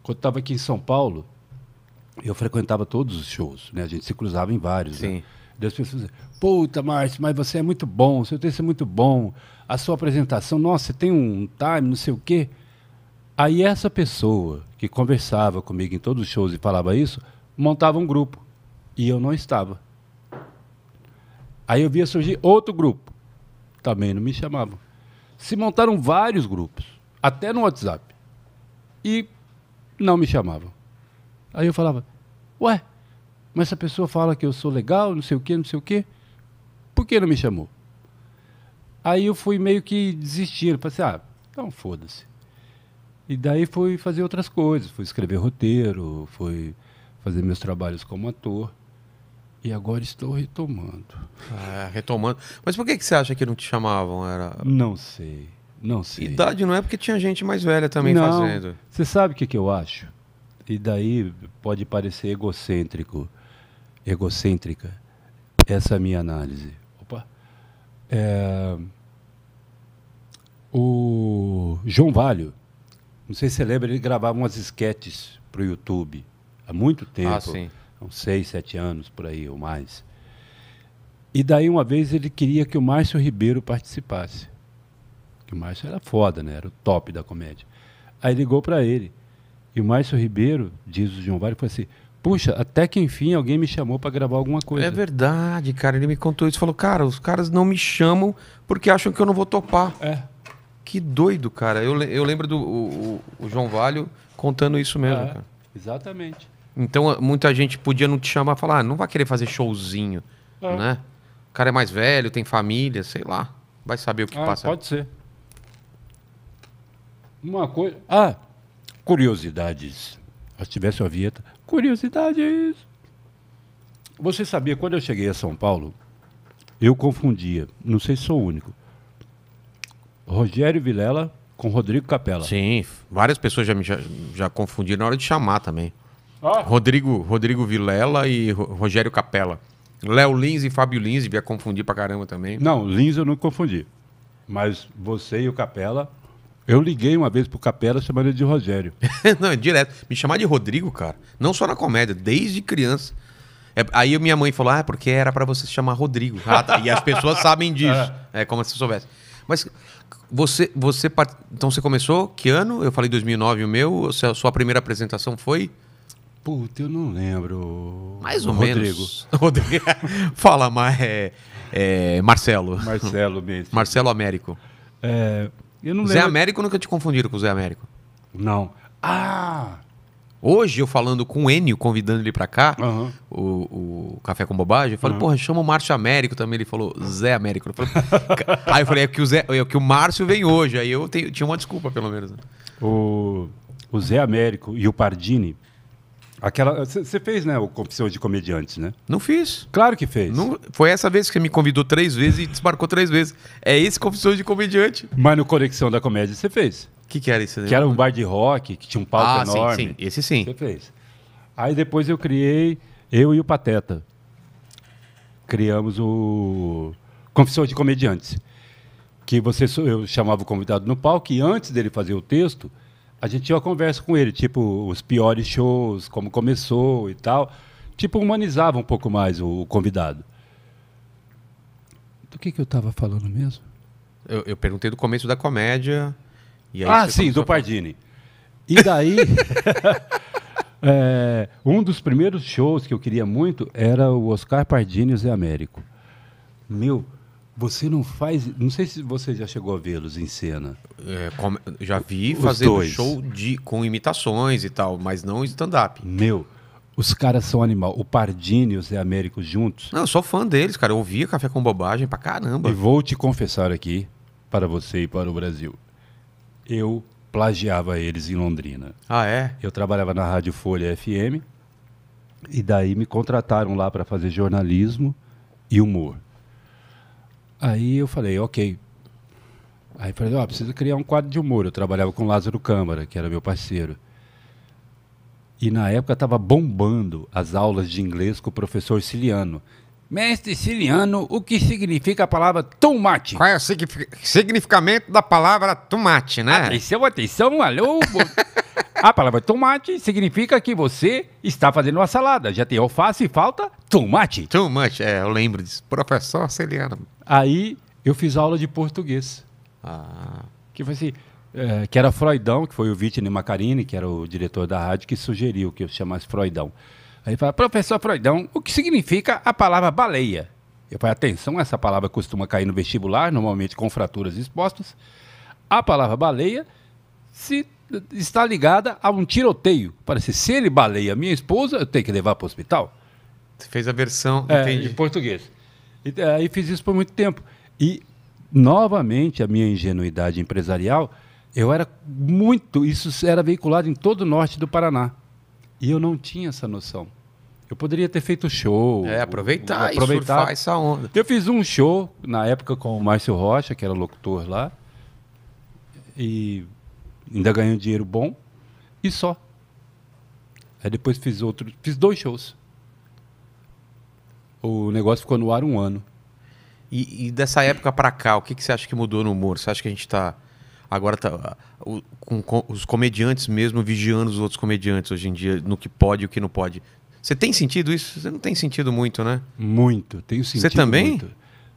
Quando estava aqui em São Paulo, eu frequentava todos os shows, né? A gente se cruzava em vários. Né? Sim. Né? E as pessoas diziam, puta, Márcio, mas você é muito bom, seu texto é muito bom, a sua apresentação, nossa, você tem um time, não sei o quê. Aí essa pessoa que conversava comigo em todos os shows e falava isso, montava um grupo. E eu não estava. Aí eu via surgir outro grupo. Também não me chamavam. Se montaram vários grupos, até no WhatsApp. E não me chamavam. Aí eu falava, ué, mas essa pessoa fala que eu sou legal, não sei o quê, não sei o quê. Por que não me chamou? Aí eu fui meio que desistir. Falei assim, ah, então foda-se. E daí fui fazer outras coisas, fui escrever roteiro, fui fazer meus trabalhos como ator. E agora estou retomando. É, retomando. Mas por que, que você acha que não te chamavam? Era... Não sei, não sei. Idade não é porque tinha gente mais velha também não. fazendo. Você sabe o que, que eu acho? E daí pode parecer egocêntrico, egocêntrica, essa é minha análise. Opa! É... O João Valho, não sei se você lembra, ele gravava umas esquetes para o YouTube há muito ah, tempo. Ah, sim. Uns seis, sete anos por aí ou mais. E daí uma vez ele queria que o Márcio Ribeiro participasse. Que o Márcio era foda, né? Era o top da comédia. Aí ligou para ele. E o Márcio Ribeiro, diz o João Vale, foi assim: Puxa, até que enfim alguém me chamou para gravar alguma coisa. É verdade, cara. Ele me contou isso. Falou, cara, os caras não me chamam porque acham que eu não vou topar. É. Que doido, cara. Eu, eu lembro do o, o João Valho contando isso mesmo, é, cara. Exatamente. Então, muita gente podia não te chamar e falar, ah, não vai querer fazer showzinho, é. né? O cara é mais velho, tem família, sei lá. Vai saber o que ah, passa. Pode ser. Uma coisa. Ah, curiosidades. Ah, se tivesse uma vinheta. Curiosidades. Você sabia, quando eu cheguei a São Paulo, eu confundia, não sei se sou o único, Rogério Vilela com Rodrigo Capela. Sim, várias pessoas já me já, já confundiram na hora de chamar também. Rodrigo, Rodrigo Vilela e Rogério Capela. Léo Lins e Fábio Lins, ia confundir pra caramba também. Não, Lins eu não confundi. Mas você e o Capela. Eu liguei uma vez pro Capela chamando ele de Rogério. *laughs* não, é direto. Me chamar de Rodrigo, cara, não só na comédia, desde criança. É, aí minha mãe falou, ah, é porque era para você se chamar Rodrigo. Ah, tá. E as pessoas sabem disso. *laughs* É. é como se soubesse. Mas você, você então você começou que ano? Eu falei 2009 o meu. A sua primeira apresentação foi? Puta, eu não lembro. Mais ou Rodrigo. menos. *laughs* Rodrigo. Fala, mais é, é, Marcelo. Marcelo mesmo. Marcelo Américo. É, eu não Zé lembro. Américo nunca te confundiram com o Zé Américo? Não. Ah! Hoje, eu falando com o Enio, convidando ele para cá, uhum. o, o, Café com Bobagem, eu falei, uhum. porra, chama o Márcio Américo também. Ele falou, Zé Américo. Eu falei, *laughs* aí eu falei, é que, o Zé, é que o Márcio vem hoje. Aí eu, tinha uma desculpa, pelo menos. Né? O, o Zé Américo e o Pardini, Aquela. Você fez, né, o Confissão de Comediantes, né? Não fiz. Claro que fez. Não, foi essa vez que você me convidou três vezes e desmarcou três vezes. É esse Confissão de Comediante. Mas no Conexão da Comédia você fez que, que era isso? Que era um bar de rock, que tinha um palco ah, enorme. Sim, sim, esse sim. Você fez. Aí depois eu criei, eu e o Pateta. Criamos o Confissões de Comediantes. Que você, eu chamava o convidado no palco e antes dele fazer o texto, a gente tinha uma conversa com ele, tipo, os piores shows, como começou e tal. Tipo, humanizava um pouco mais o, convidado. Do que, que eu estava falando mesmo? Eu, eu perguntei do começo da comédia ah, sim, do Pardini. E daí, *laughs* é, um dos primeiros shows que eu queria muito era o Oscar Pardini e o Zé Américo. Meu, você não faz. Não sei se você já chegou a vê-los em cena. É, com, já vi Os fazendo dois. show de, com imitações e tal, mas não stand-up. Meu, os caras são animal. O Pardini e o Zé Américo juntos. Não, eu sou fã deles, cara. Eu ouvia Café com Bobagem pra caramba. E vou te confessar aqui, para você e para o Brasil eu plagiava eles em Londrina. Ah, é? Eu trabalhava na Rádio Folha FM e daí me contrataram lá para fazer jornalismo e humor. Aí eu falei, ok. Aí falei, ó, oh, preciso criar um quadro de humor. Eu trabalhava com Lázaro Câmara, que era meu parceiro. E na época estava bombando as aulas de inglês com o professor Ciliano. Mestre Ciliano, o que significa a palavra tomate? Qual é o significamento da palavra tomate, né? Atenção, atenção, alô. *laughs* a palavra tomate significa que você está fazendo uma salada. Já tem alface e falta tomate. Tomate, é, eu lembro disso. Professor Ciliano. Aí eu fiz aula de português. Ah. Que foi assim, é, que era Freudão, que foi o Vitne Macarini, que era o diretor da rádio, que sugeriu que eu chamasse Freudão. Aí fala, professor Freudão, o que significa a palavra baleia? Eu falei, atenção, essa palavra costuma cair no vestibular, normalmente com fraturas expostas. A palavra baleia se está ligada a um tiroteio. Parece, se ele baleia minha esposa, eu tenho que levar para o hospital. Você fez a versão é, em português. E, é, aí fiz isso por muito tempo. E, novamente, a minha ingenuidade empresarial, eu era muito. Isso era veiculado em todo o norte do Paraná. E eu não tinha essa noção. Eu poderia ter feito show. É, aproveitar, aproveitar. surfar essa onda. Eu fiz um show na época com o Márcio Rocha, que era locutor lá. E ainda ganhei um dinheiro bom. E só. Aí depois fiz outro. Fiz dois shows. O negócio ficou no ar um ano. E, e dessa época para cá, o que, que você acha que mudou no humor? Você acha que a gente tá. Agora tá. O, com, com, os comediantes mesmo vigiando os outros comediantes hoje em dia, no que pode e o que não pode. Você tem sentido isso? Você não tem sentido muito, né? Muito, tenho sentido. Você também?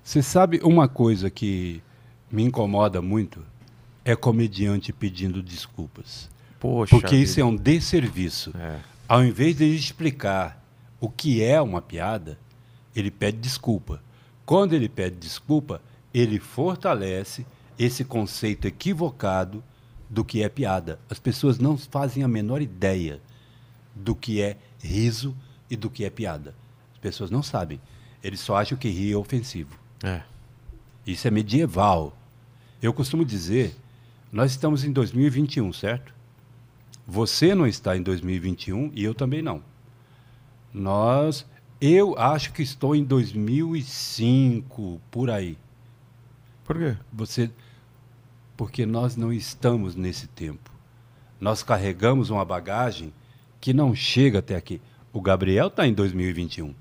Você sabe uma coisa que me incomoda muito é comediante pedindo desculpas. Poxa. Porque vida. isso é um desserviço. É. Ao invés de explicar o que é uma piada, ele pede desculpa. Quando ele pede desculpa, ele fortalece esse conceito equivocado do que é piada. As pessoas não fazem a menor ideia do que é riso e do que é piada. As pessoas não sabem. Eles só acham que rir é ofensivo. É. Isso é medieval. Eu costumo dizer, nós estamos em 2021, certo? Você não está em 2021 e eu também não. Nós, eu acho que estou em 2005 por aí. Por quê? Você porque nós não estamos nesse tempo. Nós carregamos uma bagagem que não chega até aqui. O Gabriel está em 2021.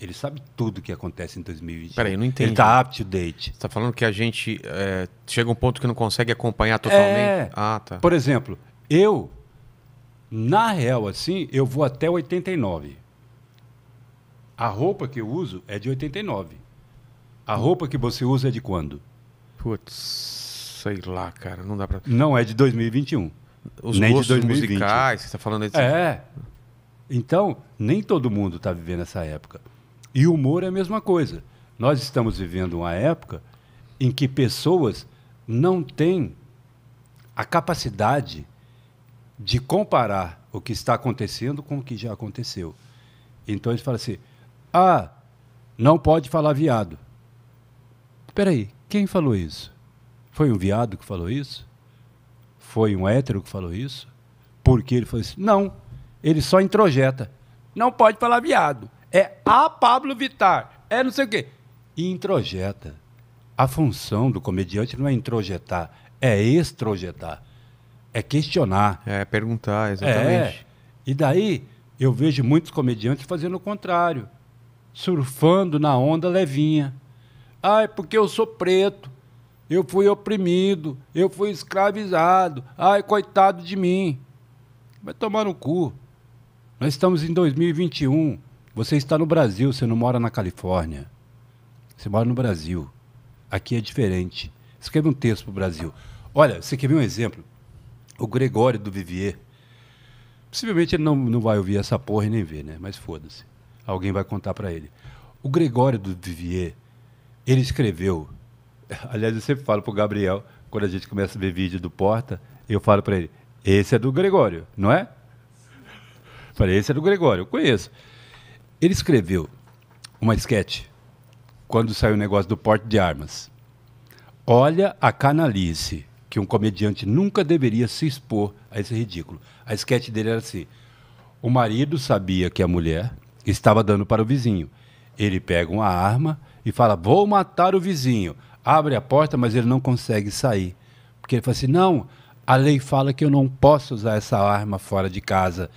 Ele sabe tudo o que acontece em 2021. Peraí, não entendi. Ele está up to date. Você está falando que a gente é, chega a um ponto que não consegue acompanhar totalmente? É, ah, tá. Por exemplo, eu, na real, assim, eu vou até 89. A roupa que eu uso é de 89. A roupa que você usa é de quando? Putz, sei lá, cara, não dá para. Não é de 2021 os nem gostos de 2020. musicais, né? você está falando aí. É. Então, nem todo mundo está vivendo essa época. E o humor é a mesma coisa. Nós estamos vivendo uma época em que pessoas não têm a capacidade de comparar o que está acontecendo com o que já aconteceu. Então eles falam assim: ah, não pode falar viado. Espera aí, quem falou isso? Foi um viado que falou isso? Foi um hétero que falou isso? Porque ele falou assim: não, ele só introjeta. Não pode falar viado. É a Pablo Vittar. É não sei o quê. E introjeta. A função do comediante não é introjetar, é extrojetar. É questionar. É perguntar, exatamente. É. E daí eu vejo muitos comediantes fazendo o contrário surfando na onda levinha. Ah, é porque eu sou preto eu fui oprimido, eu fui escravizado, ai, coitado de mim. Vai tomar no cu. Nós estamos em 2021. Você está no Brasil, você não mora na Califórnia. Você mora no Brasil. Aqui é diferente. Escreve um texto para o Brasil. Olha, você quer ver um exemplo? O Gregório do Vivier. Possivelmente ele não, não vai ouvir essa porra e nem ver, né? Mas foda-se. Alguém vai contar para ele. O Gregório do Vivier, ele escreveu *laughs* Aliás, eu sempre falo pro Gabriel, quando a gente começa a ver vídeo do Porta, eu falo para ele: esse é do Gregório, não é? Falei, esse é do Gregório, eu conheço. Ele escreveu uma sketch quando saiu o negócio do porte de armas. Olha a canalice que um comediante nunca deveria se expor a esse ridículo. A esquete dele era assim: o marido sabia que a mulher estava dando para o vizinho. Ele pega uma arma e fala: Vou matar o vizinho abre a porta, mas ele não consegue sair. Porque ele fala assim: não, a lei fala que eu não posso usar essa arma fora de casa.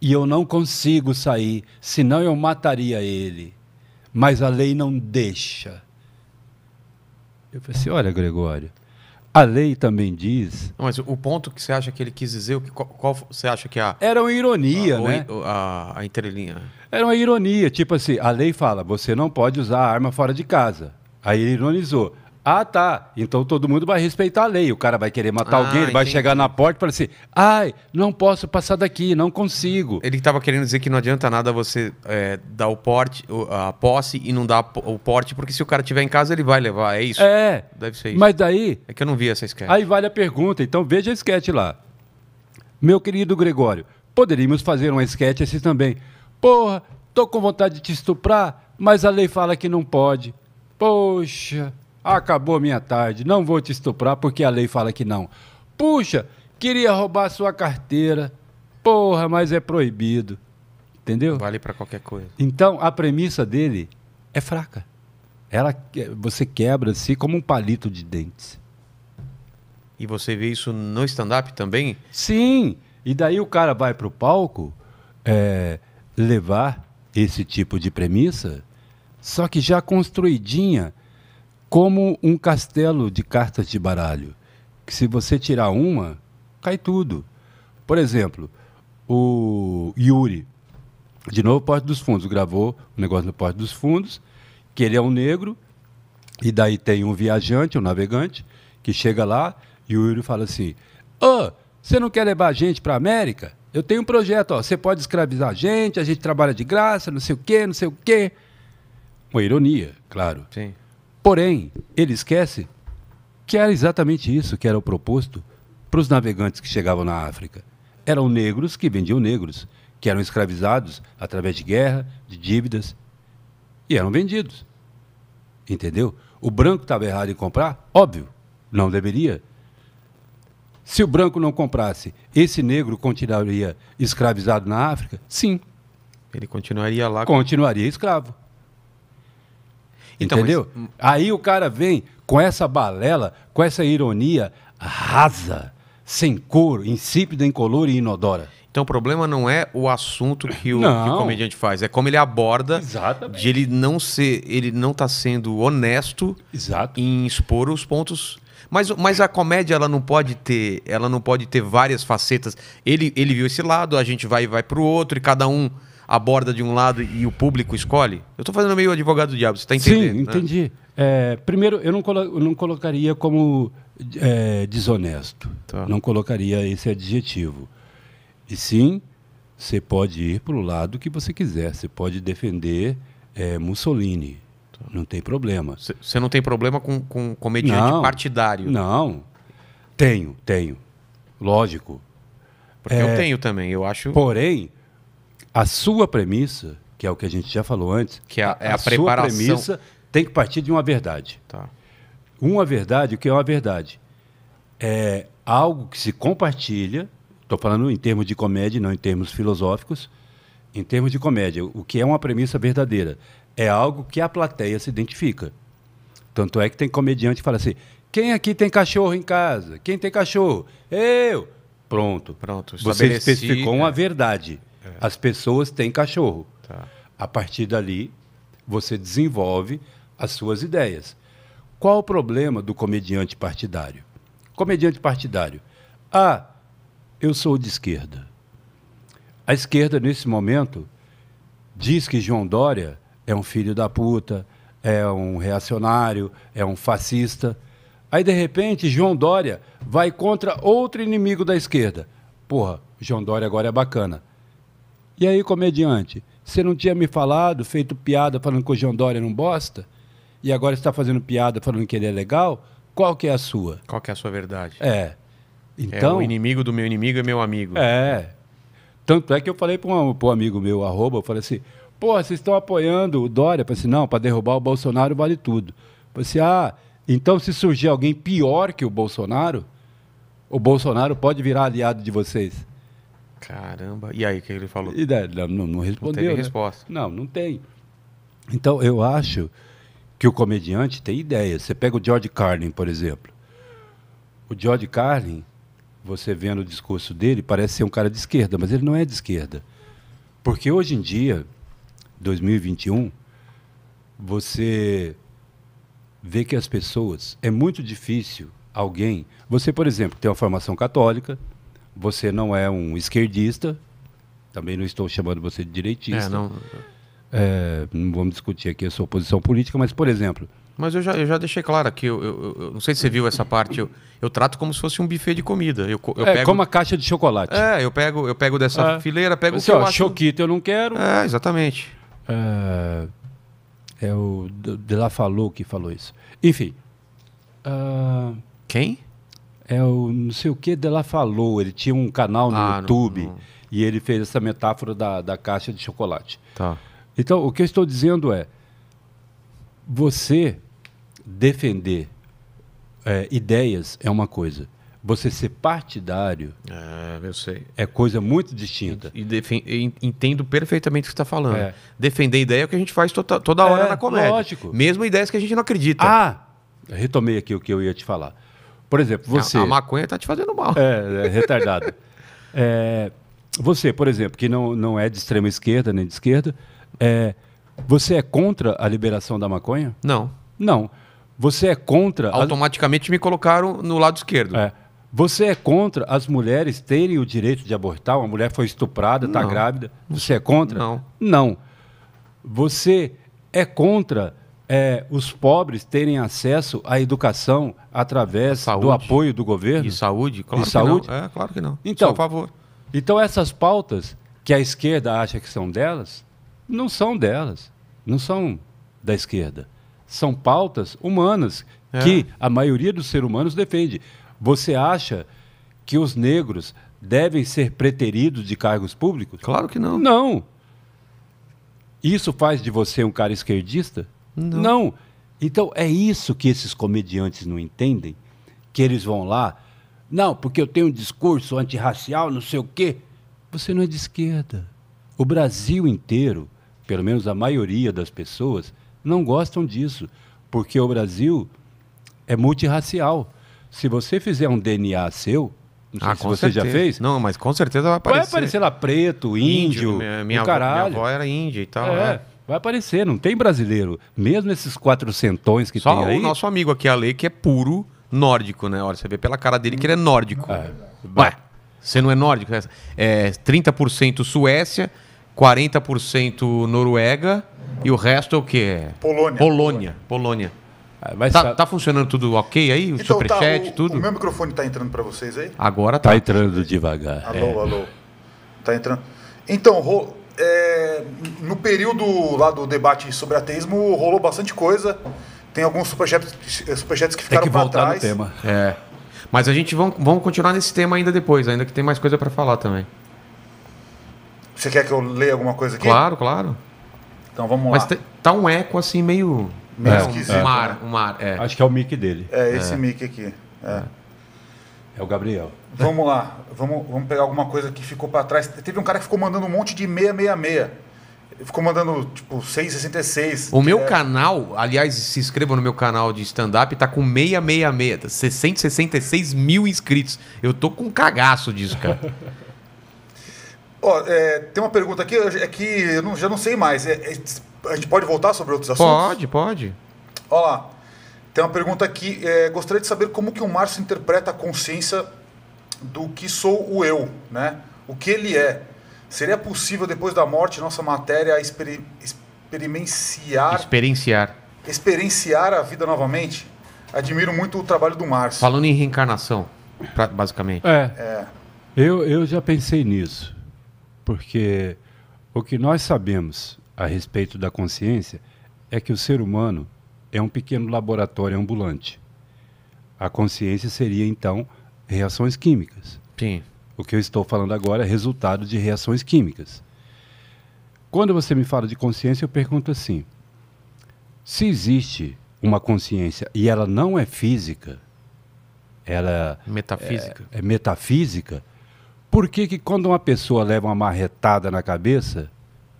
E eu não consigo sair, senão eu mataria ele. Mas a lei não deixa. Eu falei assim: olha, Gregório, a lei também diz. mas o ponto que você acha que ele quis dizer, o que, qual, qual, você acha que é a. Era uma ironia, a, né? A, a, a, entrelinha. Era uma ironia. Tipo assim, a lei fala: você não pode usar a arma fora de casa. Aí ele ironizou. Ah, tá. Então todo mundo vai respeitar a lei. O cara vai querer matar ah, alguém, ele vai chegar na porta e falar assim: ai, não posso passar daqui, não consigo. Ele estava querendo dizer que não adianta nada você é, dar o porte, a posse e não dar o porte, porque se o cara tiver em casa, ele vai levar. É isso? É. Deve ser isso. Mas daí. É que eu não vi essa esquete. Aí vale a pergunta, então veja a esquete lá. Meu querido Gregório, poderíamos fazer uma esquete assim também. Porra, tô com vontade de te estuprar, mas a lei fala que não pode. Poxa, acabou minha tarde, não vou te estuprar porque a lei fala que não. Puxa, queria roubar sua carteira. Porra, mas é proibido. Entendeu? Vale para qualquer coisa. Então, a premissa dele é fraca. Ela, você quebra-se assim como um palito de dentes. E você vê isso no stand-up também? Sim. E daí o cara vai para o palco é, levar esse tipo de premissa só que já construidinha como um castelo de cartas de baralho, que se você tirar uma, cai tudo. Por exemplo, o Yuri, de novo Porto dos Fundos, gravou um negócio no Porto dos Fundos, que ele é um negro, e daí tem um viajante, um navegante, que chega lá e o Yuri fala assim: Ô, oh, você não quer levar a gente para a América? Eu tenho um projeto, ó, você pode escravizar a gente, a gente trabalha de graça, não sei o quê, não sei o quê. Uma ironia, claro. Sim. Porém, ele esquece que era exatamente isso que era o proposto para os navegantes que chegavam na África. Eram negros que vendiam negros, que eram escravizados através de guerra, de dívidas, e eram vendidos. Entendeu? O branco estava errado em comprar? Óbvio, não deveria. Se o branco não comprasse, esse negro continuaria escravizado na África? Sim. Ele continuaria lá? Continuaria escravo. Então, Entendeu? Mas... Aí o cara vem com essa balela, com essa ironia rasa, sem cor, insípida, incolor e inodora. Então o problema não é o assunto que o, que o comediante faz, é como ele aborda Exatamente. de ele não ser, ele não tá sendo honesto Exato. em expor os pontos mas, mas a comédia ela não pode ter, ela não pode ter várias facetas. Ele, ele viu esse lado, a gente vai e vai pro outro e cada um aborda de um lado e o público escolhe? Eu estou fazendo meio advogado do diabo, você está entendendo? Sim, né? entendi. Né? É, primeiro, eu não, colo não colocaria como é, desonesto. Tá. Não colocaria esse adjetivo. E sim, você pode ir para o lado que você quiser. Você pode defender é, Mussolini. Tá. Não tem problema. Você não tem problema com, com comediante não, partidário? Não. Tenho, tenho. Lógico. Porque é, eu tenho também, eu acho. Porém, a sua premissa, que é o que a gente já falou antes, que é a, é a, a sua premissa tem que partir de uma verdade. Tá. Uma verdade, o que é uma verdade? É algo que se compartilha, estou falando em termos de comédia, não em termos filosóficos, em termos de comédia, o que é uma premissa verdadeira? É algo que a plateia se identifica. Tanto é que tem comediante que fala assim: quem aqui tem cachorro em casa? Quem tem cachorro? Eu! Pronto. Pronto. Você especificou uma é. verdade. É. As pessoas têm cachorro. Tá. A partir dali, você desenvolve as suas ideias. Qual o problema do comediante partidário? Comediante partidário. Ah, eu sou de esquerda. A esquerda, nesse momento, diz que João Dória é um filho da puta, é um reacionário, é um fascista. Aí, de repente, João Dória vai contra outro inimigo da esquerda. Porra, João Dória agora é bacana. E aí, comediante, você não tinha me falado, feito piada falando que o João Dória não bosta? E agora está fazendo piada falando que ele é legal? Qual que é a sua? Qual que é a sua verdade? É. Então, é, o inimigo do meu inimigo é meu amigo. É. Tanto é que eu falei para um, um, amigo meu, arroba, eu falei assim, pô, vocês estão apoiando o Dória? Eu falei assim, não, para derrubar o Bolsonaro vale tudo. Eu falei assim, ah, então se surgir alguém pior que o Bolsonaro, o Bolsonaro pode virar aliado de vocês. Caramba. E aí, o que ele falou? E daí, não, não respondeu. Não teve né? resposta. Não, não tem. Então, eu acho que o comediante tem ideia. Você pega o George Carlin, por exemplo. O George Carlin, você vendo o discurso dele, parece ser um cara de esquerda, mas ele não é de esquerda. Porque hoje em dia, 2021, você vê que as pessoas. É muito difícil alguém. Você, por exemplo, tem uma formação católica, você não é um esquerdista, também não estou chamando você de direitista. É, não... É, não vamos discutir aqui a sua posição política, mas, por exemplo. Mas eu já, eu já deixei claro aqui, eu, eu, eu não sei se você viu essa parte, eu, eu trato como se fosse um buffet de comida. Eu, eu é, pego, como a caixa de chocolate. É, eu pego, eu pego dessa ah. fileira, pego assim, o que ó, eu acho... Choquito eu não quero. É, exatamente. É, é o De La Falou que falou isso. Enfim. Uh... Quem? é o não sei o que de falou. Ele tinha um canal no ah, YouTube não, não. e ele fez essa metáfora da, da caixa de chocolate. Tá. Então, o que eu estou dizendo é: você defender é, ideias é uma coisa. Você ser partidário é, eu sei. é coisa muito distinta. E, e entendo perfeitamente o que você está falando. É. Defender ideia é o que a gente faz to tota-, toda hora é, na comédia. Lógico. Mesmo ideias que a gente não acredita. Ah, retomei aqui o que eu ia te falar. Por exemplo, você. A, a maconha está te fazendo mal. É, é retardado. *laughs* é, você, por exemplo, que não, não é de extrema esquerda nem de esquerda, é, você é contra a liberação da maconha? Não. Não. Você é contra. Automaticamente a... me colocaram no lado esquerdo. É. Você é contra as mulheres terem o direito de abortar? Uma mulher foi estuprada, está grávida. Você é contra? Não. Não. Você é contra é, os pobres terem acesso à educação através saúde. do apoio do governo? E saúde? Claro e que saúde? não. É, claro que não. Então, Só favor. Então essas pautas que a esquerda acha que são delas, não são delas, não são da esquerda. São pautas humanas é. que a maioria dos seres humanos defende. Você acha que os negros devem ser preteridos de cargos públicos? Claro que não. Não. Isso faz de você um cara esquerdista? Não. não. Então é isso que esses comediantes não entendem, que eles vão lá, não, porque eu tenho um discurso antirracial, não sei o quê. Você não é de esquerda. O Brasil inteiro, pelo menos a maioria das pessoas, não gostam disso, porque o Brasil é multirracial. Se você fizer um DNA seu, não sei ah, se você certeza. já fez. Não, mas com certeza vai aparecer. Vai aparecer lá preto, índio, índio minha, minha, avó, minha avó, era índia e tal. É. é. Vai aparecer, não tem brasileiro. Mesmo esses quatrocentões que Só tem aí... Só o nosso amigo aqui, a lei, que é puro nórdico, né? Olha, você vê pela cara dele que ele é nórdico. É. Ué, você não é nórdico? É 30% é Suécia, 40% Noruega e o resto é o quê? Polônia. Polônia. Polônia. está ah, tá, tá, funcionando tudo ok aí? O então, tá, superchat, tá, o, tudo? O meu microfone tá entrando para vocês aí? Agora tá. Tá entrando devagar. Alô, é. alô. Tá entrando. Então, Rô, é, no período lá do debate sobre ateísmo, rolou bastante coisa. Tem alguns superchats, superchats que ficaram para trás. Tem que voltar tema. É. Mas a gente vão vão continuar nesse tema ainda depois, ainda que tem mais coisa para falar também. Você quer que eu leia alguma coisa aqui? Claro, claro. Então vamos Mas lá. Mas tá um eco assim meio... Meio é, esquisito. Um mar, né? um mar, é. Acho que é o mic dele. É esse é. mic aqui. É. é. o Gabriel. Vamos lá, vamos, vamos pegar alguma coisa que ficou para trás. Teve um cara que ficou mandando um monte de 666 ficou mandando, tipo, 666. O meu é... canal, aliás, se inscreva no meu canal de stand-up, tá com 666, 666 tá mil inscritos. Eu tô com um cagaço disso, cara. *laughs* Ó, é, tem uma pergunta aqui, é que eu não, já não sei mais. É, é, a gente pode voltar sobre outros assuntos? Pode, pode. Olha lá. Tem uma pergunta aqui. É, gostaria de saber como que o Márcio interpreta a consciência do que sou o eu, né? O que ele é. Seria possível, depois da morte, nossa matéria exper experienciar... Experienciar. Experienciar a vida novamente? Admiro muito o trabalho do Márcio. Falando em reencarnação, basicamente. É. é. Eu, eu já pensei nisso. Porque o que nós sabemos a respeito da consciência é que o ser humano é um pequeno laboratório ambulante. A consciência seria, então, reações químicas. Sim. O que eu estou falando agora é resultado de reações químicas. Quando você me fala de consciência, eu pergunto assim: se existe uma consciência e ela não é física, ela é, metafísica. É, é metafísica, por que, que quando uma pessoa leva uma marretada na cabeça,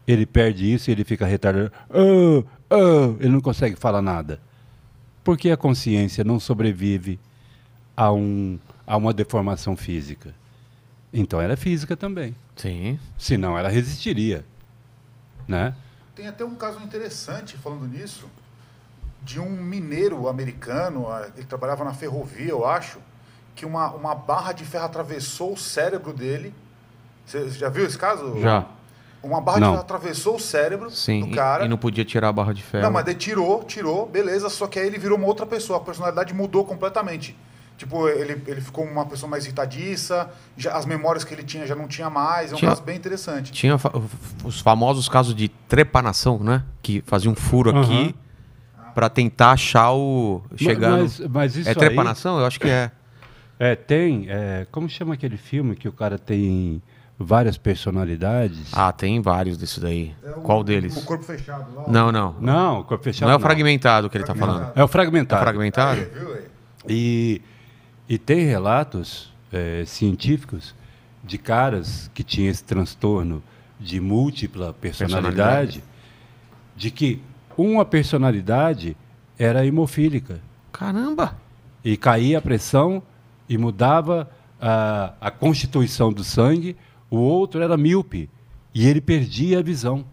ele perde isso e ele fica retardado? Oh, oh, ele não consegue falar nada. Por que a consciência não sobrevive a, um, a uma deformação física? Então ela é física também. Sim. Senão ela resistiria. Né? Tem até um caso interessante falando nisso, de um mineiro americano, ah, ele trabalhava na ferrovia, eu acho, que uma, uma barra de ferro atravessou o cérebro dele. Você já viu esse caso? Já. Uma barra não. de ferro atravessou o cérebro Sim, do cara. E, e não podia tirar a barra de ferro. Não, mas ele tirou, tirou, beleza, só que aí ele virou uma outra pessoa, a personalidade mudou completamente. Tipo, ele, ele ficou uma pessoa mais irritadiça, já, as memórias que ele tinha já não tinha mais. É um tinha, caso bem interessante. Tinha fa os famosos casos de trepanação, né? Que fazia um furo uhum. aqui para tentar achar o. chegando Mas, mas isso é trepanação? Aí... Eu acho que é. É, tem. É, como chama aquele filme que o cara tem várias personalidades? Ah, tem vários desse daí. É o, Qual deles? O corpo fechado lá. Não, não. Não, o corpo fechado. Não é o fragmentado que ele está falando. É o fragmentado. É o fragmentado. É, viu, e. E tem relatos é, científicos de caras que tinham esse transtorno de múltipla personalidade, personalidade, de que uma personalidade era hemofílica. Caramba! E caía a pressão e mudava a, a constituição do sangue, o outro era míope e ele perdia a visão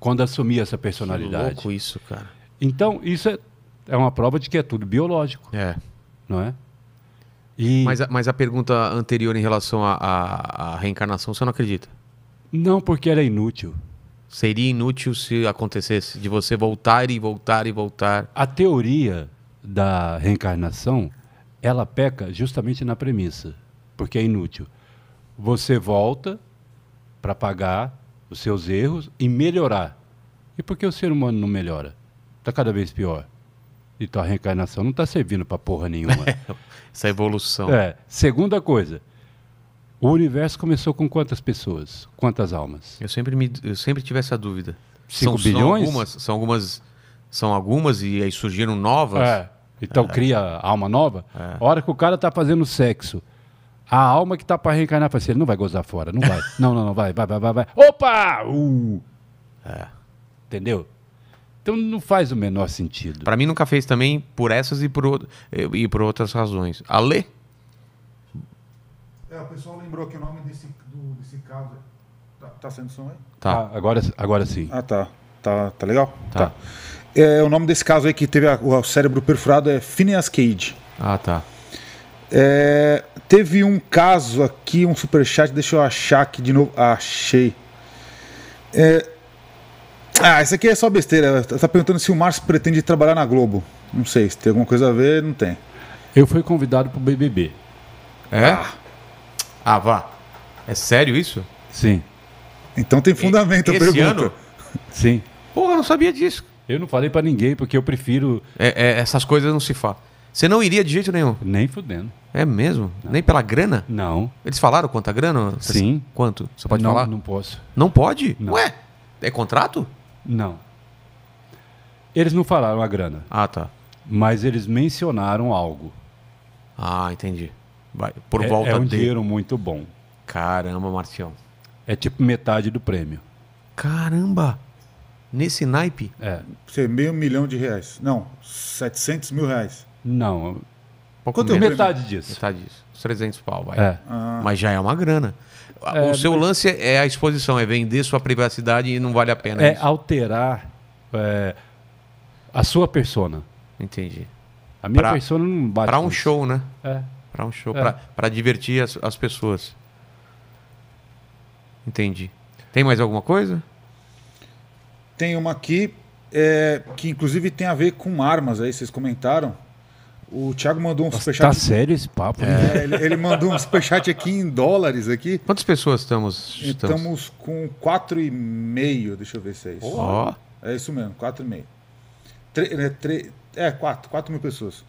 quando assumia essa personalidade. Que louco isso, cara. Então, isso é, é uma prova de que é tudo biológico. É. Não é? E... Mas, a, mas a pergunta anterior em relação à reencarnação, você não acredita? Não, porque era inútil. Seria inútil se acontecesse de você voltar e voltar e voltar. A teoria da reencarnação, ela peca justamente na premissa, porque é inútil. Você volta para pagar os seus erros e melhorar. E por que o ser humano não melhora? Está cada vez pior. Então a reencarnação não está servindo para porra nenhuma. *laughs* Essa evolução. É. Segunda coisa, o universo começou com quantas pessoas? Quantas almas? Eu sempre, me, eu sempre tive essa dúvida. 5 bilhões? São algumas, são algumas, são algumas e aí surgiram novas. É. Então é. cria alma nova. É. A hora que o cara está fazendo sexo, a alma que está para reencarnar fala assim, ele não vai gozar fora, não vai. *laughs* não, não, não, vai, vai, vai, vai. vai. Opa! Uh! É. Entendeu? Então não faz o menor sentido. Para mim nunca fez também por essas e por, e por outras razões. Alê? É, o pessoal lembrou que o nome desse, do, desse caso. Tá, tá sendo som aí? Tá. Ah, agora, agora sim. Ah, tá. Tá, tá legal? Tá. tá. É, o nome desse caso aí que teve a, o cérebro perfurado é Phineas Cage. Ah, tá. É, teve um caso aqui, um superchat, deixa eu achar aqui de novo. Ah, achei. É, *laughs* Ah, isso aqui é só besteira. Tá perguntando se o Márcio pretende trabalhar na Globo. Não sei, se tem alguma coisa a ver, não tem. Eu fui convidado pro BBB. É? Ah, ah vá. É sério isso? Sim. Então tem fundamento e, a pergunta. Ano? *laughs* Sim. Porra, eu não sabia disso. Eu não falei para ninguém, porque eu prefiro. É, é, essas coisas não se falam. Você não iria de jeito nenhum? Nem fudendo. É mesmo? Não. Nem pela grana? Não. Eles falaram quanto a grana? Sim. Quanto? Você pode não, falar? Não posso. Não pode? Não. Ué? É contrato? Não. Eles não falaram a grana. Ah, tá. Mas eles mencionaram algo. Ah, entendi. Vai, por é, volta É um de... dinheiro muito bom. Caramba, Marcião. É tipo metade do prêmio. Caramba! Nesse naipe? É. Você é meio milhão de reais. Não, 700 mil reais. Não. Pouco Quanto é metade disso? Metade disso. 300 pau, vai. É. Ah. Mas já é uma grana. É, o é, seu lance é a exposição, é vender sua privacidade e não vale a pena. É isso. alterar é, a sua persona. Entendi. A minha pra, persona não bate. Para um isso. show, né? É. Para um show, é. para divertir as, as pessoas. Entendi. Tem mais alguma coisa? Tem uma aqui é, que inclusive tem a ver com armas aí, vocês comentaram. O Thiago mandou um Nossa, superchat. Tá sério esse papo? Né? É, Ele, ele, mandou um superchat aqui em dólares aqui. Quantas pessoas estamos? Estamos, estamos com 4,5. Deixa eu ver se é isso. Oh. É isso mesmo, 4,5. É, tre... é, 4, 4 mil pessoas.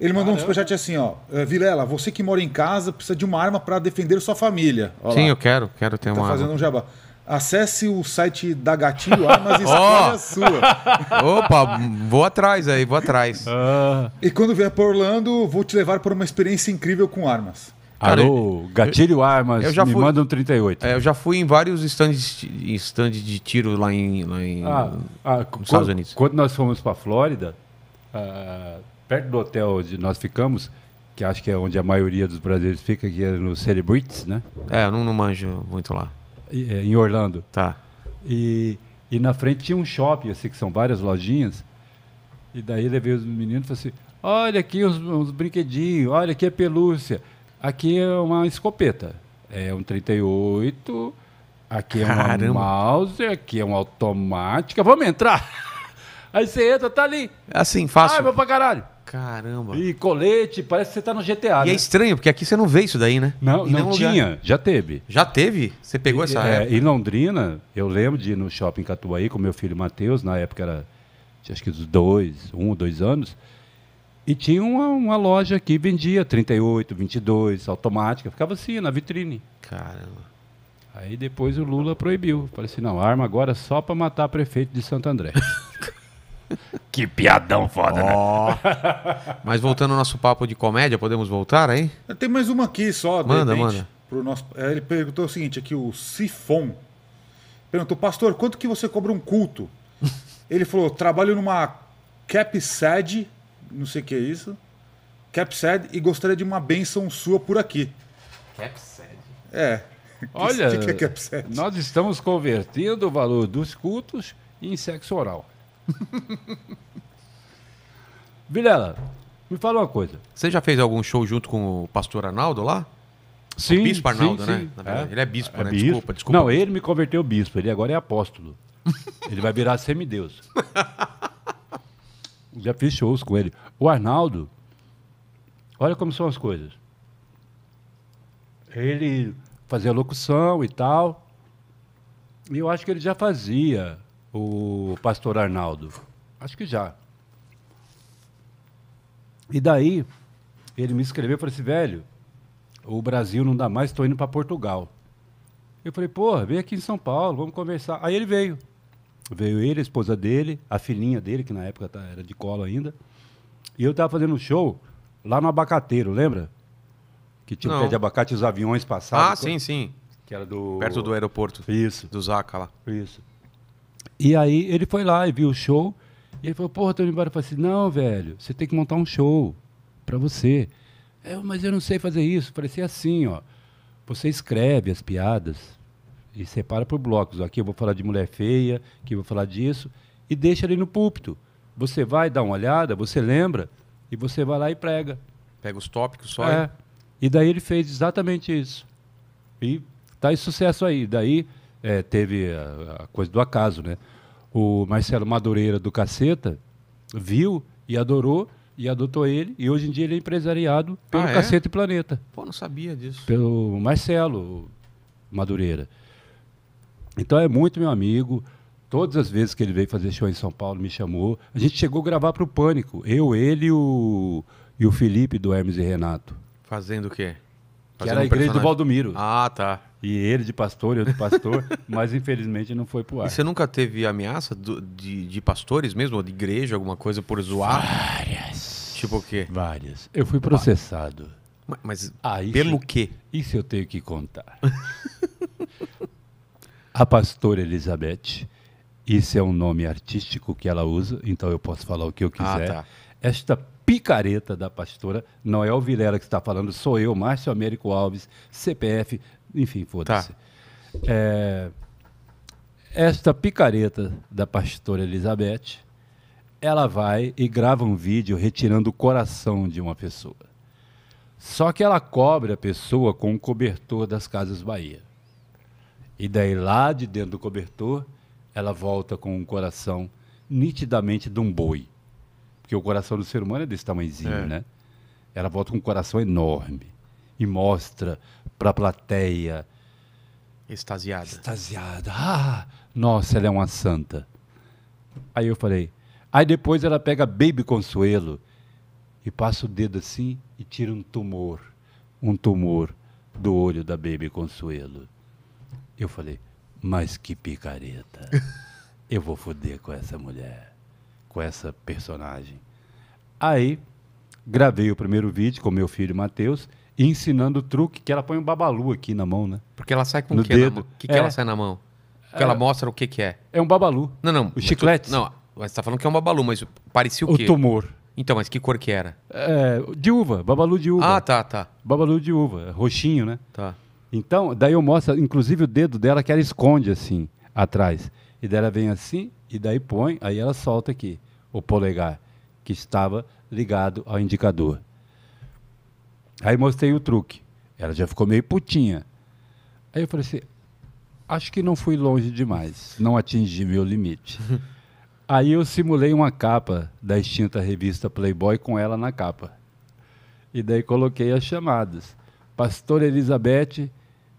Ele mandou Caramba. um superchat assim, ó. É, Vilela, você que mora em casa precisa de uma arma para defender sua família. Ó Sim, lá. eu quero, quero ter tá uma. Tá fazendo arma. um jabá. Acesse o site da Gatilho Armas e escolha oh. a sua. *laughs* Opa, vou atrás aí, vou atrás. Ah. E quando vier para Orlando, vou te levar para uma experiência incrível com armas. Cara, Alô, Gatilho Armas, eu já me fui, manda um 38. É, eu já fui em vários stands, stands de tiro lá em, lá em ah, ah, nos Estados Unidos. Quando nós fomos para a Flórida, ah, perto do hotel onde nós ficamos, que acho que é onde a maioria dos brasileiros fica, que é no Celebrities, né? É, eu não, não manjo muito lá. É, em Orlando. Tá. E, e na frente tinha um shopping, assim, que são várias lojinhas. E daí levei os meninos e falei assim: olha aqui uns, brinquedinhos, olha aqui é pelúcia, aqui é uma escopeta, é um 38, aqui é Caramba. uma mouse, aqui é uma automática, vamos entrar. *laughs* Aí você entra, tá ali. Assim, fácil. Ai, vou pra caralho. Caramba. E colete, parece que você tá no GTA. E é né? é estranho, porque aqui você não vê isso daí, né? Não, não tinha, já teve. Já teve? Você pegou e, essa é, época? Em Londrina, eu lembro de ir no shopping Catuaí com meu filho Matheus, na época era, acho que dos dois, um, ou dois anos. E tinha uma, uma loja que vendia 38, 22, automática. Ficava assim, na vitrine. Caramba. Aí depois o Lula proibiu. Falei assim, não, arma agora só para matar prefeito de Santo André. *laughs* *laughs* que piadão foda, oh. né? Mas voltando ao nosso papo de comédia, podemos voltar aí? Tem mais uma aqui só, manda, manda. Pro nosso... É, ele perguntou o seguinte aqui, o Sifon. Perguntou, pastor, quanto que você cobra um culto? *laughs* Ele falou, trabalho numa CapSed, não sei o que é isso, CapSed, e gostaria de uma bênção sua por aqui. CapSed? É. *laughs* Olha, que é nós estamos convertendo o valor dos cultos em sexo oral. *laughs* Vilela, me fala uma coisa. Você já fez algum show junto com o pastor Arnaldo lá? Sim. O bispo Arnaldo, sim, né? Sim. É. Ele é bispo, é né? Bispo. Desculpa, desculpa. Não, ele me converteu bispo, ele agora é apóstolo. *laughs* ele vai virar semideus. *laughs* já fiz shows com ele. O Arnaldo, olha como são as coisas. Ele fazia locução e tal. E eu acho que ele já fazia o pastor Arnaldo? Acho que já. E daí, ele me escreveu e falou assim, velho, o Brasil não dá mais, estou indo para Portugal. Eu falei, porra, vem aqui em São Paulo, vamos conversar. Aí ele veio. Veio ele, a esposa dele, a filhinha dele, que na época tá, era de colo ainda. E eu estava fazendo um show lá no Abacateiro, lembra? Que tinha o um pé de abacate e os aviões passavam. Ah, sim, sim. Que era do. Perto do aeroporto. Isso. Do Zaca lá. Isso. E aí ele foi lá e viu o show. E ele falou, porra, tô indo embora. Eu falei assim, não, velho, você tem que montar um show para você. Eu, mas eu não sei fazer isso. Eu falei assim, é assim, ó. Você escreve as piadas e separa por blocos. Aqui eu vou falar de mulher feia, aqui eu vou falar disso. E deixa ali no púlpito. Você vai dar uma olhada, você lembra, e você vai lá e prega. Pega os tópicos só. É. E daí ele fez exatamente isso. E tá esse sucesso aí. Daí é, teve a, a, coisa do acaso, né? O Marcelo Madureira do Caceta viu e adorou e adotou ele, e hoje em dia ele é empresariado pelo ah, é? Caceta e Planeta. Pô, não sabia disso. Pelo Marcelo Madureira. Então é muito meu amigo. Todas as vezes que ele veio fazer show em São Paulo, me chamou. A gente chegou a gravar para o Pânico. Eu, ele o, e o Felipe do Hermes e Renato. Fazendo o quê? que era a igreja do Valdomiro. Ah, tá. E ele de pastor, eu de pastor, *laughs* mas infelizmente não foi pro ar. E você nunca teve ameaça do, de, de pastores mesmo, ou de igreja, alguma coisa por zoar? Várias. Tipo o quê? Várias. Eu fui processado. Mas, mas ah, isso, pelo quê? Isso eu tenho que contar. *laughs* a pastora Elizabeth, isso é um nome artístico que ela usa, então eu posso falar o que eu ah, quiser. Ah, tá. Esta picareta da pastora não é o Vilela que está falando, sou eu, Márcio Américo Alves, CPF, enfim, foda-se. Tá. É, esta picareta da pastora Elizabeth, ela vai e grava um vídeo retirando o coração de uma pessoa. Só que ela cobre a pessoa com um cobertor das Casas Bahia. E daí lá de dentro do cobertor, ela volta com um coração nitidamente de um boi. Porque o coração do ser humano é desse tamanhozinho, é. né? Ela volta com um coração enorme e mostra para a plateia. Extasiada. Extasiada. Ah, nossa, ela é uma santa. Aí eu falei. Aí depois ela pega Baby Consuelo e passa o dedo assim e tira um tumor. Um tumor do olho da Baby Consuelo. Eu falei, mas que picareta. *laughs* Eu vou foder com essa mulher com essa personagem. Aí gravei o primeiro vídeo com meu filho Matheus, ensinando o truque que ela põe um babalu aqui na mão, né? Porque ela sai com o que dedo. O que, que é. ela sai na mão? Porque é. ela mostra o que, que é. É um babalu. Não, não. O chiclete. Tu, não, você está falando que é um babalu, mas parecia o, o quê? O tumor. Então, mas que cor que era? É, de uva, babalu de uva. Ah, tá, tá. Babalu de uva, roxinho, né? Tá. Então, daí eu mostro, inclusive, o dedo dela que ela esconde assim, atrás. E daí ela vem assim, e daí põe, aí ela solta aqui o polegar, que estava ligado ao indicador. Aí mostrei o truque. Ela já ficou meio putinha. Aí eu falei assim: acho que não fui longe demais, não atingi meu limite. *laughs* Aí eu simulei uma capa da extinta revista Playboy com ela na capa. E daí coloquei as chamadas. Pastor Elizabeth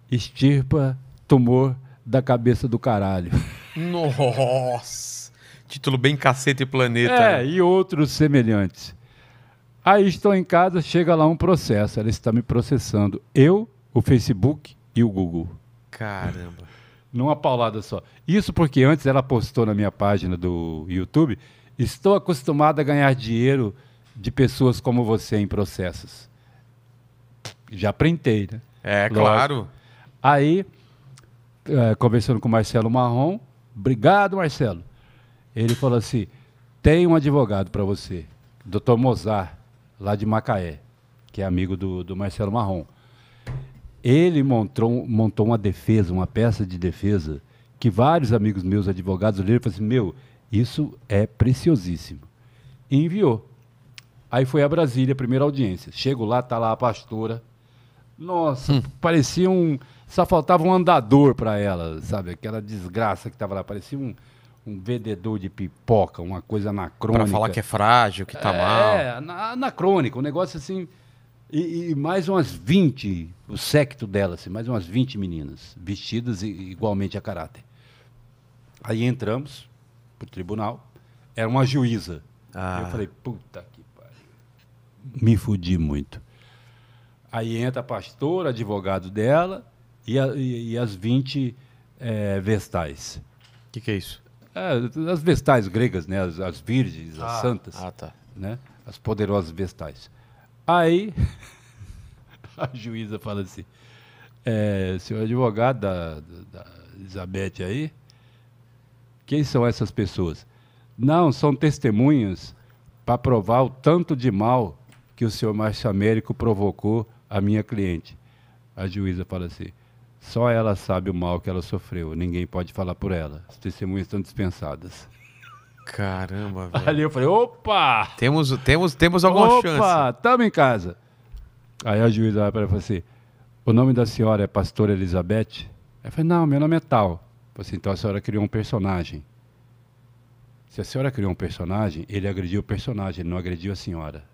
extirpa tumor da cabeça do caralho. *laughs* Nossa! Título bem cacete planeta. É, né? e outros semelhantes. Aí estou em casa, chega lá um processo. Ela está me processando. Eu, o Facebook e o Google. Caramba. Numa paulada só. Isso porque antes ela postou na minha página do YouTube. Estou acostumado a ganhar dinheiro de pessoas como você em processos. Já printei, né? É, Logo. claro. Aí, é, conversando com o Marcelo Marrom, obrigado, Marcelo. Ele falou assim: tem um advogado para você, doutor Mozart, lá de Macaé, que é amigo do, do Marcelo Marrom. Ele montou, montou uma defesa, uma peça de defesa, que vários amigos meus, advogados, leram e falaram assim: meu, isso é preciosíssimo. E enviou. Aí foi a Brasília, primeira audiência. Chego lá, está lá a pastora. Nossa, hum. parecia um. Só faltava um andador para ela, sabe? Aquela desgraça que estava lá. Parecia um, um vendedor de pipoca, uma coisa anacrônica. Para falar que é frágil, que tá é, mal. É, anacrônico, um negócio assim. E, e, mais umas 20, o secto dela, assim, mais umas 20 meninas, vestidas igualmente a caráter. Aí entramos pro tribunal, era uma juíza. Ah. Eu falei, puta que pariu. Me fudi muito. Aí entra a pastora, advogado dela, e, a, e, e as 20 é, eh, vestais. O que, que é isso? É, as vestais gregas, né? As, as virgens, ah, as santas. Ah, tá. Né? As poderosas vestais. Aí *laughs* a juíza fala assim, é, senhor advogado da, da Elizabeth aí, quem são essas pessoas? Não, são testemunhas para provar o tanto de mal que o senhor Márcio Américo provocou a minha cliente. A juíza fala assim: só ela sabe o mal que ela sofreu. Ninguém pode falar por ela. As testemunhas estão dispensadas. Caramba, *laughs* velho. Ali eu falei, opa! Temos, temos, temos alguma opa, chance. Opa, tamo em casa. Aí a juíza vai para ela e falou assim, o nome da senhora é Pastora Elizabeth? Ela falei, não, meu nome é tal. Falei assim, então a senhora criou um personagem. Se a senhora criou um personagem, ele agrediu o personagem, ele não agrediu a senhora.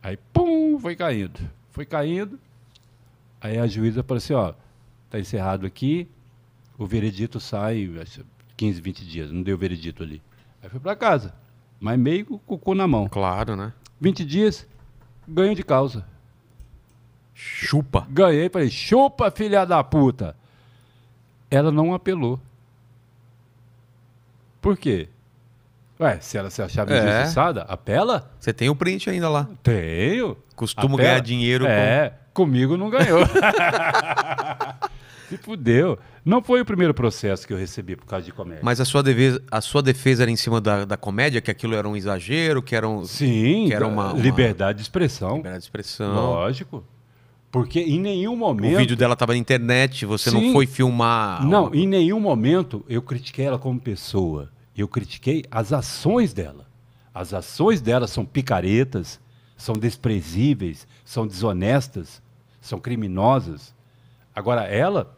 Aí, pum, foi caindo. Foi caindo. Aí a juíza falou assim, ó, tá encerrado aqui, o veredito sai 15, 20 dias, não deu veredito ali. Aí foi para casa, mas meio com o cocô na mão. Claro, né? 20 dias, ganho de causa. Chupa. Ganhei, falei, chupa, filha da puta. Ela não apelou. Por quê? Ué, se ela se achava é. injustiçada, apela? Você tem o print ainda lá. Tenho. Costumo apela. ganhar dinheiro é. Comigo não ganhou. Se fudeu. Não foi o primeiro processo que eu recebi por causa de comédia. Mas a sua, deve, a sua defesa era em cima da, da comédia, que aquilo era um exagero, que era um. Sim, que era uma, uma... liberdade de expressão. Liberdade de expressão. Lógico. Porque em nenhum momento. O vídeo dela estava na internet, você Sim. não foi filmar. Não, uma... em nenhum momento eu critiquei ela como pessoa. Eu critiquei as ações dela. As ações dela são picaretas, são desprezíveis, são desonestas, são criminosas. Agora, ela,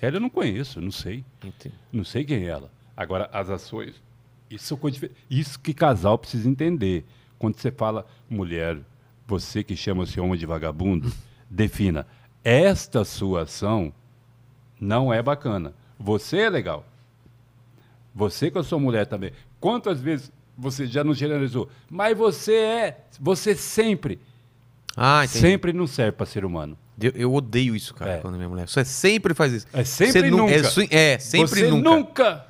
ela eu não conheço, não sei. Entendi. Não sei quem é ela. Agora, as ações. Isso, é isso que casal precisa entender. Quando você fala, mulher, você que chama-se homem de vagabundo, *laughs* defina. Esta sua ação não é bacana. Você é legal. Você que eu sou mulher também. Quantas vezes você já não generalizou. Mas você é, você sempre. Ah, entendi. Sempre não serve para ser humano. Eu, eu, odeio isso, cara, é. quando minha mulher. Você sempre faz isso. É sempre você é nunca. É, é sempre você nunca. nunca.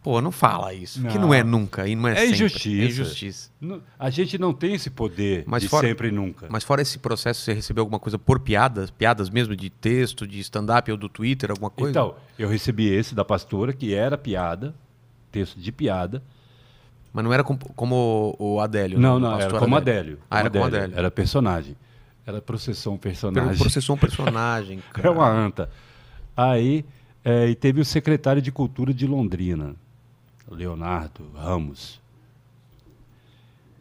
Pô, não fala isso. Não. Que não é nunca e não é, é sempre. Injustiça. É injustiça. A gente não tem esse poder mas de fora, sempre e nunca. Mas fora esse processo, você recebeu alguma coisa por piadas? Piadas mesmo de texto, de stand-up ou do Twitter, alguma coisa? Então, eu recebi esse da pastora, que era piada, texto de piada. Mas não era com, como o Adélio? Né? Não, não, não ah, era como Adélio. Adélio. Ah, era Adélio. como Adélio. Era personagem. Era um personagem. processou um *laughs* personagem, cara. É uma anta. Aí, é, e teve o secretário de Cultura de Londrina, Leonardo Ramos.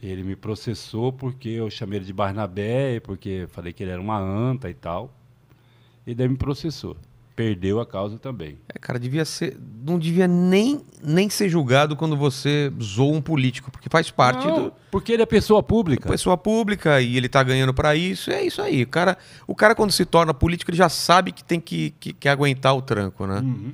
Ele me processou porque eu chamei ele de Barnabé, porque falei que ele era uma anta e tal. E daí me processou perdeu a causa também. É, cara, devia ser, não devia nem, nem ser julgado quando você zoa um político, porque faz parte não, do porque ele é pessoa pública. Pessoa pública e ele tá ganhando para isso, é isso aí. O cara, o cara quando se torna político, ele já sabe que tem que, que, que aguentar o tranco, né? Uhum.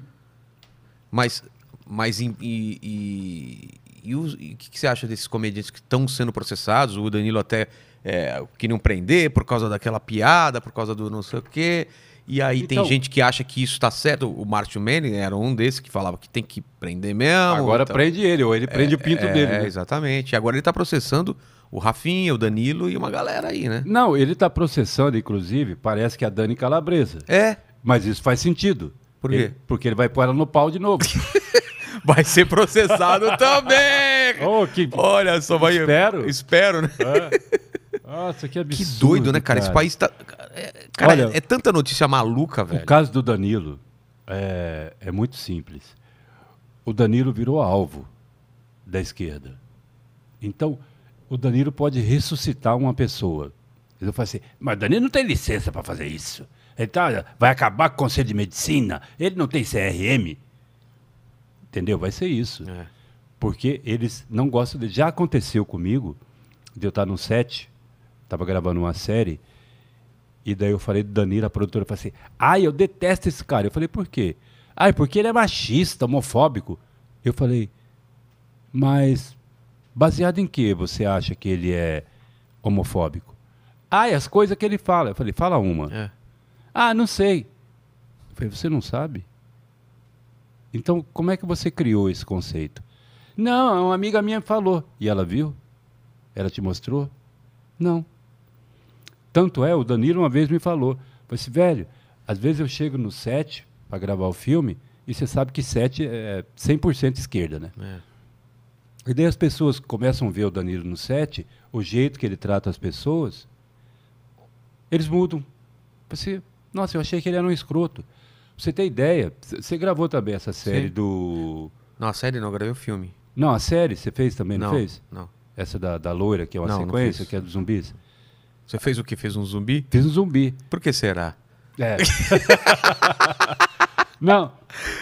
Mas mas e, e, e, o que, que, você acha desses comediantes que estão sendo processados? O Danilo até é, queriam prender por causa daquela piada, por causa do não sei o quê. E aí então, tem gente que acha que isso está certo. O Márcio Manning era um desses que falava que tem que prender mesmo. Agora então. prende ele, ou ele é, prende é, o pinto é, dele. É, né? Exatamente. Agora ele está processando o Rafinha, o Danilo e uma galera aí, né? Não, ele está processando, inclusive, parece que é a Dani Calabresa. É. Mas isso faz sentido. Por quê? Ele, porque ele vai pôr ela no pau de novo. *laughs* vai ser processado *laughs* também! Oh, que... Olha só, vai... Espero. Espero, né? Nossa, que absurdo. Que doido, né, cara? cara. Esse país tá. Cara, Olha, é, tanta notícia maluca, velho. O caso do Danilo é, é muito simples. O Danilo virou alvo da esquerda. Então, o Danilo pode ressuscitar uma pessoa. Ele fala assim, mas Danilo não tem licença para fazer isso. Ele tá, vai acabar com o Conselho de Medicina, ele não tem CRM. Entendeu? Vai ser isso. É. Porque eles não gostam de. Já aconteceu comigo de eu estar num set Tava gravando uma série. E daí eu falei do Danilo, a produtora falou assim: ai, eu detesto esse cara. Eu falei, por quê? Ai, porque ele é machista, homofóbico. Eu falei, mas baseado em que você acha que ele é homofóbico? Ai, as coisas que ele fala. Eu falei, fala uma. É. Ah, não sei. Eu falei, você não sabe? Então, como é que você criou esse conceito? Não, uma amiga minha falou. E ela viu? Ela te mostrou? Não. Tanto é, o Danilo uma vez me falou, falei assim, velho, às vezes eu chego no set para gravar o filme e você sabe que set é 100% esquerda, né? É. E daí as pessoas começam a ver o Danilo no set, o jeito que ele trata as pessoas, eles mudam. Você, assim, nossa, eu achei que ele era um escroto. você tem ideia? Você gravou também essa série Sim. do. Não, a série não, eu gravei o filme. Não, a série você fez também, não, não fez? Não. Essa da, da loira, que é uma não, sequência, não que é dos zumbis? Você fez o que? Fez um zumbi? Fez um zumbi. Por que será? É. *laughs* Não.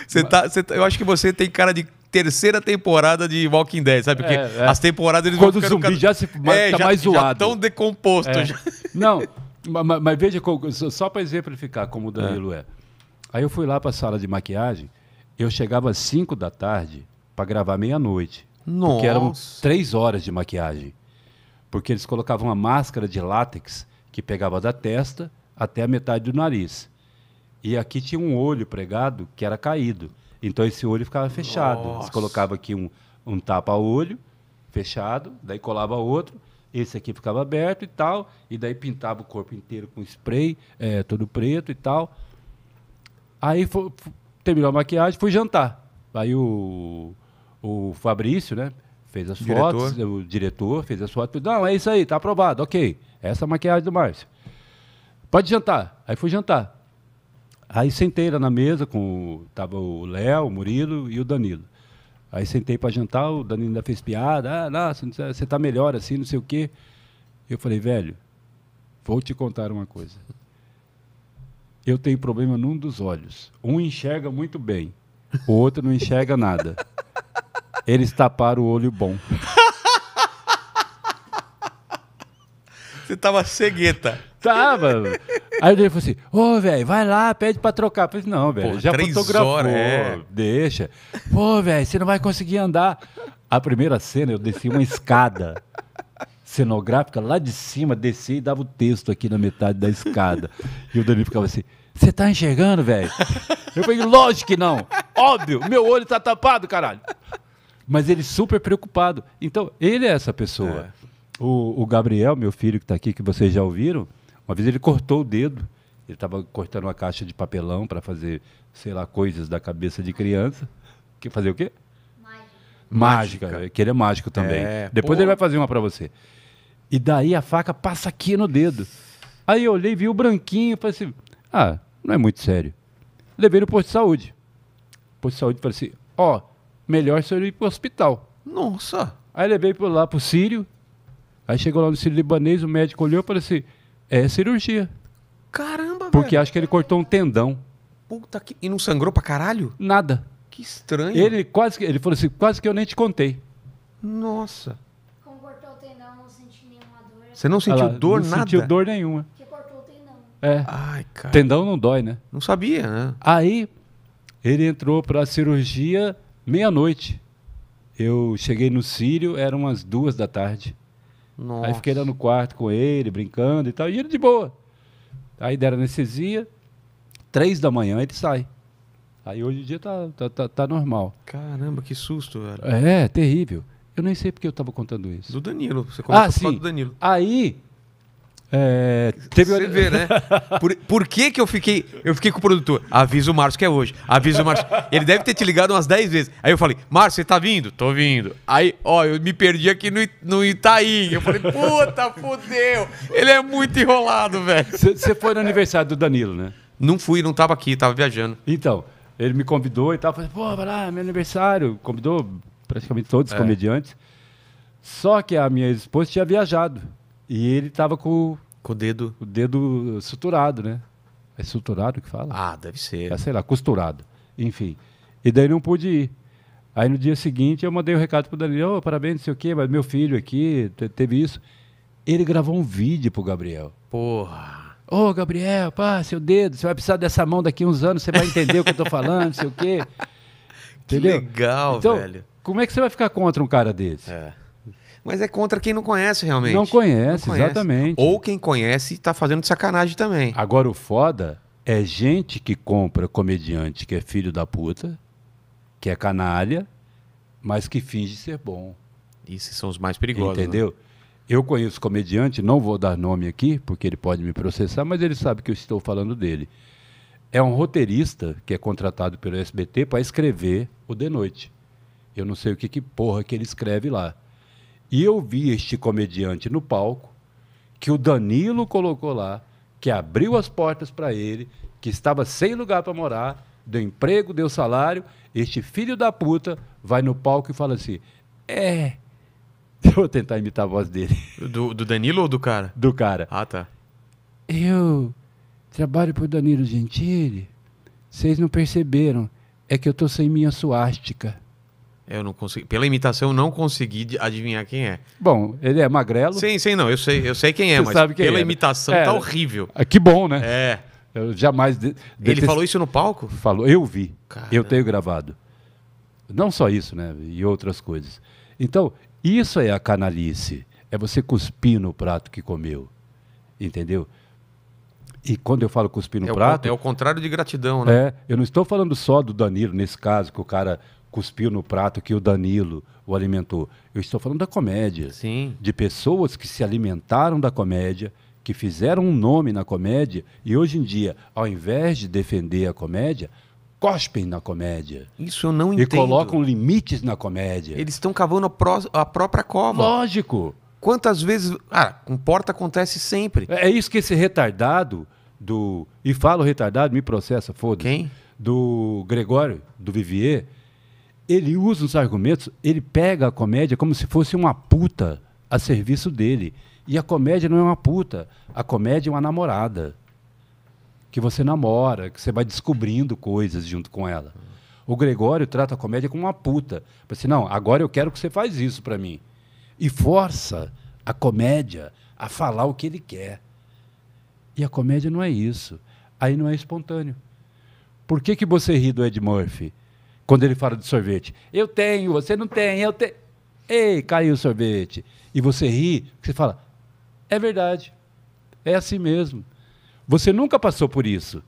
Você tá, você tá, eu acho que você tem cara de terceira temporada de Walking Dead, sabe? Porque é, é. as temporadas eles Quando vão ficando... o zumbi cada... já se, é, tá já, mais zoado. Já tão decomposto. É. Já. *laughs* Não, mas, mas, veja, só para exemplificar como o é. Danilo é. Aí eu fui lá para a sala de maquiagem, eu chegava às 5 da tarde para gravar meia-noite. Nossa. Porque eram três horas de maquiagem porque eles colocavam uma máscara de látex que pegava da testa até a metade do nariz. E aqui tinha um olho pregado que era caído. Então esse olho ficava fechado. Nossa. Eles colocavam aqui um, um tapa-olho fechado, daí colava outro, esse aqui ficava aberto e tal, e daí pintava o corpo inteiro com spray, é, todo preto e tal. Aí foi, terminou a maquiagem, fui jantar. Aí o, o Fabrício, né? fez as diretor. fotos, o diretor fez as fotos. Não, é isso aí, tá aprovado, ok. Essa é maquiagem do Márcio. Pode jantar. Aí fui jantar. Aí sentei lá na mesa com o, tava o Léo, o Murilo e o Danilo. Aí sentei para jantar, o Danilo ainda fez piada. Ah, nossa, você tá melhor assim, não sei o quê. Eu falei, velho, vou te contar uma coisa. Eu tenho problema num dos olhos. Um enxerga muito bem, o outro não enxerga nada. Eles taparam o olho bom. Você tava cegueta. Tava. Aí ele falou assim: Ô, velho, vai lá, pede pra trocar. Eu falei: assim, Não, velho, já três fotografou. Horas, é. Deixa. Pô, velho, você não vai conseguir andar. A primeira cena, eu desci uma escada cenográfica lá de cima, descia e dava o texto aqui na metade da escada. E o Danilo ficava assim: Você tá enxergando, velho? Eu falei: Lógico que não. Óbvio, meu olho tá tapado, caralho. Mas ele super preocupado. Então, ele é essa pessoa. É. O, o, Gabriel, meu filho que está aqui, que vocês já ouviram, uma vez ele cortou o dedo. Ele estava cortando uma caixa de papelão para fazer, sei lá, coisas da cabeça de criança. Que fazer o quê? Mágica. Mágica, que ele é mágico também. É, Depois pô. ele vai fazer uma para você. E daí a faca passa aqui no dedo. Aí eu olhei, vi o branquinho, falei assim, ah, não é muito sério. Levei no posto de saúde. posto de saúde falei assim, ó, oh, melhor se eu ir pro hospital. Nossa! Aí levei por lá pro Sírio. Aí chegou lá no Sírio Libanês, o médico olhou e falou assim: é cirurgia. Caramba, Porque acho que ele cortou um tendão. Puta que. E não sangrou pra caralho? Nada. Que estranho. Ele quase que. Ele falou assim, quase que eu nem te contei. Nossa. Como cortou o tendão, não senti nenhuma dor. Você não sentiu lá, dor, não nada? Não sentiu dor nenhuma. Porque cortou o tendão. É. Ai, cara. Tendão não dói, né? Não sabia, né? Aí ele entrou pra cirurgia meia-noite. Eu cheguei no Sírio, eram umas duas da tarde. Nossa. Aí fiquei lá no quarto com ele, brincando e tal, e ele de boa. Aí deram anestesia, três da manhã ele sai. Aí hoje em dia tá, tá, tá, tá normal. Caramba, que susto, velho. É, terrível. Eu nem sei porque eu estava contando isso. Do Danilo. Você começou ah, sim. do Danilo. Aí é, teve Você vê, né? *laughs* Por, por, que que eu fiquei... Eu fiquei com o produtor. Avisa o Márcio que é hoje. Avisa o Márcio. Ele deve ter te ligado umas 10 vezes. Aí eu falei, Márcio, você tá vindo? Tô vindo. Aí, ó, eu me perdi aqui no, no Itaí. Eu falei, puta, fudeu. Ele é muito enrolado, velho. Você foi no aniversário do Danilo, né? Não fui, não tava aqui, tava viajando. Então, ele me convidou e tal. Falei, pô, vai lá, é meu aniversário. Convidou praticamente todos os é. comediantes. Só que a minha esposa tinha viajado. E ele tava com, com o dedo. O dedo suturado, né? É suturado que fala? Ah, deve ser. É, sei lá, costurado. Enfim. E daí não pude ir. Aí no dia seguinte eu mandei o um recado pro Danilo, oh, parabéns, não sei o quê, mas meu filho aqui teve isso. Ele gravou um vídeo pro Gabriel. Porra. Ô, oh, Gabriel, pá, seu dedo, você vai precisar dessa mão daqui uns anos, você vai entender o que eu tô falando, não sei o quê. *laughs* Entendeu? Que legal, então, velho. Como é que você vai ficar contra um cara desse? É. Mas é contra quem não conhece realmente. Não conhece, não conhece. exatamente. Ou quem conhece está fazendo de sacanagem também. Agora o foda é gente que compra comediante que é filho da puta, que é canalha, mas que finge ser bom. Esses são os mais perigosos. Né? Entendeu? Né? Eu conheço comediante, não vou dar nome aqui, porque ele pode me processar, mas ele sabe que eu estou falando dele. É um roteirista que é contratado pelo SBT para escrever o De Noite. Eu não sei o que, que porra que ele escreve lá. E eu vi este comediante no palco, que o Danilo colocou lá, que abriu as portas para ele, que estava sem lugar para morar, deu emprego, deu salário. Este filho da puta vai no palco e fala assim: É. *laughs* Eu vou tentar imitar a voz dele. Do, do Danilo ou do cara? Do cara. Ah, tá. Eu trabalho para o Danilo Gentili. Vocês não perceberam. É que eu tô sem minha suástica. Eu não consegui. Pela imitação, eu não consegui adivinhar quem é. Bom, ele é magrelo. Sim, sim, não. Eu sei, eu sei quem é, mas sabe quem pela é. Né? imitação é, tá horrível. É, que bom, né? É. Eu jamais. De, ele falou isso no palco? Falou, eu vi. Caramba. Eu tenho gravado. Não só isso, né? E outras coisas. Então, isso é a canalice. É você cuspir no prato que comeu. Entendeu? E quando eu falo cuspir no é prato. O, é o contrário de gratidão, né? É, eu não estou falando só do Danilo nesse caso, que o cara cuspiu no prato que o Danilo o alimentou. Eu estou falando da comédia. Sim. De pessoas que se alimentaram da comédia, que fizeram um nome na comédia e hoje em dia, ao invés de defender a comédia, cospem na comédia. Isso eu não entendo. E colocam limites na comédia. Eles estão cavando a, pró a própria cova. Lógico. Quantas vezes. Ah, com porta acontece sempre. É, é isso que esse retardado do. E falo retardado, me processa, foda-se. Quem? Do Gregório, do Vivier, ele usa os argumentos, ele pega a comédia como se fosse uma puta a serviço dele. E a comédia não é uma puta, a comédia é uma namorada que você namora, que você vai descobrindo coisas junto com ela. O Gregório trata a comédia como uma puta. Assim, não, agora eu quero que você faz isso para mim. E força a comédia a falar o que ele quer. E a comédia não é isso. Aí não é espontâneo. Por que, que você ri do Ed Murphy? quando ele fala de sorvete. Eu tenho, você não tem, eu tenho. Ei, caiu o sorvete. E você ri, você fala, é verdade, é assim mesmo. Você nunca passou por isso.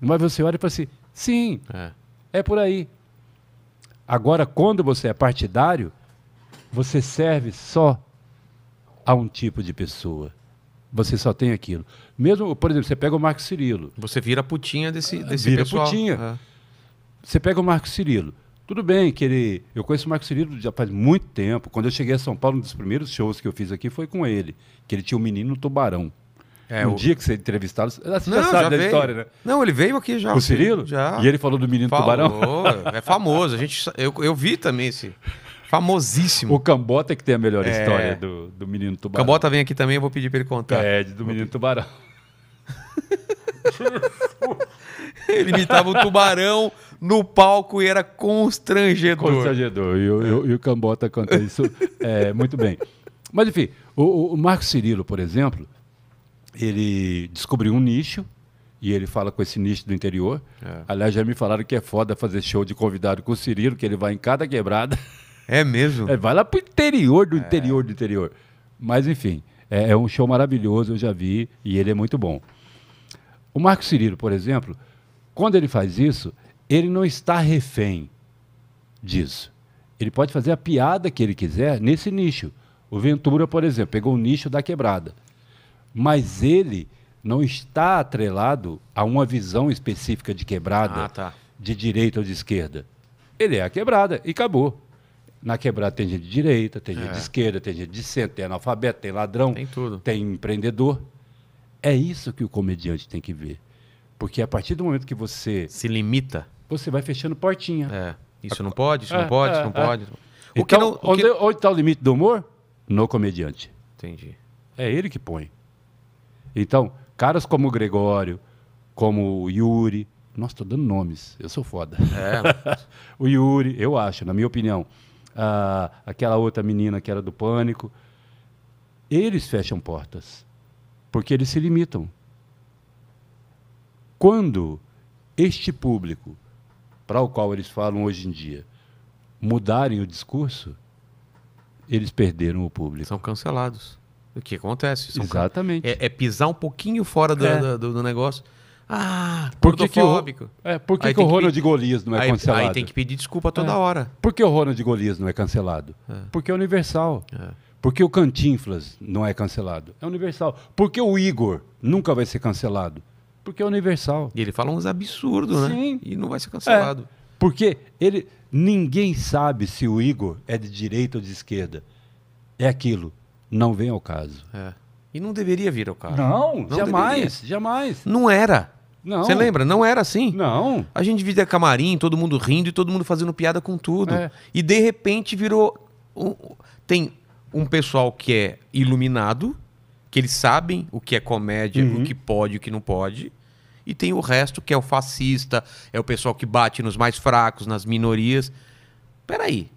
Mas você olha e fala assim, sim, é, é por aí. Agora, quando você é partidário, você serve só a um tipo de pessoa. Você só tem aquilo. Mesmo, por exemplo, você pega o Marco Cirilo. Você vira putinha desse, desse vira pessoal. Vira putinha. É. Você pega o Marco Cirilo. Tudo bem que ele. Eu conheço o Marco Cirilo já faz muito tempo. Quando eu cheguei a São Paulo, um dos primeiros shows que eu fiz aqui foi com ele, que ele tinha o um menino tubarão. É, um o... dia que você é entrevistado, você já sabe já da veio. história, né? Não, ele veio aqui já. O Cirilo? Já. E ele falou do menino falou, tubarão? *laughs* É famoso. A gente, eu, eu vi também esse. Famosíssimo. O Cambota é que tem a melhor é... história do, do menino tubarão. Cambota vem aqui também, eu vou pedir para ele contar. É, do menino tubarão. *laughs* ele imitava o tubarão no palco e era constrangedor. Constrangedor. E, o, Cambota canta isso é, muito bem. Mas, enfim, o, o Marco Cirilo, por exemplo, ele descobriu um nicho e ele fala com esse nicho do interior. É. Aliás, já me falaram que é foda fazer show de convidado com o Cirilo, que ele vai em cada quebrada. É mesmo? É, vai lá pro interior do é. interior do interior. Mas, enfim, é, é, um show maravilhoso, eu já vi, e ele é muito bom. O Marco Cirilo, por exemplo, quando ele faz isso, ele não está refém disso. Ele pode fazer a piada que ele quiser nesse nicho. O Ventura, por exemplo, pegou o nicho da quebrada. Mas ele não está atrelado a uma visão específica de quebrada, ah, tá. de direita ou de esquerda. Ele é a quebrada e acabou. Na quebrada tem gente de direita, tem é. gente de é. esquerda, tem gente de centro, tem analfabeto, tem ladrão, tem, tudo. tem empreendedor. É isso que o comediante tem que ver. Porque a partir do momento que você. Se limita você vai fechando portinha. É. Isso não pode, isso é, é, não pode, é, isso não pode. O então, não, onde, que... onde está o limite do humor? No comediante. Entendi. É ele que põe. Então, caras como o Gregório, como o Yuri. Nossa, estou dando nomes, eu sou foda. É. *laughs* o Yuri, eu acho, na minha opinião. Ah, aquela outra menina que era do Pânico. Eles fecham portas, porque eles se limitam. Quando este público para o qual eles falam hoje em dia, mudarem o discurso, eles perderam o público. São cancelados. O que acontece? São Exatamente. É, é, pisar um pouquinho fora do, é. do, do negócio. Ah, por que, que o, é, por que, que o Ronald pedir, Golias não é aí, cancelado? Aí tem que pedir desculpa toda é. hora. Por que o Ronald Golias não é cancelado? É. Porque é universal. É. Por que o Cantinflas não é cancelado? É universal. Por que o Igor nunca vai ser cancelado? porque é universal. E ele fala uns absurdos, né? Sim. E não vai ser é, cancelado. É, porque ele, ninguém sabe se o Igor é de direita ou de esquerda. É aquilo. Não vem ao caso. É. E não deveria vir ao caso. Não, não jamais, deveria. jamais. Não era. Não. Você lembra? Não era assim. Não. A gente vivia camarim, todo mundo rindo e todo mundo fazendo piada com tudo. É. E de repente virou. Um, tem um pessoal que é iluminado, que eles sabem o que é comédia, uhum. o que pode e o que não pode e tem o resto que é o fascista, é o pessoal que bate nos mais fracos, nas minorias. Peraí,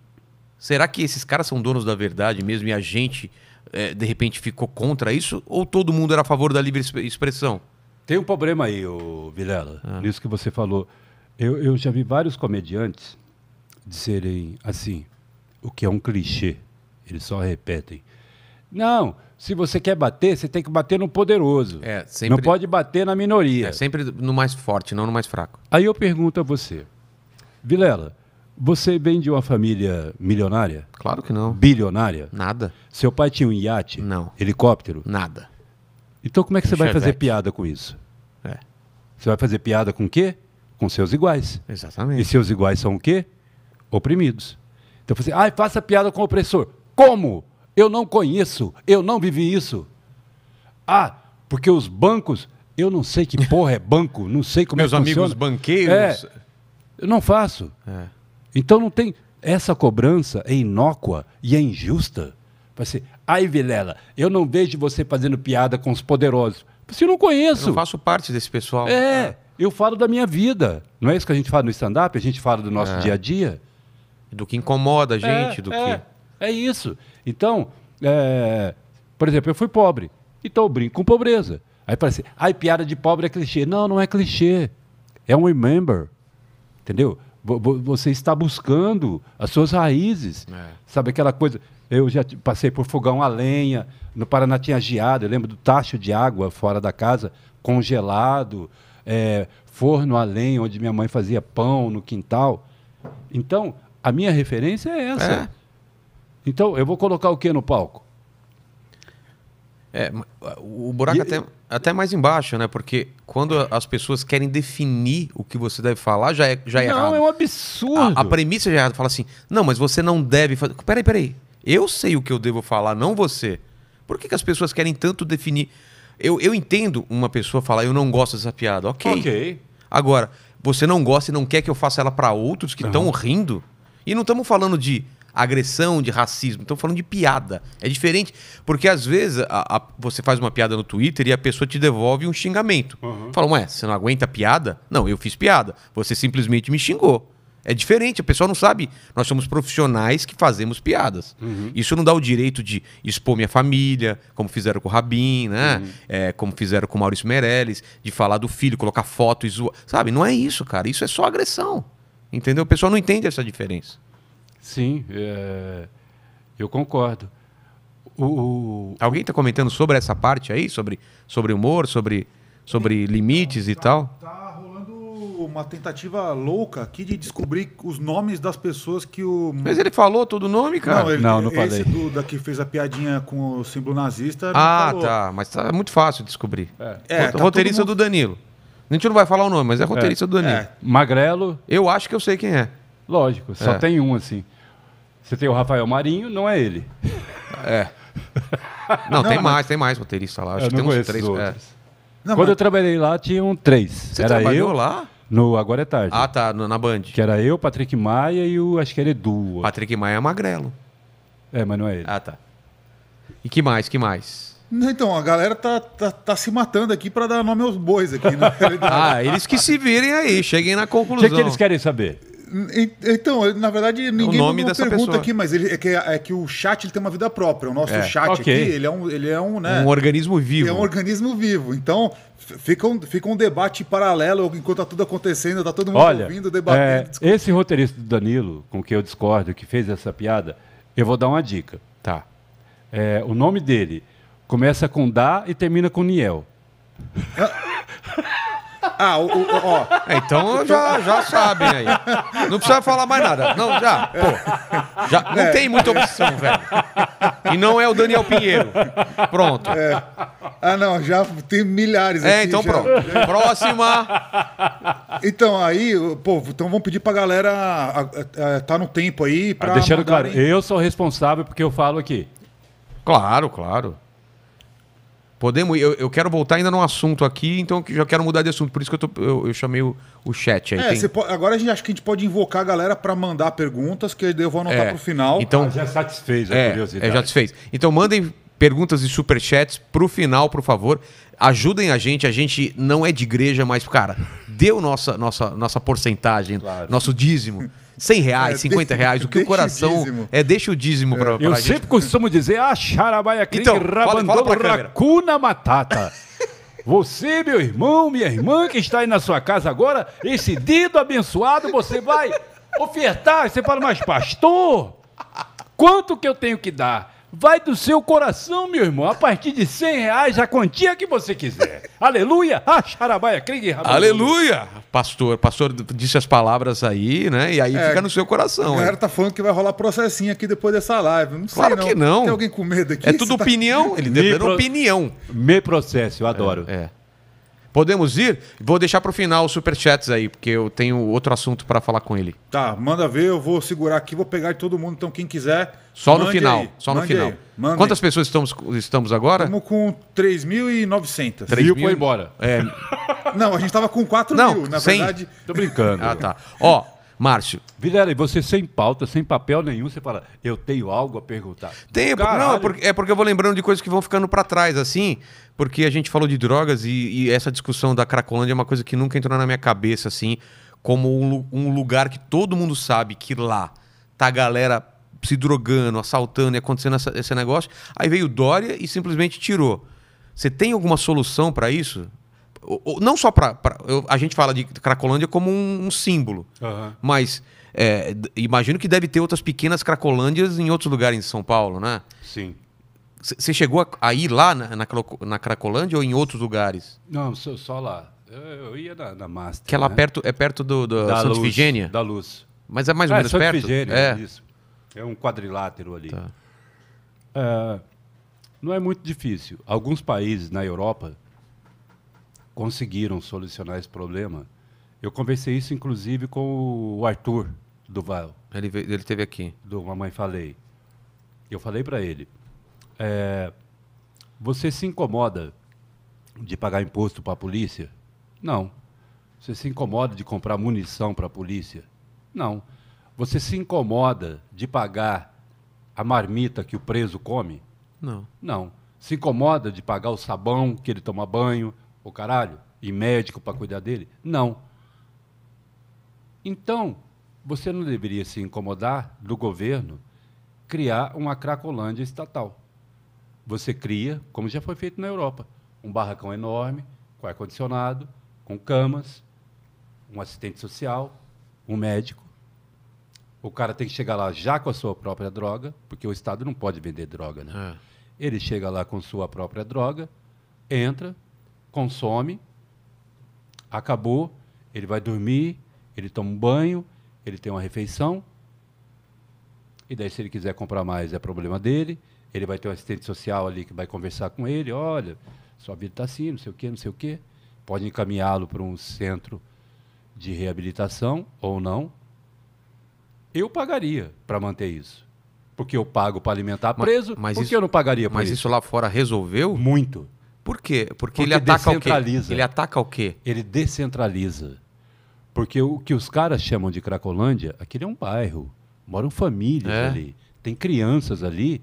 será que esses caras são donos da verdade mesmo e a gente, é, de repente, ficou contra isso? Ou todo mundo era a favor da livre expressão? Tem um problema aí, o Vilela, ah. nisso que você falou. Eu, eu já vi vários comediantes dizerem assim, o que é um clichê, eles só repetem. Não, se você quer bater, você tem que bater no poderoso. É, sempre... Não pode bater na minoria. É sempre no mais forte, não no mais fraco. Aí eu pergunto a você, Vilela, você vem de uma família milionária? Claro que não. Bilionária? Nada. Seu pai tinha um iate? Não. Helicóptero? Nada. Então como é que um você Chevette. vai fazer piada com isso? É. Você vai fazer piada com o quê? Com seus iguais. Exatamente. E seus iguais são o quê? Oprimidos. Então você, assim, ai, ah, faça piada com o opressor. Como? Eu não conheço, eu não vivi isso. Ah, porque os bancos, eu não sei que porra é *laughs* banco, não sei como é Meus é que amigos banqueiros. É, eu não faço. É. Então não tem. Essa cobrança é inócua e é injusta. Vai ser, ai Vilela, eu não vejo você fazendo piada com os poderosos. Você não conheço. Eu faço parte desse pessoal. É, é, eu falo da minha vida. Não é isso que a gente fala no stand-up? A gente fala do nosso é. dia a dia. Do que incomoda a é, gente, do é, que. É isso. Então, é, por exemplo, eu fui pobre, então eu brinco com pobreza. Aí parece, assim, ai, piada de pobre é clichê. Não, não é clichê. É um remember. Entendeu? Você está buscando as suas raízes. É. Sabe aquela coisa. Eu já passei por fogão a lenha, no Paraná tinha geada, eu lembro do tacho de água fora da casa, congelado, é, forno a lenha, onde minha mãe fazia pão no quintal. Então, a minha referência é essa. É. Então, eu vou colocar o que no palco? É, o buraco e, até, até mais embaixo, né? Porque quando as pessoas querem definir o que você deve falar, já é, já é não, errado. Não, é um absurdo. A, a, premissa já é errada. Fala assim, não, mas você não deve fazer... Peraí, peraí. Eu sei o que eu devo falar, não você. Por que, que as pessoas querem tanto definir? Eu, eu entendo uma pessoa falar, eu não gosto dessa piada. Ok. Ok. Agora, você não gosta e não quer que eu faça ela para outros que estão rindo? E não estamos falando de agressão, de racismo. Estão falando de piada. É diferente, porque às vezes a, a, você faz uma piada no Twitter e a pessoa te devolve um xingamento. Uhum. Fala, ué, você não aguenta piada? Não, eu fiz piada. Você simplesmente me xingou. É diferente, a pessoa não sabe. Nós somos profissionais que fazemos piadas. Uhum. Isso não dá o direito de expor minha família, como fizeram com o Rabin, né? Uhum. É, como fizeram com o Maurício Meirelles, de falar do filho, colocar foto e zoar. Sabe, não é isso, cara. Isso é só agressão. Entendeu? O pessoal não entende essa diferença. Sim, é, eu concordo. O, Alguém está comentando sobre essa parte aí, sobre, sobre humor, sobre, sobre limites tá, e tal? Está rolando uma tentativa louca aqui de descobrir os nomes das pessoas que o. Mas ele falou todo o nome, cara? Não, ele, não, não falei. Esse Duda que fez a piadinha com o símbolo nazista. Ah, tá. Mas tá muito fácil de descobrir. É. é tá roteirista mundo... do Danilo. A gente não vai falar o nome, mas é, é. roteirista é. do Danilo. É. Magrelo. Eu acho que eu sei quem é. Lógico, só é. tem um assim. Você tem o Rafael Marinho, não é ele. É. Não, *laughs* não tem não, mais, mas... tem mais roteirista lá. Acho que tem uns três. É. Não, Quando mas... eu trabalhei lá, tinham três. Você era trabalhou eu, lá? No Agora é Tarde. Ah, tá, na Band. Que era eu, Patrick Maia e o. Acho que era Edu. Patrick Maia é magrelo. É, mas não é ele. Ah, tá. E que mais, que mais? Então, a galera tá, tá, tá se matando aqui para dar nome aos bois aqui, né? *laughs* ah, eles que se virem aí, cheguem na conclusão. O que, é que eles querem saber? Então, na verdade, ninguém o nome dessa pergunta pessoa. aqui, mas ele, é, que, é que o chat ele tem uma vida própria. O nosso é. chat okay. aqui, ele é um. Ele é um, né, um organismo vivo. É um organismo vivo. Então, fica um, fica um debate paralelo enquanto está tudo acontecendo, está todo mundo Olha, ouvindo, debatendo. É, esse roteirista do Danilo, com quem eu discordo, que fez essa piada, eu vou dar uma dica. Tá. É, o nome dele começa com Dá e termina com Niel. Ah. *laughs* Ah, o, o, ó. É, então já, já sabem aí. Não precisa falar mais nada. Não, já. Pô, já não é. tem muita opção, velho. E não é o Daniel Pinheiro. Pronto. É. Ah, não, já tem milhares É, aqui, então já. pronto. Próxima. Então, aí, povo, então vamos pedir pra galera a, a, a, tá no tempo aí pra. Ah, deixando claro, eu sou responsável porque eu falo aqui. Claro, claro. Podemos eu, eu quero voltar ainda num assunto aqui, então eu já quero mudar de assunto. Por isso que eu, tô, eu, eu chamei o, o chat aí. É, tem... pode, agora a gente acho que a gente pode invocar a galera para mandar perguntas, que eu vou anotar é, para o final. Então, ah, já satisfez a é, curiosidade. É, já satisfez. Então mandem perguntas e superchats para o final, por favor. Ajudem a gente, a gente não é de igreja, mas, cara, deu nossa, nossa, nossa porcentagem, claro. nosso dízimo. 100 reais, é, 50 reais, o que o coração. É, deixa o dízimo para pra, é. pra Eu gente. sempre costumo dizer, ah, Xarabaia Kling, então, Rabandolo, Racuna Matata. *laughs* Você, meu irmão, minha irmã que está aí na sua casa agora, esse dedo abençoado, você vai ofertar. Você fala, mas pastor, quanto que eu tenho que dar? vai do seu coração, meu irmão. A partir de 100 reais, a quantia que você quiser. *laughs* Aleluia! Ah, xarabaia, krigue, Aleluia! Pastor, pastor disse as palavras aí, né? E aí é, fica no seu coração. A galera tá falando que vai rolar processinho aqui depois dessa live. Não sei, claro não. que não. Tem alguém com medo aqui? É tudo *laughs* opinião. Ele deu pro... opinião. Me processo, eu adoro. é. é. Podemos ir? Vou deixar para o final os superchats aí, porque eu tenho outro assunto para falar com ele. Tá, manda ver, eu vou segurar aqui, vou pegar de todo mundo, então quem quiser. Só no final, aí, só no final. Aí, Quantas aí. pessoas estamos, estamos agora? Estamos com 3.900. 3 mil foi embora. É... Não, a gente estava com 4 Não, mil, na 100. verdade. Tô brincando. Ah, tá. Ó, Márcio. Vilela, e você sem pauta, sem papel nenhum, você fala, eu tenho algo a perguntar. Tenho, não, é porque, é porque eu vou lembrando de coisas que vão ficando para trás, assim, porque a gente falou de drogas e, e, essa discussão da Cracolândia é uma coisa que nunca entrou na minha cabeça, assim, como um, um lugar que todo mundo sabe que lá tá a galera se drogando, assaltando e acontecendo essa, esse negócio. Aí veio Dória e simplesmente tirou. Você tem alguma solução para isso? não só para. A gente fala de Cracolândia como um, um símbolo, uhum. mas é, imagino que deve ter outras pequenas Cracolândias em outros lugares em São Paulo, né? Sim. Você chegou a, a, ir lá na, na, na, Cracolândia ou em outros lugares? Não, só, só lá. Eu, eu, ia na, na Master. Que é lá né? perto, é perto do, do da Santa Da Luz. Mas é mais ou ah, menos é perto? Vigênia, é. isso. É um quadrilátero ali. Tá. É, não é muito difícil. Alguns países na Europa conseguiram solucionar esse problema. Eu conversei isso, inclusive, com o Arthur Duval. Ele, veio, ele teve aqui. Do Mamãe Falei. Eu falei para ele: é, você se incomoda de pagar imposto para a polícia? Não. Você se incomoda de comprar munição para a polícia? Não. Você se incomoda de pagar a marmita que o preso come? Não. Não. Se incomoda de pagar o sabão que ele toma banho, o caralho e médico para cuidar dele? Não. Então, você não deveria se incomodar do governo criar uma cracolândia estatal. Você cria, como já foi feito na Europa, um barracão enorme, com ar-condicionado, com camas, um assistente social, um médico. O cara tem que chegar lá já com a sua própria droga, porque o Estado não pode vender droga, né? É. Ele chega lá com sua própria droga, entra, consome, acabou, ele vai dormir, ele toma um banho, ele tem uma refeição. E daí, se ele quiser comprar mais, é problema dele. Ele vai ter um assistente social ali que vai conversar com ele: olha, sua vida está assim, não sei o quê, não sei o quê. Pode encaminhá-lo para um centro de reabilitação ou não. Eu pagaria para manter isso. Porque eu pago para alimentar preso, mas, mas porque isso, eu não pagaria por mas isso. Mas isso lá fora resolveu? Muito. Por quê? Porque, Porque ele ataca o quê? Ele ataca o quê? Ele descentraliza. Porque o que os caras chamam de Cracolândia, aquele é um bairro. Moram famílias é. ali. Tem crianças ali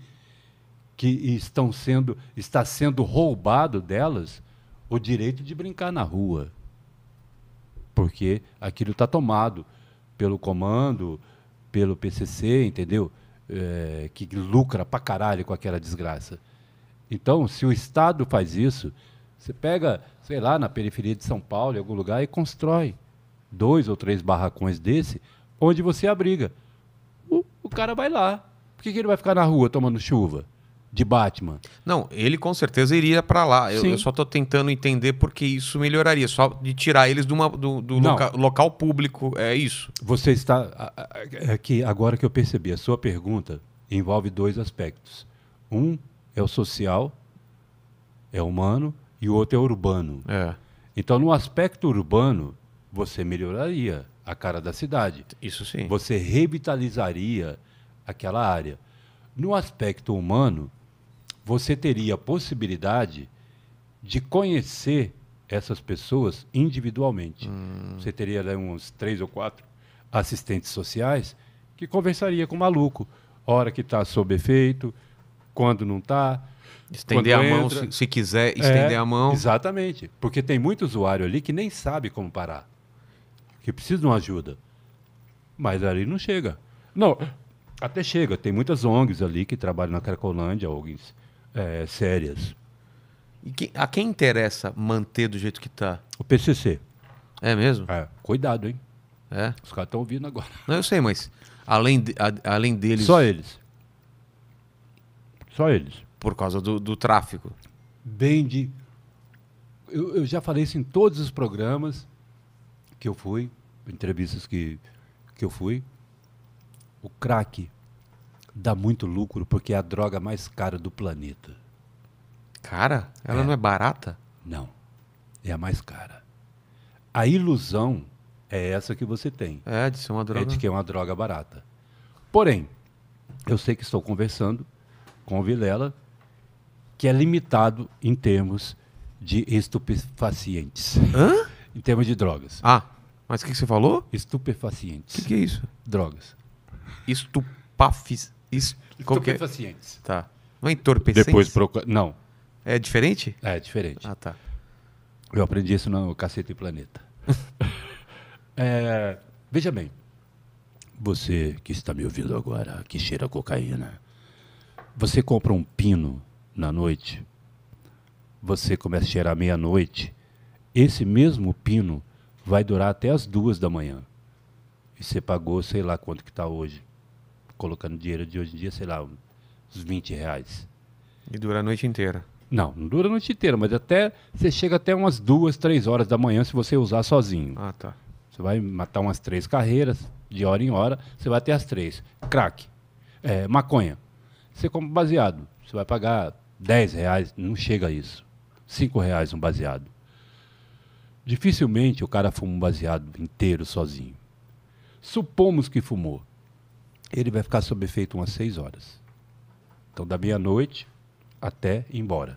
que estão sendo, está sendo roubado delas o direito de brincar na rua. Porque aquilo está tomado pelo comando, pelo PCC, entendeu? É, que lucra pra caralho com aquela desgraça. Então, se o Estado faz isso, você pega, sei lá, na periferia de São Paulo, em algum lugar, e constrói dois ou três barracões desse, onde você abriga. O, o cara vai lá. Por que, que ele vai ficar na rua tomando chuva? de Batman. Não, ele com certeza iria para lá. Eu, eu, só estou tentando entender porque isso melhoraria. Só de tirar eles uma, do, do loca, local público, é isso. Você está. Aqui, é agora que eu percebi, a sua pergunta envolve dois aspectos. Um é o social, é humano, e o outro é urbano. É. Então, no aspecto urbano, você melhoraria a cara da cidade. Isso sim. Você revitalizaria aquela área. No aspecto humano, você teria a possibilidade de conhecer essas pessoas individualmente. Hum. Você teria né, uns três ou quatro assistentes sociais que conversaria com o maluco. Hora que está sob efeito, quando não está. Estender a mão se, se, quiser, estender é, a mão. Exatamente, porque tem muito usuário ali que nem sabe como parar, que precisa de uma ajuda, mas ali não chega. Não, até chega, tem muitas ONGs ali que trabalham na Cracolândia, ONGs é, sérias. E que, a quem interessa manter do jeito que está? O PCC. É mesmo? É, cuidado, hein? É. Os caras estão ouvindo agora. Não, eu sei, mas além, de, a, além deles. Só eles. Só eles. Por causa do, do tráfico. bem Eu, eu já falei isso em todos os programas que eu fui, entrevistas que, que eu fui. O crack dá muito lucro porque é a droga mais cara do planeta. Cara? Ela é. não é barata? Não. É a mais cara. A ilusão é essa que você tem. É, de ser uma droga. É de que é uma droga barata. Porém, eu sei que estou conversando com o Vilela, que é limitado em termos de estupefacientes. Hã? Em termos de drogas. Ah, mas o que, que, você falou? Estupefacientes. O que, que, é isso? Drogas. Estupafis, est... É? Estupefacientes. É? Tá. Não é Depois procura... Não. É diferente? É, é, diferente. Ah, tá. Eu aprendi isso no Cacete e Planeta. *laughs* é, veja bem, você que está me ouvindo agora, que cheira cocaína, você compra um pino na noite, você começa a cheirar meia-noite, esse mesmo pino vai durar até as duas da manhã. E você pagou, sei lá quanto que está hoje. Colocando dinheiro de hoje em dia, sei lá, uns 20 reais. E dura a noite inteira. Não, não dura a noite inteira, mas até você chega até umas duas, três horas da manhã se você usar sozinho. Ah, tá. Você vai matar umas três carreiras, de hora em hora, você vai até as três. Crack. É, maconha. Você compra baseado. Você vai pagar 10 reais, não chega a isso. 5 reais um baseado. Dificilmente o cara fuma um baseado inteiro sozinho. Supomos que fumou. Ele vai ficar sob efeito umas 6 horas. Então, da meia-noite até ir embora.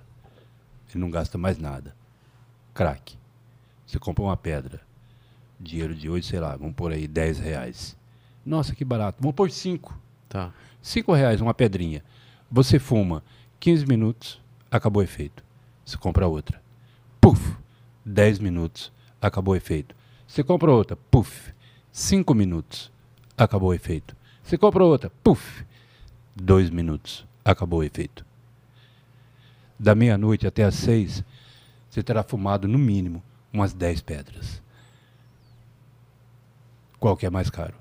Ele não gasta mais nada. Crack. Você compra uma pedra. Dinheiro de hoje, sei lá, vamos por aí 10 reais. Nossa, que barato. Vamos por 5. Tá. Cinco reais uma pedrinha. Você fuma 15 minutos, acabou o efeito. Você compra outra. Puf! 10 minutos, acabou o efeito. Você compra outra. Puf! 5 minutos, acabou o efeito. Você compra outra. Puf! 2 minutos, acabou o efeito. Da meia-noite até às seis, você terá fumado no mínimo umas 10 pedras. Qual que é mais caro?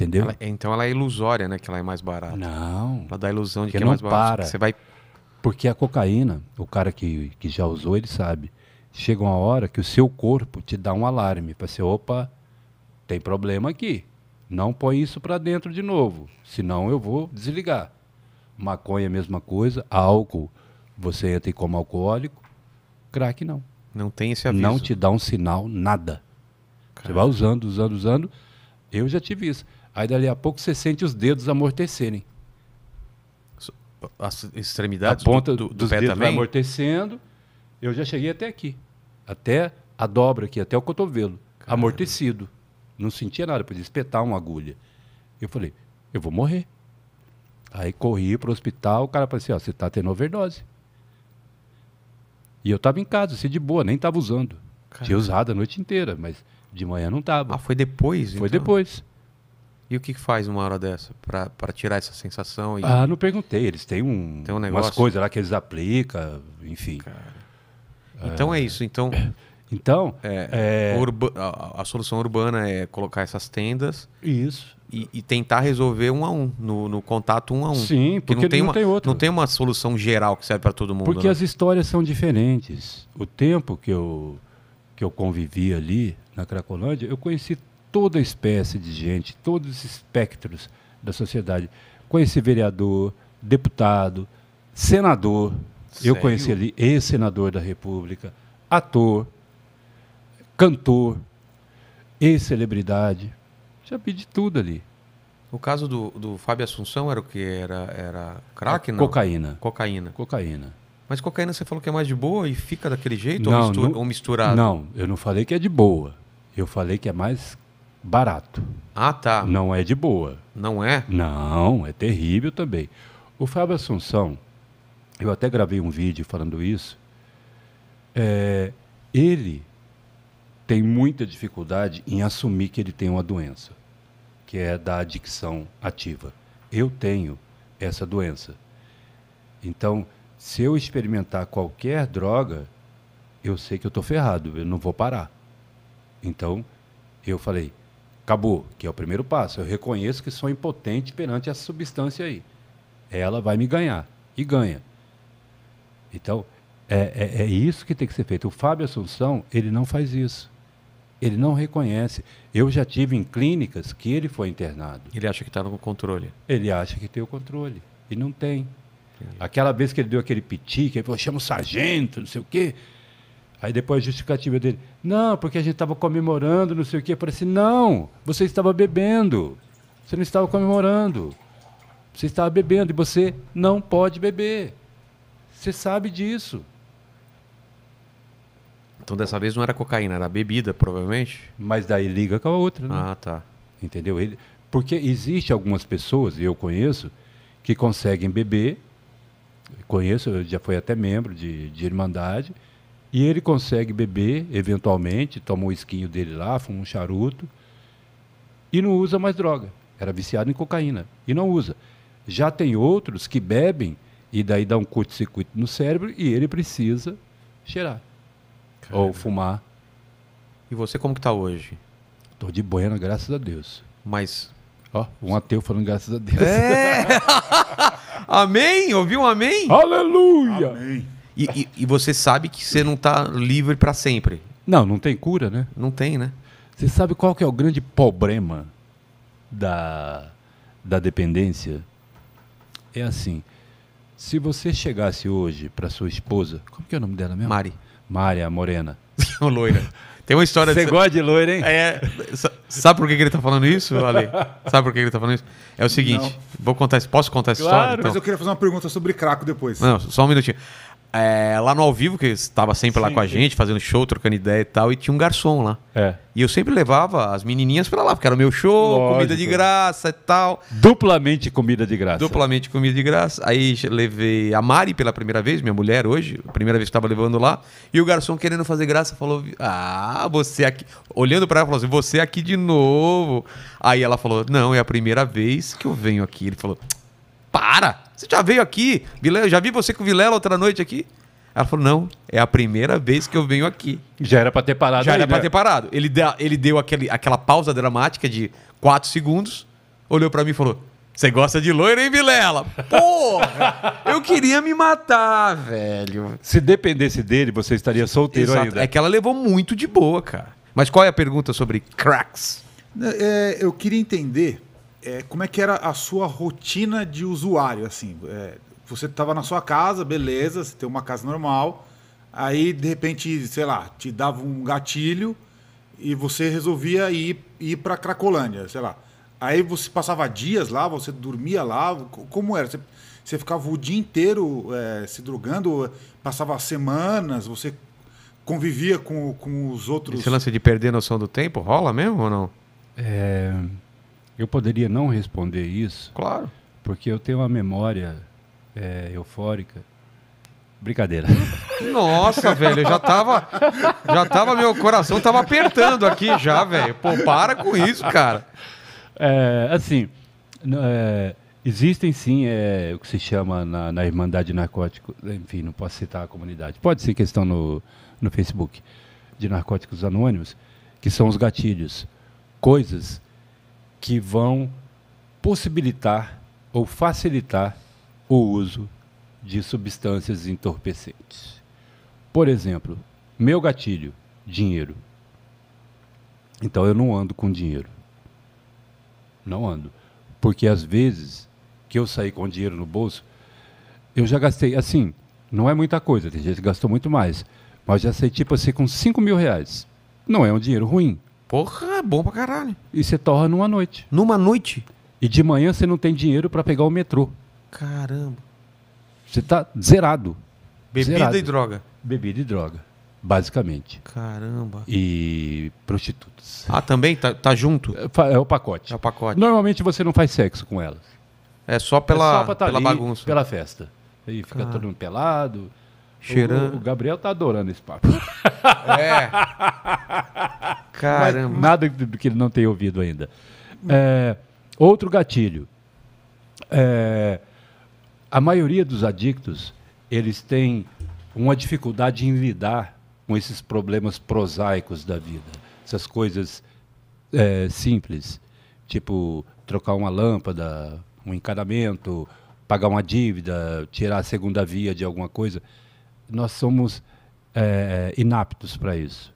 Entendeu? Ela, é, então ela é ilusória, né? Que ela é mais barata. Não. Ela dá a ilusão de que é mais barata. Você vai... Porque a cocaína, o cara que, que já usou, ele sabe. Chega uma hora que o seu corpo te dá um alarme para ser, opa, tem problema aqui. Não põe isso para dentro de novo, senão eu vou desligar. Maconha mesma coisa, álcool, você entra como alcoólico, crack não. Não tem esse aviso. Não te dá um sinal, nada. Caraca. Você vai usando, usando, usando. Eu já tive isso. Aí dali a pouco você sente os dedos amortecerem. As extremidades a ponta do, do, do dos pé dedos também? amortecendo. Eu já cheguei até aqui, até a dobra aqui, até o cotovelo, Caramba. amortecido. Não sentia nada, podia espetar uma agulha. Eu falei, eu vou morrer. Aí corri para o hospital, o cara falou assim, ó, você está tendo overdose. E eu estava em casa, assim, de boa, nem estava usando. Caramba. Tinha usado a noite inteira, mas de manhã não estava. Ah, foi depois? Foi então? depois. E o que faz uma hora dessa para tirar essa sensação? E... Ah, não perguntei. Eles têm um, Tem um negócio. umas coisas lá que eles aplicam, enfim. Então é isso. Então, *coughs* então é, é, é... Urba... A, a, solução urbana é colocar essas tendas. Isso. E, e, tentar resolver um a um, no, no contato um a um. Sim, porque, porque não, tem, não uma, tem outro. Não tem uma solução geral que serve para todo mundo. Porque né? as histórias são diferentes. O tempo que eu, que eu convivi ali, na Cracolândia, eu conheci toda espécie de gente, todos os espectros da sociedade. Conheci vereador, deputado, senador. Sério? Eu conheci ali ex-senador da República, ator, cantor, ex-celebridade. Já pedi tudo ali. O caso do, do Fábio Assunção era o que? Era, era crack? É não? Cocaína. Cocaína. Cocaína. Mas cocaína você falou que é mais de boa e fica daquele jeito não, ou, mistura, não, ou misturado? Não, eu não falei que é de boa. Eu falei que é mais barato. Ah, tá. Não é de boa. Não é? Não, é terrível também. O Fábio Assunção, eu até gravei um vídeo falando isso. É, ele tem muita dificuldade em assumir que ele tem uma doença, que é da adicção ativa. Eu tenho essa doença. Então, se eu experimentar qualquer droga, eu sei que eu estou ferrado, eu não vou parar. Então, eu falei, Acabou, que é o primeiro passo. Eu reconheço que sou impotente perante essa substância aí. Ela vai me ganhar. E ganha. Então, é, é, é isso que tem que ser feito. O Fábio Assunção, ele não faz isso. Ele não reconhece. Eu já tive em clínicas que ele foi internado. Ele acha que está no controle. Ele acha que tem o controle. E não tem. Aquela vez que ele deu aquele piti, que ele falou, chama o sargento, não sei o quê. Aí depois a justificativa dele, não, porque a gente estava comemorando, não sei o quê. Eu falei assim, não, você estava bebendo, você não estava comemorando, você estava bebendo e você não pode beber. Você sabe disso. Então dessa vez não era cocaína, era bebida, provavelmente. Mas daí liga com a outra, né? Ah, tá. Entendeu? Ele, porque existe algumas pessoas, e eu conheço, que conseguem beber, conheço, já foi até membro de, de Irmandade, e ele consegue beber, eventualmente, toma o esquinho dele lá, fuma um charuto, e não usa mais droga. Era viciado em cocaína e não usa. Já tem outros que bebem e daí dá um curto-circuito no cérebro e ele precisa cheirar Caramba. ou fumar. E você como que tá hoje? estou de boina graças a Deus. Mas Ó, um ateu falando graças a Deus. É. *laughs* *laughs* amém? Ouviu um amém? Aleluia! Amém. E, e, e você sabe que você não está livre para sempre. Não, não tem cura, né? Não tem, né? Você sabe qual que é o grande problema da, da dependência? É assim, se você chegasse hoje para sua esposa, como que é o nome dela mesmo? Mari. Mari, a morena. *laughs* loira. Tem uma história... Você de... gosta de loira, hein? É, sabe por que, ele está falando isso, Ale? Sabe por que ele está falando isso? É o seguinte, vou contar, posso contar essa claro. história? Então? Mas eu queria fazer uma pergunta sobre craco depois. Não, só um minutinho é, lá no ao vivo, que estava sempre Sim, lá com a gente, fazendo show, trocando ideia e tal, e tinha um garçom lá. É. E eu sempre levava as menininhas para lá, porque era o meu show, Lógico. comida de graça e tal. Duplamente comida de graça. Duplamente comida de graça. Aí levei a Mari pela primeira vez, minha mulher hoje, a primeira vez que estava levando lá, e o garçom querendo fazer graça falou: "Ah, você aqui", olhando para ela falou assim: "Você aqui de novo". Aí ela falou: "Não, é a primeira vez que eu venho aqui". Ele falou: "Para!" Você já veio aqui? Vilela, já vi você com o Vilela outra noite aqui? Ela falou: não, é a primeira vez que eu venho aqui. Já era pra ter parado. Já aí, era né? pra ter parado. Ele, deu, ele deu aquele, aquela pausa dramática de 4 segundos, olhou para mim e falou: você gosta de loira, hein, Vilela? Porra! eu queria me matar, velho. Se dependesse dele, você estaria solteiro Exato. ainda. É que ela levou muito de boa, cara. Mas qual é a pergunta sobre cracks? É, eu queria entender é, como é que era a sua rotina de usuário? Assim, é, você estava na sua casa, beleza, você tem uma casa normal, aí de repente, sei lá, te dava um gatilho e você resolvia ir, ir para Cracolândia, sei lá. Aí você passava dias lá, você dormia lá, como era? Você, você ficava o dia inteiro é, se drogando, passava semanas, você convivia com, com os outros. Esse lance de perder a noção do tempo rola mesmo ou não? É. Eu poderia não responder isso. Claro. Porque eu tenho uma memória é, eufórica. Brincadeira. Nossa, velho, já tava. Já tava, meu coração tava apertando aqui já, velho. Pô, para com isso, cara. É, assim, é, existem sim é, o que se chama na, na Irmandade narcótico, enfim, não posso citar a comunidade. Pode ser questão no, no Facebook, de Narcóticos Anônimos, que são os gatilhos. Coisas que vão possibilitar ou facilitar o uso de substâncias entorpecentes. Por exemplo, meu gatilho, dinheiro. Então eu não ando com dinheiro. Não ando. Porque às vezes que eu saí com dinheiro no bolso, eu já gastei, assim, não é muita coisa, tem gente que gastou muito mais. Mas já saí tipo assim com 5 mil reais. Não é um dinheiro ruim, Porra, é bom pra caralho. E você torra numa noite. Numa noite? E de manhã você não tem dinheiro para pegar o metrô. Caramba. Você tá zerado. Bebida zerado. e droga. Bebida e droga, basicamente. Caramba. E prostitutas. Ah, também? Tá, tá junto? É, é, o pacote. É o pacote. Normalmente você não faz sexo com elas. É só pela, é só tá pela ali, bagunça. Pela festa. Aí fica ah. todo mundo pelado. Cheirando. O, o, Gabriel tá adorando esse papo. É. *laughs* Caramba. nada que ele não tenha ouvido ainda. É, outro gatilho. É, a maioria dos adictos, eles têm uma dificuldade em lidar com esses problemas prosaicos da vida. Essas coisas é, simples, tipo trocar uma lâmpada, um encanamento, pagar uma dívida, tirar a segunda via de alguma coisa nós somos é, é inaptos para isso.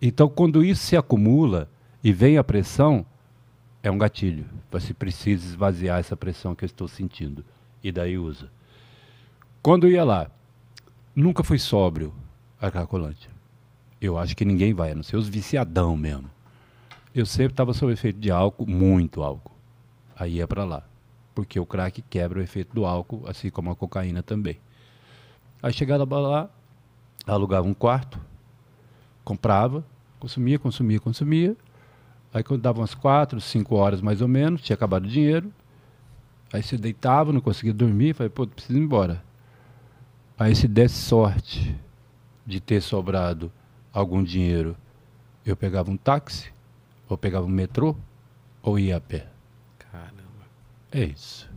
Então, quando isso se acumula e vem a pressão, é um gatilho. Você precisa esvaziar essa pressão que eu estou sentindo. E daí usa. Quando eu ia lá, nunca fui sóbrio a Cracolândia. Eu acho que ninguém vai, a não ser os viciadão mesmo. Eu sempre estava sob efeito de álcool, muito álcool. Aí ia para lá. Porque o crack quebra o efeito do álcool, assim como a cocaína também. Aí chegava lá, alugava um quarto, comprava, consumia, consumia, consumia. Aí quando dava umas quatro, cinco horas mais ou menos, tinha acabado o dinheiro. Aí se deitava, não conseguia dormir, falei, pô, preciso ir embora. Aí se desse sorte de ter sobrado algum dinheiro, eu pegava um táxi, ou pegava um metrô, ou ia a pé. Caramba. É isso.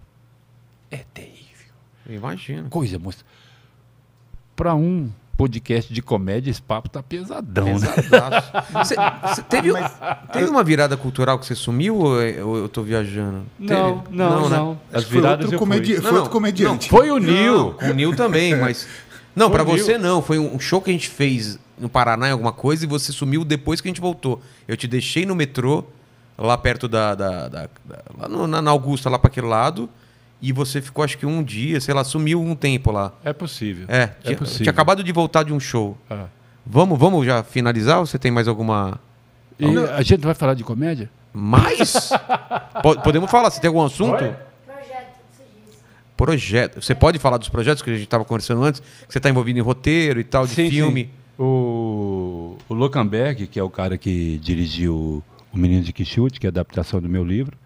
É terrível. Imagina. Coisa, moça para um podcast de comédia, esse papo tá pesadão, né? *laughs* Cê, cê teve, Mas, teve é. uma virada cultural que você sumiu ou eu tô viajando? Não, teve? não, não. Né? não, não. foi outro, comedi foi. Não, outro comediante. foi o Nil. o Nil também, *laughs* mas... Não, para você não. Foi um show que a gente fez no Paraná em alguma coisa e você sumiu depois que a gente voltou. Eu te deixei no metrô, lá perto da... da, da, da lá no, na Augusta, lá para aquele lado e você ficou acho que um dia, sei lá, sumiu um tempo lá. É possível. É, é tinha, possível. Tinha acabado de voltar de um show. Ah. Vamos, vamos já finalizar ou você tem mais alguma. E a gente vai falar de comédia? Mais? *laughs* podemos falar, você tem algum assunto? Oi? Projeto. Você pode falar dos projetos que a gente estava conversando antes? Que você está envolvido em roteiro e tal, de sim, filme? Sim. O, o Lockenberg, que é o cara que dirigiu O Menino de Quixote, que é a adaptação do meu livro.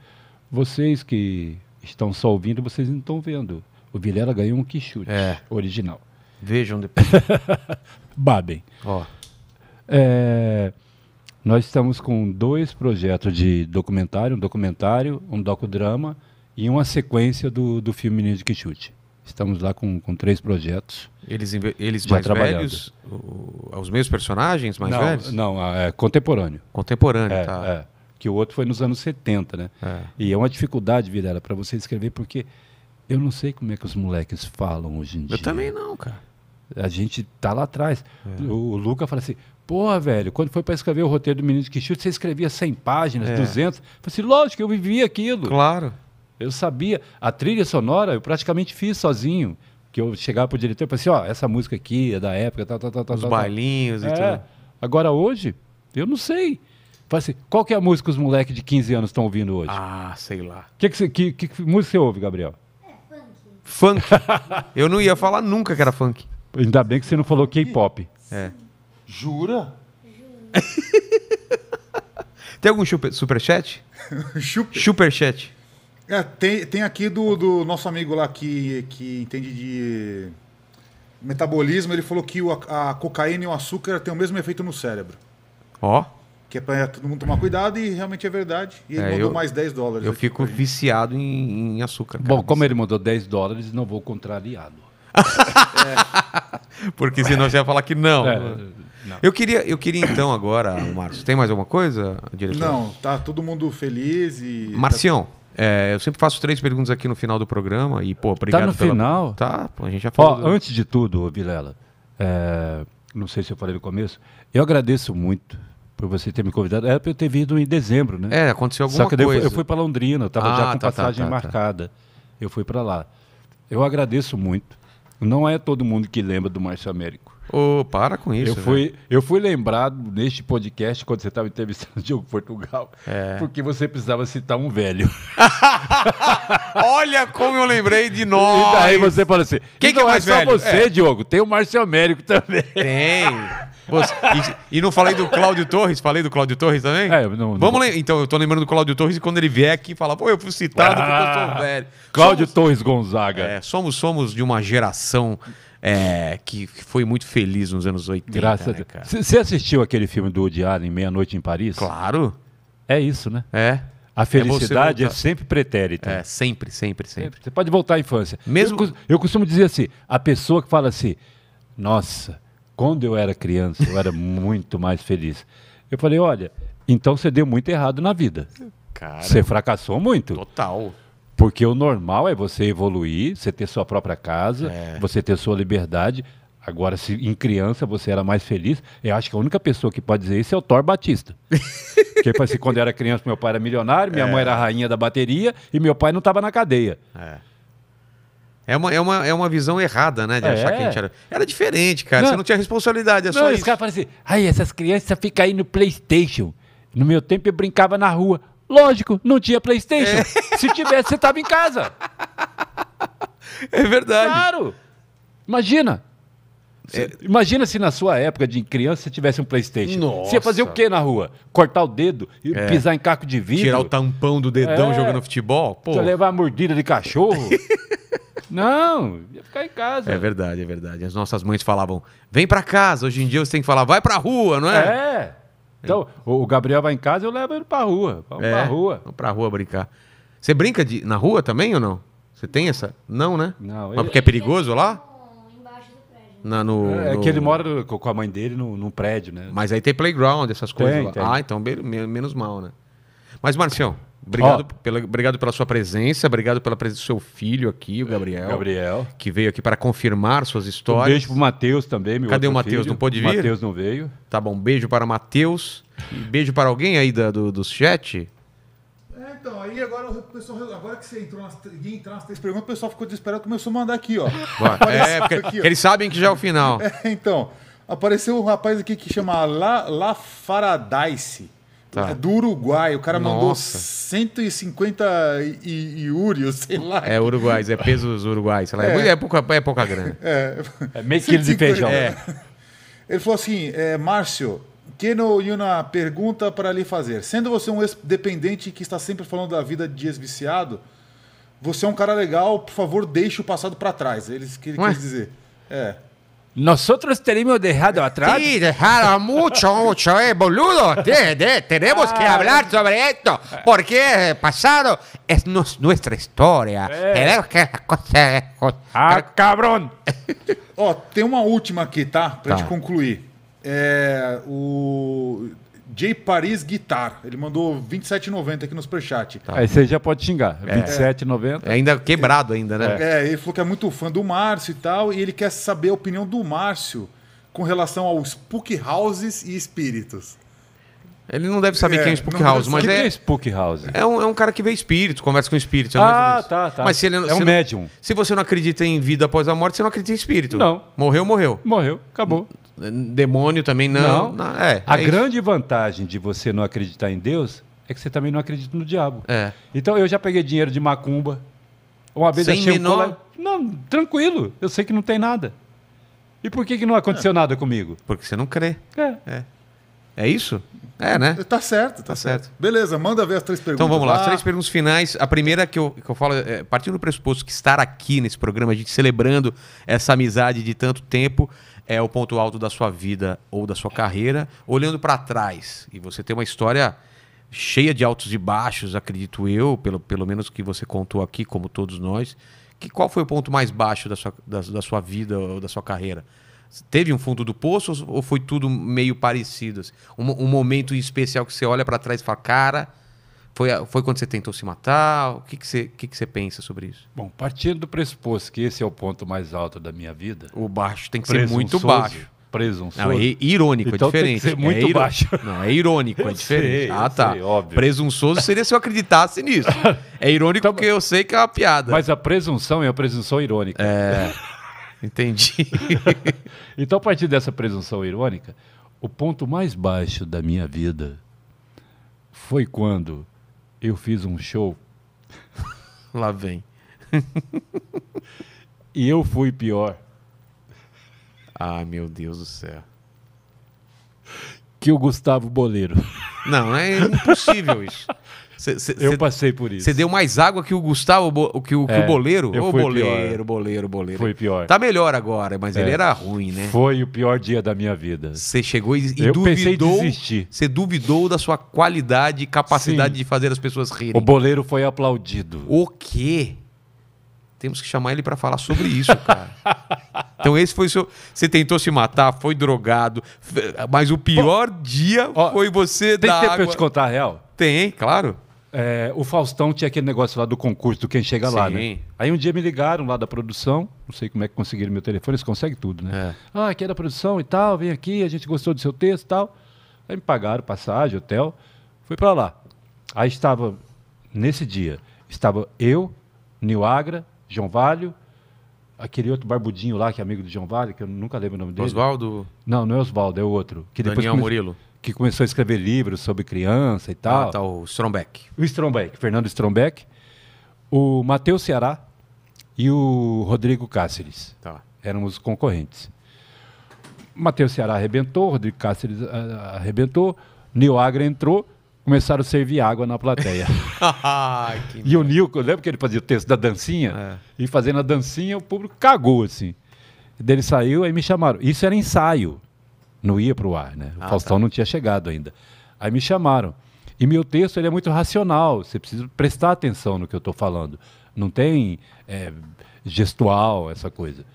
Vocês que estão só ouvindo, vocês não estão vendo. O Vilela ganhou um quichute é. original. Vejam *laughs* depois. Babem. É, nós estamos com dois projetos de documentário, um documentário, um docudrama e uma sequência do, do filme Menino de Quixute. Estamos lá com, com três projetos. Eles, eles mais velhos? O, os meus personagens mais não, velhos? Não, é contemporâneo. Contemporâneo, é, tá. É que o outro foi nos anos 70, né? É. E é uma dificuldade, Virela, para você escrever, porque eu não sei como é que os moleques falam hoje em eu dia. Eu também não, cara. A gente tá lá atrás. É. O, o Luca fala assim, porra, velho, quando foi para escrever o roteiro do Menino de Quixote, você escrevia 100 páginas, é. 200. Eu falei assim, lógico, eu vivia aquilo. Claro. Eu sabia. A trilha sonora eu praticamente fiz sozinho. Que eu chegava pro diretor e falei assim, ó, essa música aqui é da época, tal, tal, tal. Os bailinhos tal. e é. tudo. Agora hoje, eu não sei assim, qual que é a música que os moleques de 15 anos estão ouvindo hoje? Ah, sei lá. Que, que, que, que música você ouve, Gabriel? É, funk. Funk. Eu não ia falar nunca que era funk. Ainda bem que você não falou K-pop. É. Jura? tem algum super, superchat? super. *laughs* Superchat. É, tem, tem aqui do, do nosso amigo lá que, que entende de metabolismo. Ele falou que o, a cocaína e o açúcar têm o mesmo efeito no cérebro. Ó. Oh. Que é para todo mundo tomar cuidado e realmente é verdade. E ele é, mandou eu, mais 10 dólares. Eu fico viciado em, em açúcar. Bom, cara, como ele mandou 10 dólares, não vou contrariá-lo. é. *laughs* Porque senão você ia falar que não. É, não. Eu, queria, eu queria então agora, Marcos, tem mais alguma coisa, diretor? Não, tá todo mundo feliz e... Marcião, é, eu sempre faço três perguntas aqui no final do programa e, pô, obrigado Tá no pela... final? Tá, pô, a gente já falou. Ó, do... Antes de tudo, Vilela, é, não sei se eu falei no começo, eu agradeço muito por você ter me convidado. Era é, para eu ter vindo em dezembro, né? É, aconteceu alguma coisa. Só que coisa. eu fui para Londrina, eu estava ah, já com tá, tá, passagem tá, tá, marcada. Eu fui para lá. Eu agradeço muito. Não é todo mundo que lembra do Márcio Américo. Ô, oh, para com isso. Eu fui, eu fui lembrado neste podcast quando você estava entrevistando o Diogo Portugal, é. porque você precisava citar um velho. *laughs* Olha como eu lembrei de nós. E daí você falou assim: quem então que é, é mais é só velho? você, é. Diogo, tem o Márcio Américo também. Tem. e, e, não falei do Cláudio Torres? Falei do Cláudio Torres também? É, não, Vamos não. Então, eu tô lembrando do Cláudio Torres e quando ele vier aqui falar, pô, eu fui citado ah, porque eu sou ah, velho. Cláudio somos, Torres Gonzaga. É, somos, somos de uma geração é, que foi muito feliz nos anos 80. Graças né, a Deus. Você assistiu aquele filme do Woody em Meia Noite em Paris? Claro. É isso, né? É. A é felicidade é, é sempre pretérita. É, sempre, sempre, sempre. Você pode voltar à infância. Mesmo... Eu, eu costumo dizer assim, a pessoa que fala assim, nossa, quando eu era criança, eu era *laughs* muito mais feliz. Eu falei, olha, então você deu muito errado na vida. Cara, você fracassou muito. Total. Porque o normal é você evoluir, você ter sua própria casa, é. você ter sua liberdade. Agora, se em criança você era mais feliz, eu acho que a única pessoa que pode dizer isso é o Thor Batista. *laughs* Porque tipo assim, quando eu era criança, meu pai era milionário, minha é. mãe era rainha da bateria e meu pai não estava na cadeia. É. É uma, é, uma, é uma visão errada, né? De é. achar que a gente era. Era diferente, cara. Não. Você não tinha responsabilidade, é não, só Os caras falam assim, ai, essas crianças ficam aí no Playstation. No meu tempo eu brincava na rua. Lógico, não tinha PlayStation. É. Se tivesse, você tava em casa. É verdade. Claro. Imagina. É. Imagina se na sua época de criança você tivesse um Playstation. Nossa. Você ia fazer o que na rua? Cortar o dedo, é. pisar em caco de vidro. Tirar o tampão do dedão é. jogando futebol? Pô. Você levar a mordida de cachorro? *laughs* Não, ia ficar em casa. É verdade, é verdade. As nossas mães falavam, vem para casa. Hoje em dia você tem que falar, vai pra rua, não é? É. Então, o Gabriel vai em casa, eu levo ele pra rua. Vamos é, pra rua. Vamos pra rua brincar. Você brinca de, na rua também ou não? Você tem essa? Não, né? Não. Mas ele... porque é perigoso lá? Na, no, é, é no... que ele mora com a mãe dele num, num prédio, né? Mas aí tem playground, essas coisas tem, lá. Tem. Ah, então menos mal, né? Mas, Marcião, Obrigado, oh. pela, obrigado pela sua presença, obrigado pela presença do seu filho aqui, o Gabriel. Gabriel. Que veio aqui para confirmar suas histórias. Um beijo pro Matheus também, meu Cadê o Matheus? Não pôde vir? Matheus não veio. Tá bom, beijo para Matheus. beijo para alguém aí da, do, do chat. É, então, aí agora o pessoal, agora que você entrou nas, entrar nas três perguntas, o pessoal ficou desesperado e começou a mandar aqui, ó. *laughs* é, porque, aqui, ó. eles sabem que já é o final. *laughs* É, então, apareceu um rapaz aqui que chama La, La Faradice. Tá. É do Uruguai. O cara Nossa. mandou 150 iúrios, sei lá. É uruguais, é pesos uruguais, sei lá. É, é. é, pouca, é pouca grana. É, é meio quilo de feijão. É. Ele falou assim, é, Márcio, Keno uma pergunta para lhe fazer. Sendo você um ex-dependente que está sempre falando da vida de ex-viciado, você é um cara legal, por favor, deixe o passado para trás. Ele que ele Ué? quis dizer. É. Nosotros tenemos dejado atrás. Sí, dejado mucho, *laughs* mucho, eh, boludo. tenemos que ah. hablar sobre esto, porque el pasado es nuestra historia. Tenemos que Ah, cabrón! Oh, tengo una última aqui, tá? Para concluir. Eh... o J Paris Guitar. Ele mandou 27,90 aqui no superchat. Tá. Aí você já pode xingar. É. 27,90. É ainda quebrado, ainda, né? É. é, ele falou que é muito fã do Márcio e tal, e ele quer saber a opinião do Márcio com relação aos Spook Houses e espíritos. Ele não deve saber é, quem é Spook House, mas que é. Quem é Spook House? É um, é um cara que vê espíritos, conversa com espíritos. É ah, tá, tá. Mas se ele, é se um não, médium. Se você não acredita em vida após a morte, você não acredita em espírito. Não. Morreu, morreu. Morreu, acabou. Demônio também não. não. não é, a é grande isso. vantagem de você não acreditar em Deus é que você também não acredita no diabo. É. Então eu já peguei dinheiro de macumba. Uma vez Sem achei menor... um Não, tranquilo. Eu sei que não tem nada. E por que, que não aconteceu é. nada comigo? Porque você não crê. É. É, é isso? É, né? Tá certo, tá, tá certo. certo. Beleza, manda ver as três perguntas. Então vamos lá, as três perguntas finais. A primeira que eu, que eu falo, é, partindo do pressuposto que estar aqui nesse programa, a gente celebrando essa amizade de tanto tempo, é o ponto alto da sua vida ou da sua carreira, olhando para trás. E você tem uma história cheia de altos e baixos, acredito eu, pelo, pelo menos que você contou aqui, como todos nós. Que, qual foi o ponto mais baixo da sua, da, da sua vida ou da sua carreira? Teve um fundo do poço ou foi tudo meio parecido? Assim? Um, um, momento especial que você olha para trás e fala, cara, foi, foi quando você tentou se matar? O que, que, você, que, que você pensa sobre isso? Bom, partindo do pressuposto que esse é o ponto mais alto da minha vida. O baixo tem que ser muito baixo. Presunçoso. Não, é irônico, é então é diferente. Tem que ser é muito é ir... baixo. Não, é irônico, *laughs* é diferente. Sei, ah, tá. Sei, óbvio. Presunçoso seria se eu acreditasse nisso. *laughs* É irônico então, porque eu sei que é uma piada. Mas a presunção é a presunção irônica. É. *laughs* Entendi. *laughs* então, a partir dessa presunção irônica, o ponto mais baixo da minha vida foi quando eu fiz um show. Lá vem. e eu fui pior. Ah, meu Deus do céu. Que o Gustavo Boleiro. Não, é impossível isso. Cê, cê, eu cê, passei por isso. Você deu mais água que o Gustavo, que o, que o é, Boleiro? Ô, boleiro, pior. boleiro, boleiro. Foi pior. Tá melhor agora, mas é. ele era ruim, né? Foi o pior dia da minha vida. Você chegou e, e eu duvidou. Você duvidou da sua qualidade e capacidade Sim. de fazer as pessoas rirem. O Boleiro foi aplaudido. O quê? Temos que chamar ele para falar sobre isso, cara. *laughs* então esse foi o seu. Você tentou se matar, foi drogado, mas o pior Pô, dia ó, foi você tem dar. Tem tempo pra eu te contar a real? Tem, claro. É, o Faustão tinha aquele negócio lá do concurso, do quem chega Sim. lá, né? Aí um dia me ligaram lá da produção, não sei como é que conseguiram meu telefone, eles conseguem tudo, né? É. Ah, aqui é da produção e tal, vem aqui, a gente gostou do seu texto e tal. Aí me pagaram passagem, hotel, fui para lá. Aí estava, nesse dia, estava eu, Nil Agra, João Valho, aquele outro barbudinho lá, que é amigo do João Vale, que eu nunca lembro o nome dele. Oswaldo? Não, não é Oswaldo, é o outro. Que depois Daniel Murilo? que começou a escrever livros sobre criança e ah, tal. Ah, tá, o Strombeck. O Strombeck, Fernando Strombeck, o Matheus Ceará e o Rodrigo Cáceres. Tá. os concorrentes. Matheus Ceará arrebentou, Rodrigo Cáceres ah, ah, arrebentou, Nil Agra entrou, começaram a servir água na plateia. *laughs* e o Nil, lembra que ele fazia o texto da dancinha? É. E fazendo a dancinha, o público cagou, assim. Ele saiu, aí me chamaram. Isso era ensaio. Não ia para o ar, né? O ah, Faustão tá. não tinha chegado ainda. Aí me chamaram. E meu texto ele é muito racional, você precisa prestar atenção no que eu estou falando. Não tem é, gestual, essa coisa.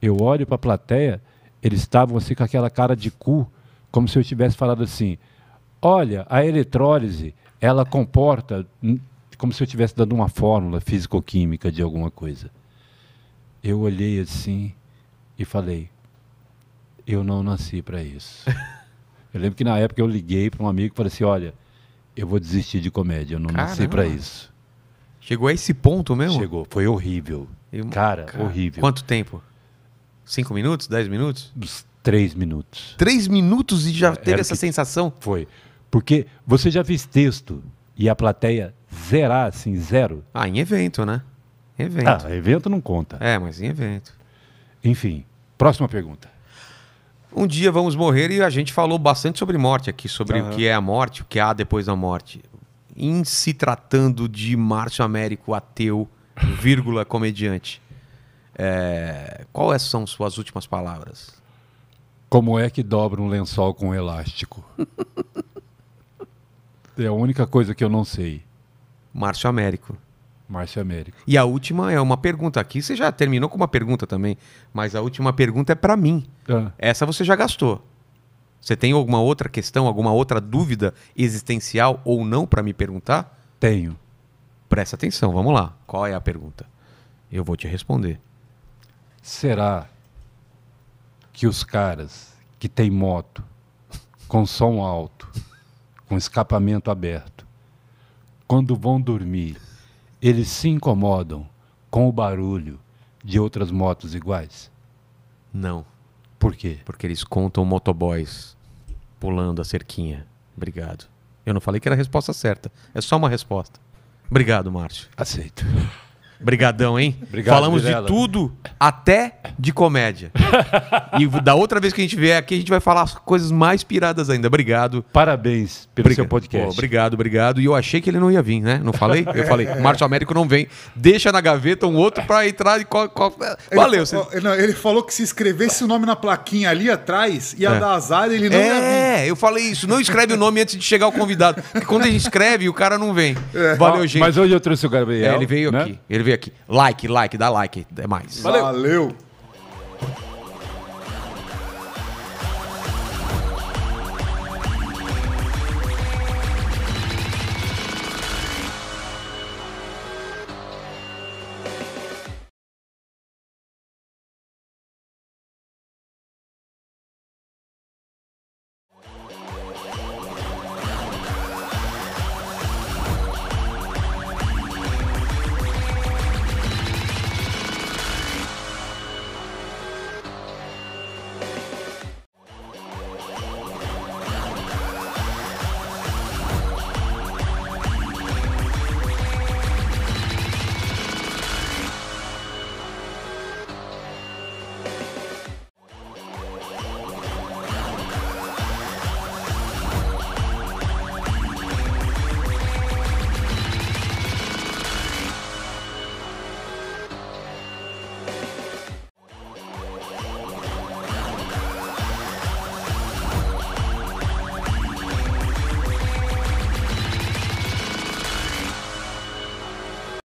Eu olho para a plateia, eles estavam assim com aquela cara de cu, como se eu tivesse falado assim: olha, a eletrólise, ela comporta. Hum, como se eu tivesse dando uma fórmula físico-química de alguma coisa. Eu olhei assim e falei: eu não nasci para isso. *laughs* eu lembro que na época eu liguei para um amigo e falei assim: olha, eu vou desistir de comédia, eu não Caramba. nasci para isso. Chegou a esse ponto mesmo? Chegou, foi horrível. Eu, cara, cara, horrível. Quanto tempo? Cinco minutos? Dez minutos? Uns três minutos. Três minutos e já é, Era teve essa sensação? Foi. Porque você já fez texto e a plateia zerar, assim, zero. Ah, em evento, né? Ah, evento. Ah, evento não conta. É, mas em evento. Enfim, próxima pergunta um dia vamos morrer e a gente falou bastante sobre morte aqui, sobre uhum. o que é a morte, o que há depois da morte. Em se tratando de Márcio Américo, ateu, vírgula, *laughs* comediante, é... quais é, são suas últimas palavras? Como é que dobra um lençol com um elástico? *laughs* é a única coisa que eu não sei. Márcio Américo. Márcio Américo. E a última é uma pergunta aqui. Você já terminou com uma pergunta também, mas a última pergunta é para mim. Ah. Essa você já gastou. Você tem alguma outra questão, alguma outra dúvida existencial ou não para me perguntar? Tenho. Presta atenção, vamos lá. Qual é a pergunta? Eu vou te responder. Será que os caras que têm moto com som alto, com escapamento aberto, quando vão dormir, eles se incomodam com o barulho de outras motos iguais? Não. Por quê? Porque eles contam motoboys pulando a cerquinha. Obrigado. Eu não falei que era a resposta certa. É só uma resposta. Obrigado, Márcio. Aceito. Brigadão, hein? Obrigado, Falamos Virela. de tudo, até de comédia. *laughs* e da outra vez que a gente vier aqui, a gente vai falar as coisas mais piradas ainda. Obrigado. Parabéns pelo Briga... seu podcast. Pô, obrigado, obrigado. E eu achei que ele não ia vir, né? Não falei? Eu *laughs* falei, Márcio Américo não vem. Deixa na gaveta um outro pra entrar e... É. Valeu. Ele, você... não, ele falou que se escrevesse o nome na plaquinha ali atrás, ia é. dar azar ele não é, ia vir. É, eu falei isso. Não escreve o nome antes de chegar o convidado. Porque quando a gente escreve, o cara não vem. É. Valeu, gente. Mas hoje eu trouxe o Gabriel. É, ele veio né? aqui. Ele inscrever aqui. Like, like, dá like. É mais. Valeu. Valeu.